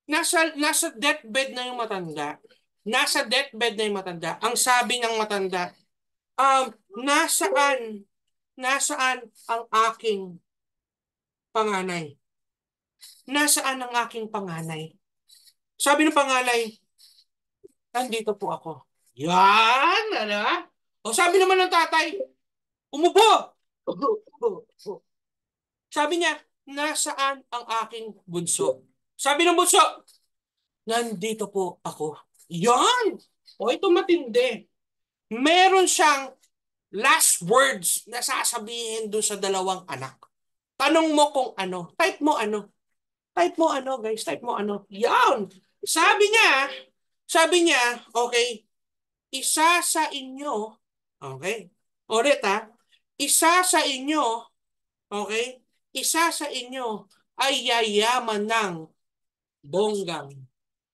Nasa, nasa deathbed na yung matanda. Nasa deathbed na yung matanda. Ang sabi ng matanda, um, nasaan, nasaan ang aking panganay? Nasaan ang aking panganay? Sabi ng panganay, nandito po ako. Yan, ano? O sabi naman ng tatay, umubo! Ubo, ubo, Sabi niya, nasaan ang aking bunso? Sabi ng bunso, nandito po ako. Yan! O ito matindi. Meron siyang last words na sasabihin doon sa dalawang anak. Tanong mo kung ano. Type mo ano. Type mo ano, guys. Type mo ano. Yan! Sabi niya, sabi niya, okay, isa sa inyo, okay, ulit ha, isa sa inyo, okay, isa sa inyo ay yayaman ng bonggang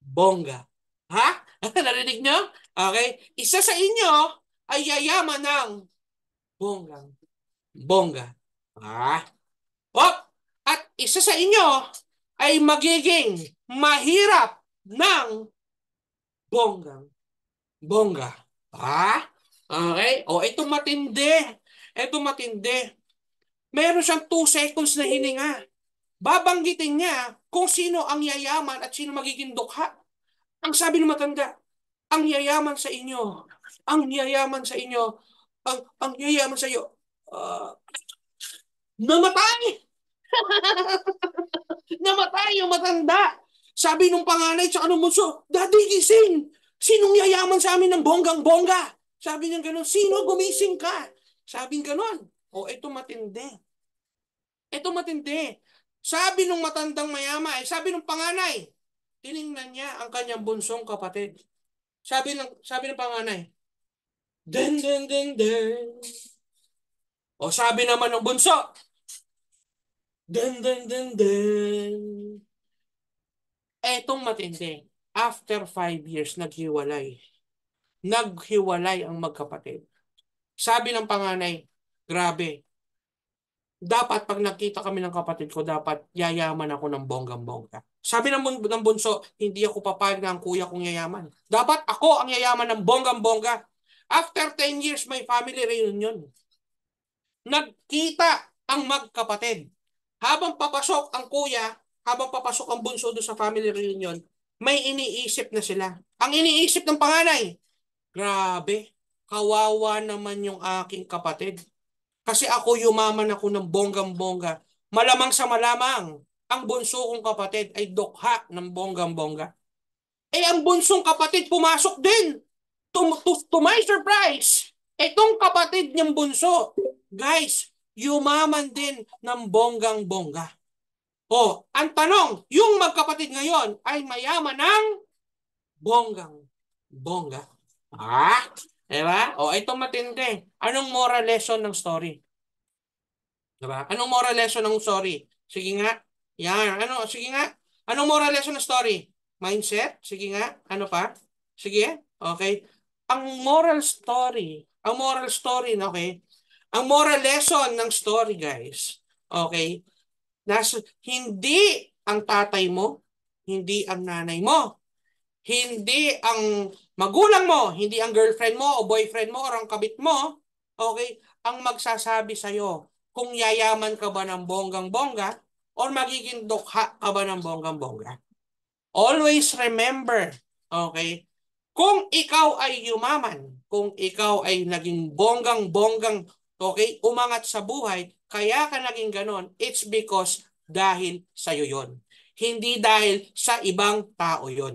bongga. Ha? <laughs> Narinig niyo? Okay. Isa sa inyo ay yayaman ng bonggang bongga. Ah. Op! At isa sa inyo ay magiging mahirap ng bonggang, bongga. Ha? Ah? Okay? O, oh, ito matindi. Ito matindi. Meron siyang 2 seconds na hininga. Babanggitin niya kung sino ang yayaman at sino magiging dukha. Ang sabi ng matanda, ang yayaman sa inyo, ang yayaman sa inyo, ang, ang yayaman sa iyo, uh, namatay! <laughs> namatay yung matanda! Sabi nung panganay sa anong bunso, Daddy, gising! Sinong yayaman sa amin ng bonggang-bongga? Sabi niya ganun, sino gumising ka? Sabi niya ganun, o oh, ito matindi. Eto matindi. Sabi nung matandang mayama, eh, sabi nung panganay, tiningnan niya ang kanyang bunsong kapatid. Sabi ng, sabi ng panganay, den, den, den, den. O sabi naman ng bunso, den, den, den, den. Etong matindi, after five years, naghiwalay. Naghiwalay ang magkapatid. Sabi ng panganay, grabe, dapat pag nakita kami ng kapatid ko, dapat yayaman ako ng bonggang-bongga. Sabi ng, ng bunso, hindi ako papayag na ang kuya kong yayaman. Dapat ako ang yayaman ng bonggang-bongga. After 10 years, may family reunion. Nagkita ang magkapatid. Habang papasok ang kuya, habang papasok ang bunso doon sa family reunion, may iniisip na sila. Ang iniisip ng panganay, grabe, kawawa naman yung aking kapatid. Kasi ako yumaman ako ng bonggang-bongga. Malamang sa malamang, ang bunso kong kapatid ay dokha ng bonggang-bongga. Eh ang bunsong kapatid pumasok din. To, to, to my surprise, itong kapatid niyang bunso, guys, yumaman din ng bonggang-bongga. O, ang tanong, yung magkapatid ngayon ay mayaman ng bonggang bongga. Ah, di ba? O, ito matindi. Anong moral lesson ng story? Di ba? Anong moral lesson ng story? Sige nga. Yan. Ano? Sige nga. Anong moral lesson ng story? Mindset? Sige nga. Ano pa? Sige. Okay. Ang moral story, ang moral story, okay? Ang moral lesson ng story, guys, okay? Nas, hindi ang tatay mo, hindi ang nanay mo, hindi ang magulang mo, hindi ang girlfriend mo o boyfriend mo o ang kabit mo, okay, ang magsasabi sa iyo kung yayaman ka ba ng bonggang-bongga or magiging dukha ka ba ng bonggang-bongga. Always remember, okay, kung ikaw ay yumaman, kung ikaw ay naging bonggang-bonggang, okay, umangat sa buhay, kaya ka naging ganon, it's because dahil sa iyo yon. Hindi dahil sa ibang tao yon.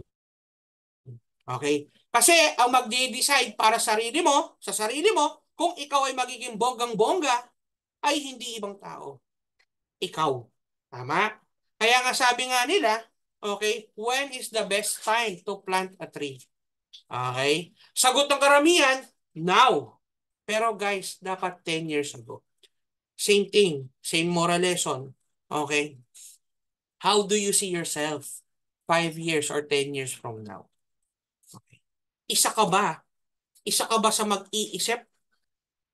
Okay? Kasi ang magde-decide para sa sarili mo, sa sarili mo, kung ikaw ay magiging bonggang-bongga, ay hindi ibang tao. Ikaw. Tama? Kaya nga sabi nga nila, okay, when is the best time to plant a tree? Okay? Sagot ng karamihan, now. Pero guys, dapat 10 years ago. Same thing, same moral lesson. Okay? How do you see yourself 5 years or 10 years from now? Okay. Isa ka ba? Isa ka ba sa mag-iisip?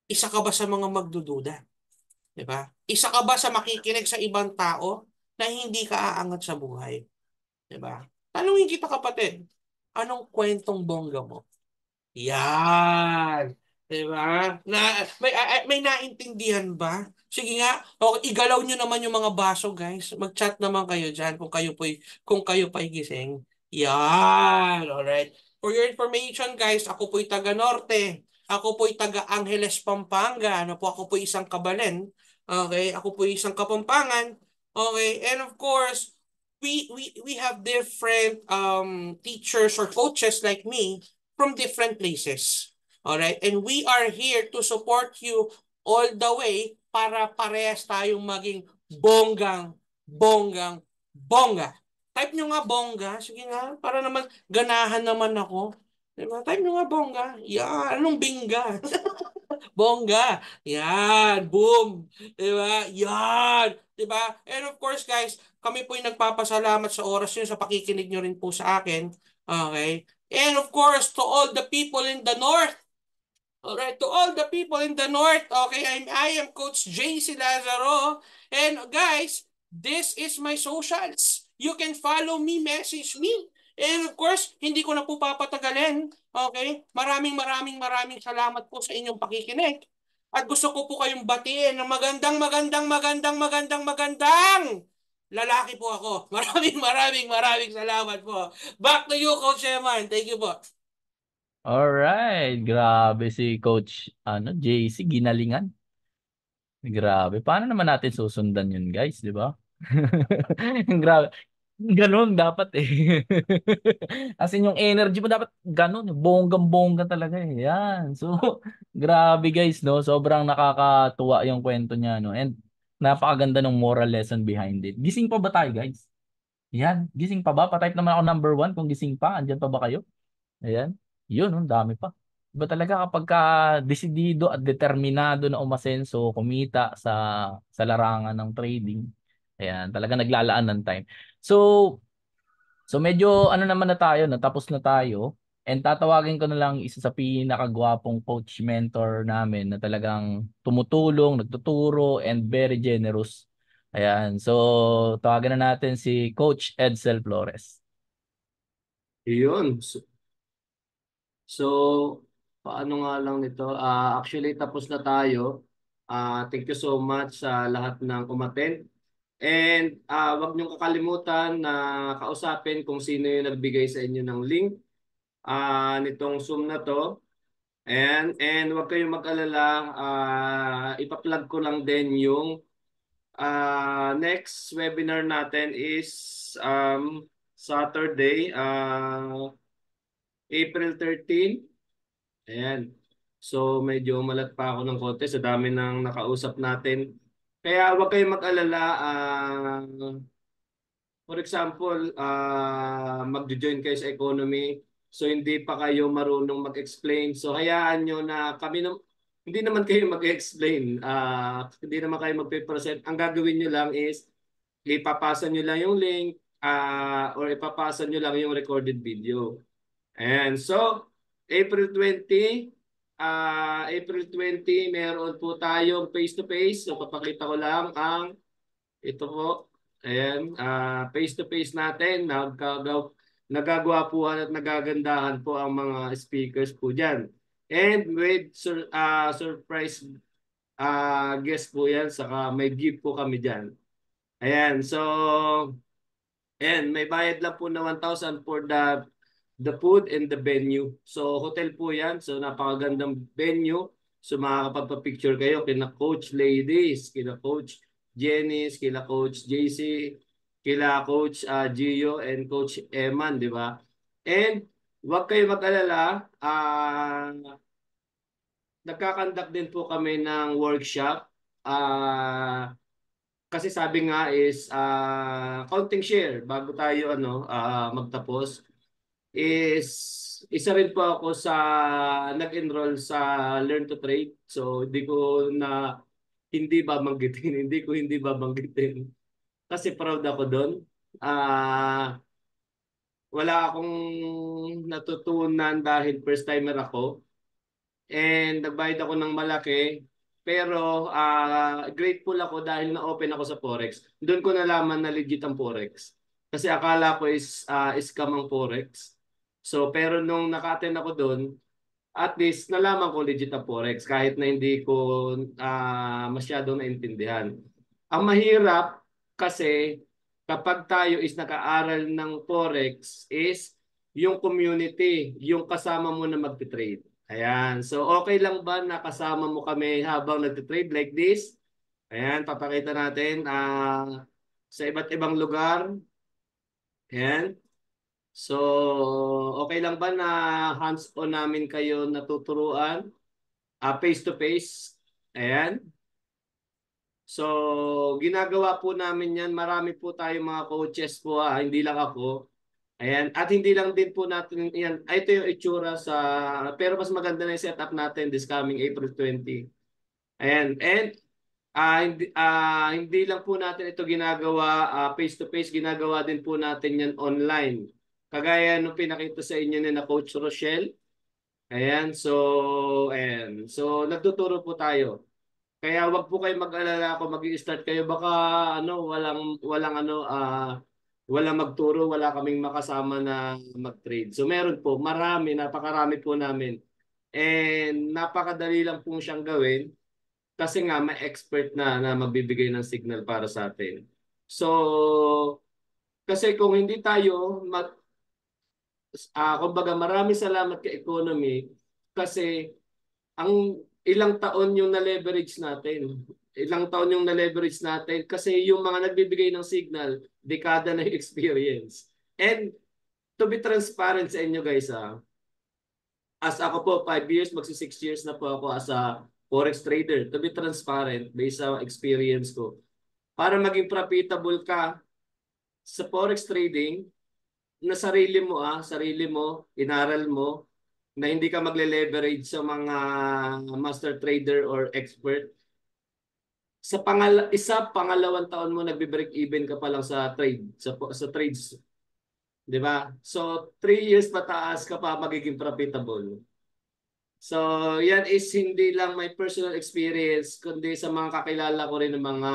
Isa ka ba sa mga magdududa? 'Di ba? Isa ka ba sa makikinig sa ibang tao na hindi ka aangat sa buhay? 'Di ba? Tanungin kita kapatid, anong kwentong bongga mo? Yan. 'Di Na may may naintindihan ba? Sige nga, o igalaw niyo naman yung mga baso, guys. Mag-chat naman kayo diyan kung kayo po kung kayo pa gising. Yan, all right. For your information, guys, ako po'y taga Norte. Ako po'y taga Angeles, Pampanga. Ano po, ako po'y isang kabalen. Okay, ako po'y isang kapampangan. Okay, and of course, we we we have different um teachers or coaches like me from different places. All right? And we are here to support you all the way para parehas tayong maging bonggang, bonggang, bongga. Type nyo nga bongga. Sige nga, para naman ganahan naman ako. Diba? Type nyo nga bongga. Yan, anong bingga? <laughs> bongga. Yan, boom. Diba? Yan. Diba? And of course guys, kami po yung nagpapasalamat sa oras yun, sa pakikinig nyo rin po sa akin. Okay? And of course, to all the people in the North, All right, to all the people in the north, okay, I'm, I am Coach JC Lazaro. And guys, this is my socials. You can follow me, message me. And of course, hindi ko na po papatagalin. Okay? Maraming maraming maraming salamat po sa inyong pakikinig. At gusto ko po kayong batiin ng magandang, magandang, magandang, magandang, magandang lalaki po ako. <laughs> Maraming maraming maraming salamat po. Back to you, Coach Eman. Thank you po. All right, grabe si Coach ano, JC Ginalingan. Grabe. Paano naman natin susundan yun, guys, 'di ba? <laughs> grabe. Ganun dapat eh. <laughs> As in, yung energy mo dapat ganun, eh. bonggang-bongga talaga eh. Yan. So, <laughs> grabe guys, no? Sobrang nakakatuwa yung kwento niya, no? And napakaganda ng moral lesson behind it. Gising pa ba tayo, guys? Yan. Gising pa ba? Patype naman ako number one kung gising pa. Andyan pa ba kayo? Ayan. Yun, ang dami pa. Iba talaga kapag ka desidido at determinado na umasenso, kumita sa sa larangan ng trading. Ayan, talaga naglalaan ng time. So, so medyo ano naman na tayo, natapos na tayo. And tatawagin ko na lang isa sa pinakagwapong coach mentor namin na talagang tumutulong, nagtuturo, and very generous. Ayan. So, tawagin na natin si Coach Edsel Flores. Iyon, So, paano nga lang nito? Uh, actually, tapos na tayo. Uh, thank you so much sa lahat ng umattend. And uh, wag niyong kakalimutan na kausapin kung sino yung nagbigay sa inyo ng link uh, nitong Zoom na to. And, and wag kayong mag-alala, uh, ipa-plug ko lang din yung uh, next webinar natin is um, Saturday. Uh, April 13. Ayan. So medyo malat pa ako ng konti sa dami ng nakausap natin. Kaya huwag kayong mag-alala. Uh, for example, uh, magjo-join kayo sa economy. So hindi pa kayo marunong mag-explain. So hayaan nyo na kami nung, hindi naman kayo mag-explain. Uh, hindi naman kayo mag-present. Ang gagawin nyo lang is ipapasa nyo lang yung link uh, or ipapasa nyo lang yung recorded video. And so, April 20, uh, ah, April 20, meron po tayong face-to-face. So, papakita ko lang ang, ito po, ayan, uh, face-to-face natin. Nagkagaw, nagagwapuhan at nagagandahan po ang mga speakers po dyan. And with sur uh, surprise uh, guest po yan, saka may gift po kami dyan. Ayan, so, And may bayad lang po na 1,000 for the the food and the venue. So hotel po yan. So napakagandang venue. So makakapagpa-picture kayo kina Coach Ladies, kina Coach Jennings, kila Coach JC, kila Coach uh, Gio, and Coach Eman, di ba? And wag kayo mag-alala, uh, nagkakandak din po kami ng workshop. Uh, kasi sabi nga is uh, counting share bago tayo ano uh, magtapos is isa rin po ako sa nag-enroll sa Learn to Trade. So hindi ko na hindi ba banggitin, <laughs> hindi ko hindi ba banggitin. Kasi proud ako doon. Ah uh, wala akong natutunan dahil first timer ako. And nagbayad ako ng malaki. Pero uh, grateful ako dahil na-open ako sa Forex. Doon ko nalaman na legit ang Forex. Kasi akala ko is uh, scam ang Forex. So pero nung naka ako doon, at least nalaman ko legit ang forex kahit na hindi ko uh, ah, masyado naintindihan. Ang mahirap kasi kapag tayo is nakaaral ng forex is yung community, yung kasama mo na magte-trade. Ayan. So okay lang ba na kasama mo kami habang nagte-trade like this? Ayan, papakita natin uh, sa iba't ibang lugar. Ayan. So, okay lang ba na hands-on namin kayo natuturuan? Uh, face-to-face? Ayan. So, ginagawa po namin yan. Marami po tayo mga coaches po Ah. Hindi lang ako. Ayan. At hindi lang din po natin yan. Ah, ito yung itsura sa... Pero mas maganda na yung setup natin this coming April 20. Ayan. And uh, hindi, uh, hindi lang po natin ito ginagawa face-to-face. Uh, -face. Ginagawa din po natin yan online. Kagaya nung pinakita sa inyo ni na Coach Rochelle. Ayan, so, ayan. So, nagtuturo po tayo. Kaya wag po kayo mag-alala kung mag-i-start kayo. Baka, ano, walang, walang, ano, ah, uh, wala magturo, wala kaming makasama na mag-trade. So meron po, marami, napakarami po namin. And napakadali lang po siyang gawin kasi nga may expert na na magbibigay ng signal para sa atin. So kasi kung hindi tayo mag uh, kumbaga maraming salamat kay economy kasi ang ilang taon yung na-leverage natin. Ilang taon yung na-leverage natin kasi yung mga nagbibigay ng signal, dekada na yung <laughs> experience. And to be transparent sa inyo guys ah, as ako po 5 years, magsi 6 years na po ako as a forex trader. To be transparent based sa experience ko. Para maging profitable ka sa forex trading, na sarili mo ah, sarili mo, inaral mo, na hindi ka magle-leverage sa mga master trader or expert. Sa pangal isa, pangalawang taon mo nagbe-break even ka pa lang sa trade, sa, sa trades. 'Di ba? So 3 years pataas ka pa magiging profitable. So yan is hindi lang my personal experience kundi sa mga kakilala ko rin ng mga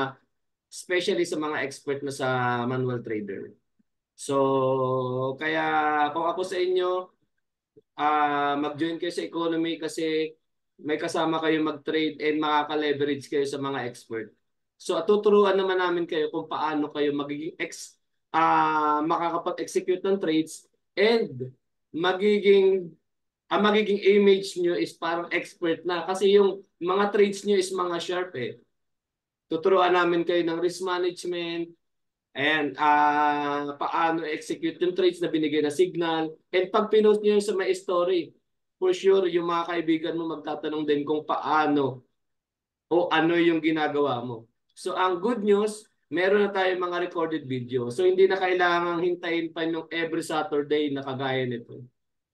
especially sa mga expert na sa manual trader. So, kaya kung ako sa inyo, uh, mag-join kayo sa economy kasi may kasama kayo mag-trade and makaka-leverage kayo sa mga expert. So, tuturuan naman namin kayo kung paano kayo magiging ex, uh, makakapag-execute ng trades and magiging ang magiging image nyo is parang expert na kasi yung mga trades nyo is mga sharp eh. Tuturuan namin kayo ng risk management, And uh, paano execute yung trades na binigay na signal. And pag pinost nyo sa my story, for sure, yung mga kaibigan mo magtatanong din kung paano o ano yung ginagawa mo. So ang good news, meron na tayong mga recorded video. So hindi na kailangang hintayin pa yung every Saturday na kagaya nito.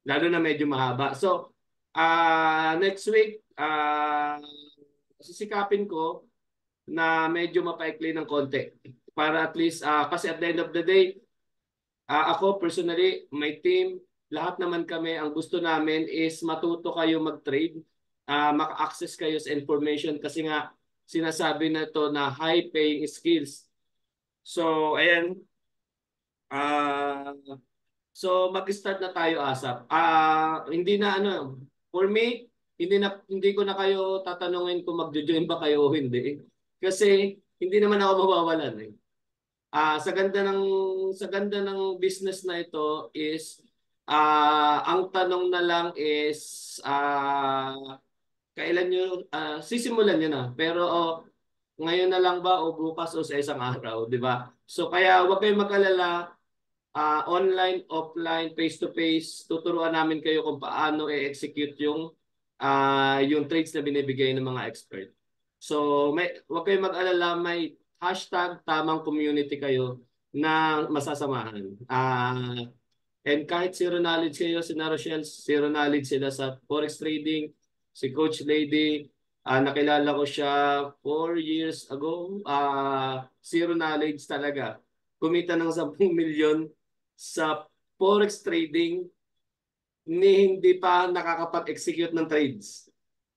Lalo na medyo mahaba. So uh, next week, uh, sisikapin ko na medyo mapaikli ng konti para at least uh, kasi at the end of the day uh, ako personally, my team, lahat naman kami ang gusto namin is matuto kayo mag-trade, uh, maka-access kayo sa information kasi nga sinasabi na to na high paying skills. So, ayan. Uh, so mag-start na tayo asap. uh, hindi na ano, for me, hindi na hindi ko na kayo tatanungin kung magjo-join ba kayo o hindi. Kasi hindi naman ako mawawalan eh uh, sa ganda ng sa ganda ng business na ito is uh, ang tanong na lang is uh, kailan niyo uh, sisimulan niyo na pero oh, ngayon na lang ba o bukas o sa isang araw, di ba? So kaya wag kayong makalala uh, online, offline, face to face, tuturuan namin kayo kung paano i-execute yung uh, yung trades na binibigay ng mga expert. So may wag kayong mag-alala, may hashtag tamang community kayo na masasamahan. Uh, and kahit zero knowledge kayo, si Rochelle, zero knowledge sila sa forex trading. Si Coach Lady, uh, nakilala ko siya 4 years ago. Uh, zero knowledge talaga. Kumita ng 10 <laughs> million sa forex trading ni hindi pa nakakapag-execute ng trades.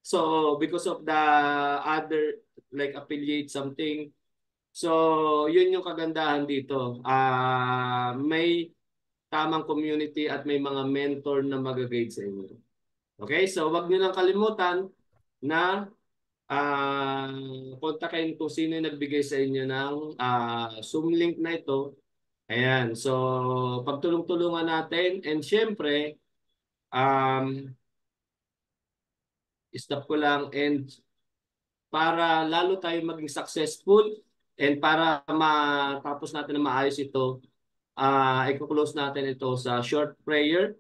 So because of the other like affiliate something, So, yun yung kagandahan dito. Uh, may tamang community at may mga mentor na mag-guide sa inyo. Okay? So, wag niyo lang kalimutan na uh, kontakin kung sino yung nagbigay sa inyo ng uh, Zoom link na ito. Ayan. So, pagtulong-tulungan natin. And syempre, um, stop ko lang and para lalo tayo maging successful And para matapos natin na maayos ito, uh, i-close natin ito sa short prayer.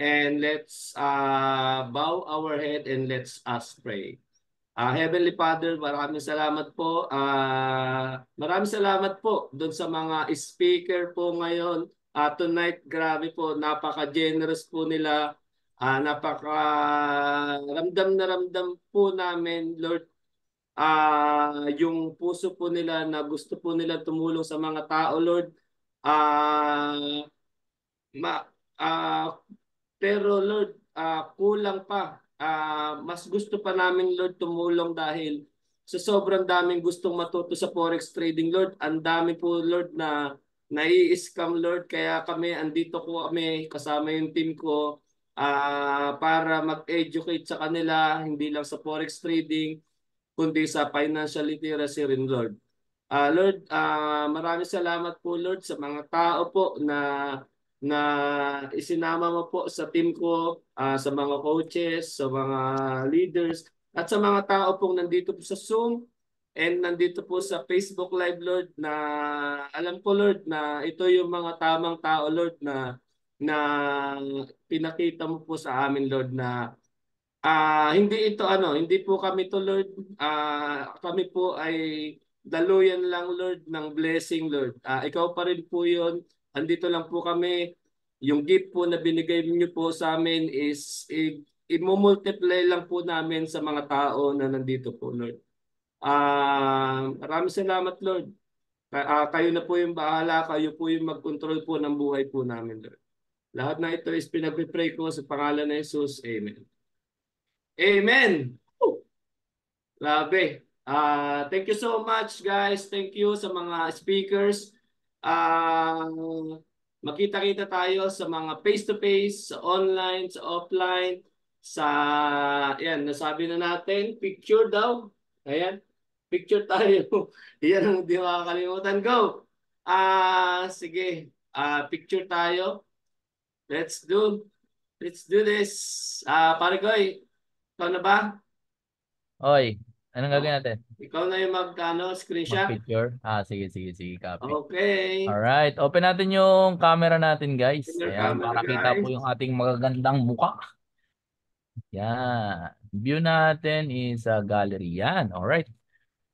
And let's uh, bow our head and let's us pray. Uh, Heavenly Father, maraming salamat po. Uh, maraming salamat po doon sa mga speaker po ngayon. Uh, tonight, grabe po, napaka-generous po nila. Uh, napaka ramdam na ramdam po namin, Lord, uh, yung puso po nila na gusto po nila tumulong sa mga tao, Lord. Uh, ma, uh, pero Lord, uh, kulang pa. Uh, mas gusto pa namin Lord tumulong dahil sa sobrang daming gustong matuto sa forex trading Lord. Ang dami po Lord na nai-scam Lord kaya kami andito ko kami kasama yung team ko uh, para mag-educate sa kanila hindi lang sa forex trading kundi sa financial literacy rin, Lord. Uh, Lord, uh, maraming salamat po, Lord, sa mga tao po na na isinama mo po sa team ko, uh, sa mga coaches, sa mga leaders, at sa mga tao pong nandito po sa Zoom and nandito po sa Facebook Live, Lord, na alam ko, Lord, na ito yung mga tamang tao, Lord, na na pinakita mo po sa amin, Lord, na Ah, hindi ito ano, hindi po kami to Lord. Ah, kami po ay daluyan lang Lord ng blessing Lord. Ah, ikaw pa rin po 'yon. Andito lang po kami. Yung gift po na binigay niyo po sa amin is i- i-multiply lang po namin sa mga tao na nandito po Lord. Ah, maraming salamat Lord. Ah, kayo na po yung bahala, kayo po yung mag-control po ng buhay po namin Lord. Lahat na ito is pinagpipray ko sa pangalan ni Jesus. Amen. Amen. Woo! Uh, ah, thank you so much guys. Thank you sa mga speakers. Uh, Makita-kita tayo sa mga face-to-face, sa online, sa offline, sa, yan, nasabi na natin, picture daw. Ayan, picture tayo. <laughs> yan ang hindi makakalimutan. Go! uh, sige, uh, picture tayo. Let's do, let's do this. uh, Parigoy, ikaw na ba? Oy, anong gagawin ah, natin? Ikaw na yung magkano, screenshot? Mag-picture? Ah, sige, sige, sige. Copy. Okay. Alright, open natin yung camera natin, guys. Open your Ayan, camera, para kita po yung ating magagandang mukha. Yan. View natin is a ah, gallery. Yan, alright.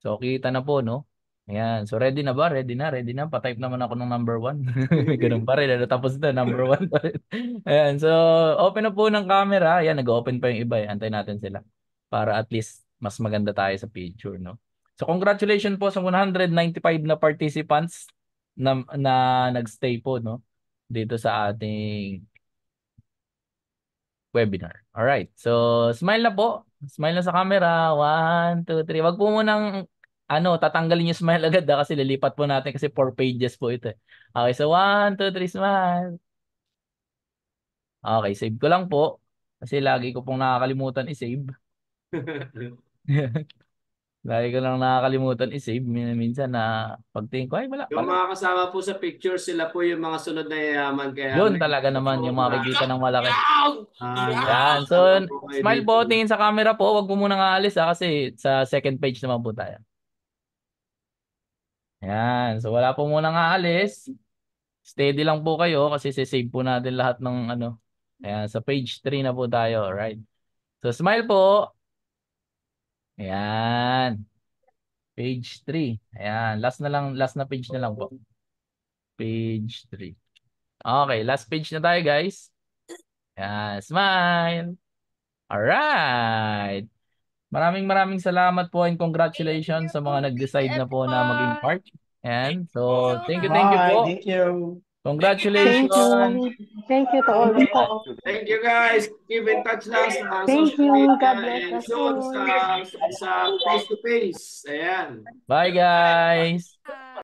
So, kita na po, no? Ayan. So, ready na ba? Ready na? Ready na? Patype naman ako ng number one. <laughs> <laughs> Ganun pa rin. Eh, Tapos na, number one pa rin. <laughs> Ayan. So, open na po ng camera. Ayan, nag-open pa yung iba. Eh. Antay natin sila. Para at least mas maganda tayo sa picture, no? So, congratulations po sa 195 na participants na, na nag-stay po, no? Dito sa ating webinar. Alright. So, smile na po. Smile na sa camera. One, two, three. Wag po munang ano, tatanggalin niyo smile agad ha, ah, kasi lilipat po natin kasi 4 pages po ito. Eh. Okay, so 1, 2, 3, smile. Okay, save ko lang po. Kasi lagi ko pong nakakalimutan i-save. <laughs> <laughs> lagi ko lang nakakalimutan i-save. Minsan na pagtingin ko, ay wala. Yung mga kasama po sa picture, sila po yung mga sunod na yayaman. Kaya Yun talaga naman, yung mga kaibigan ng malaki. Ah, Yan, so smile po, tingin sa camera po. Huwag po munang aalis ha, ah, kasi sa second page naman po tayo. Ayan. So wala po munang alis. Steady lang po kayo kasi sisave po natin lahat ng ano. Ayan. Sa page 3 na po tayo. Alright. So smile po. Ayan. Page 3. Ayan. Last na lang. Last na page na lang po. Page 3. Okay. Last page na tayo guys. Ayan. Smile. Alright. Maraming maraming salamat po and congratulations sa mga nag-decide na po na maging part. And so, thank you, thank you po. Thank you. Congratulations. Thank you to all of you. Thank you guys. Keep in touch lang sa thank social media you. God bless and soon sa, sa face-to-face. Ayan. Bye guys. Bye.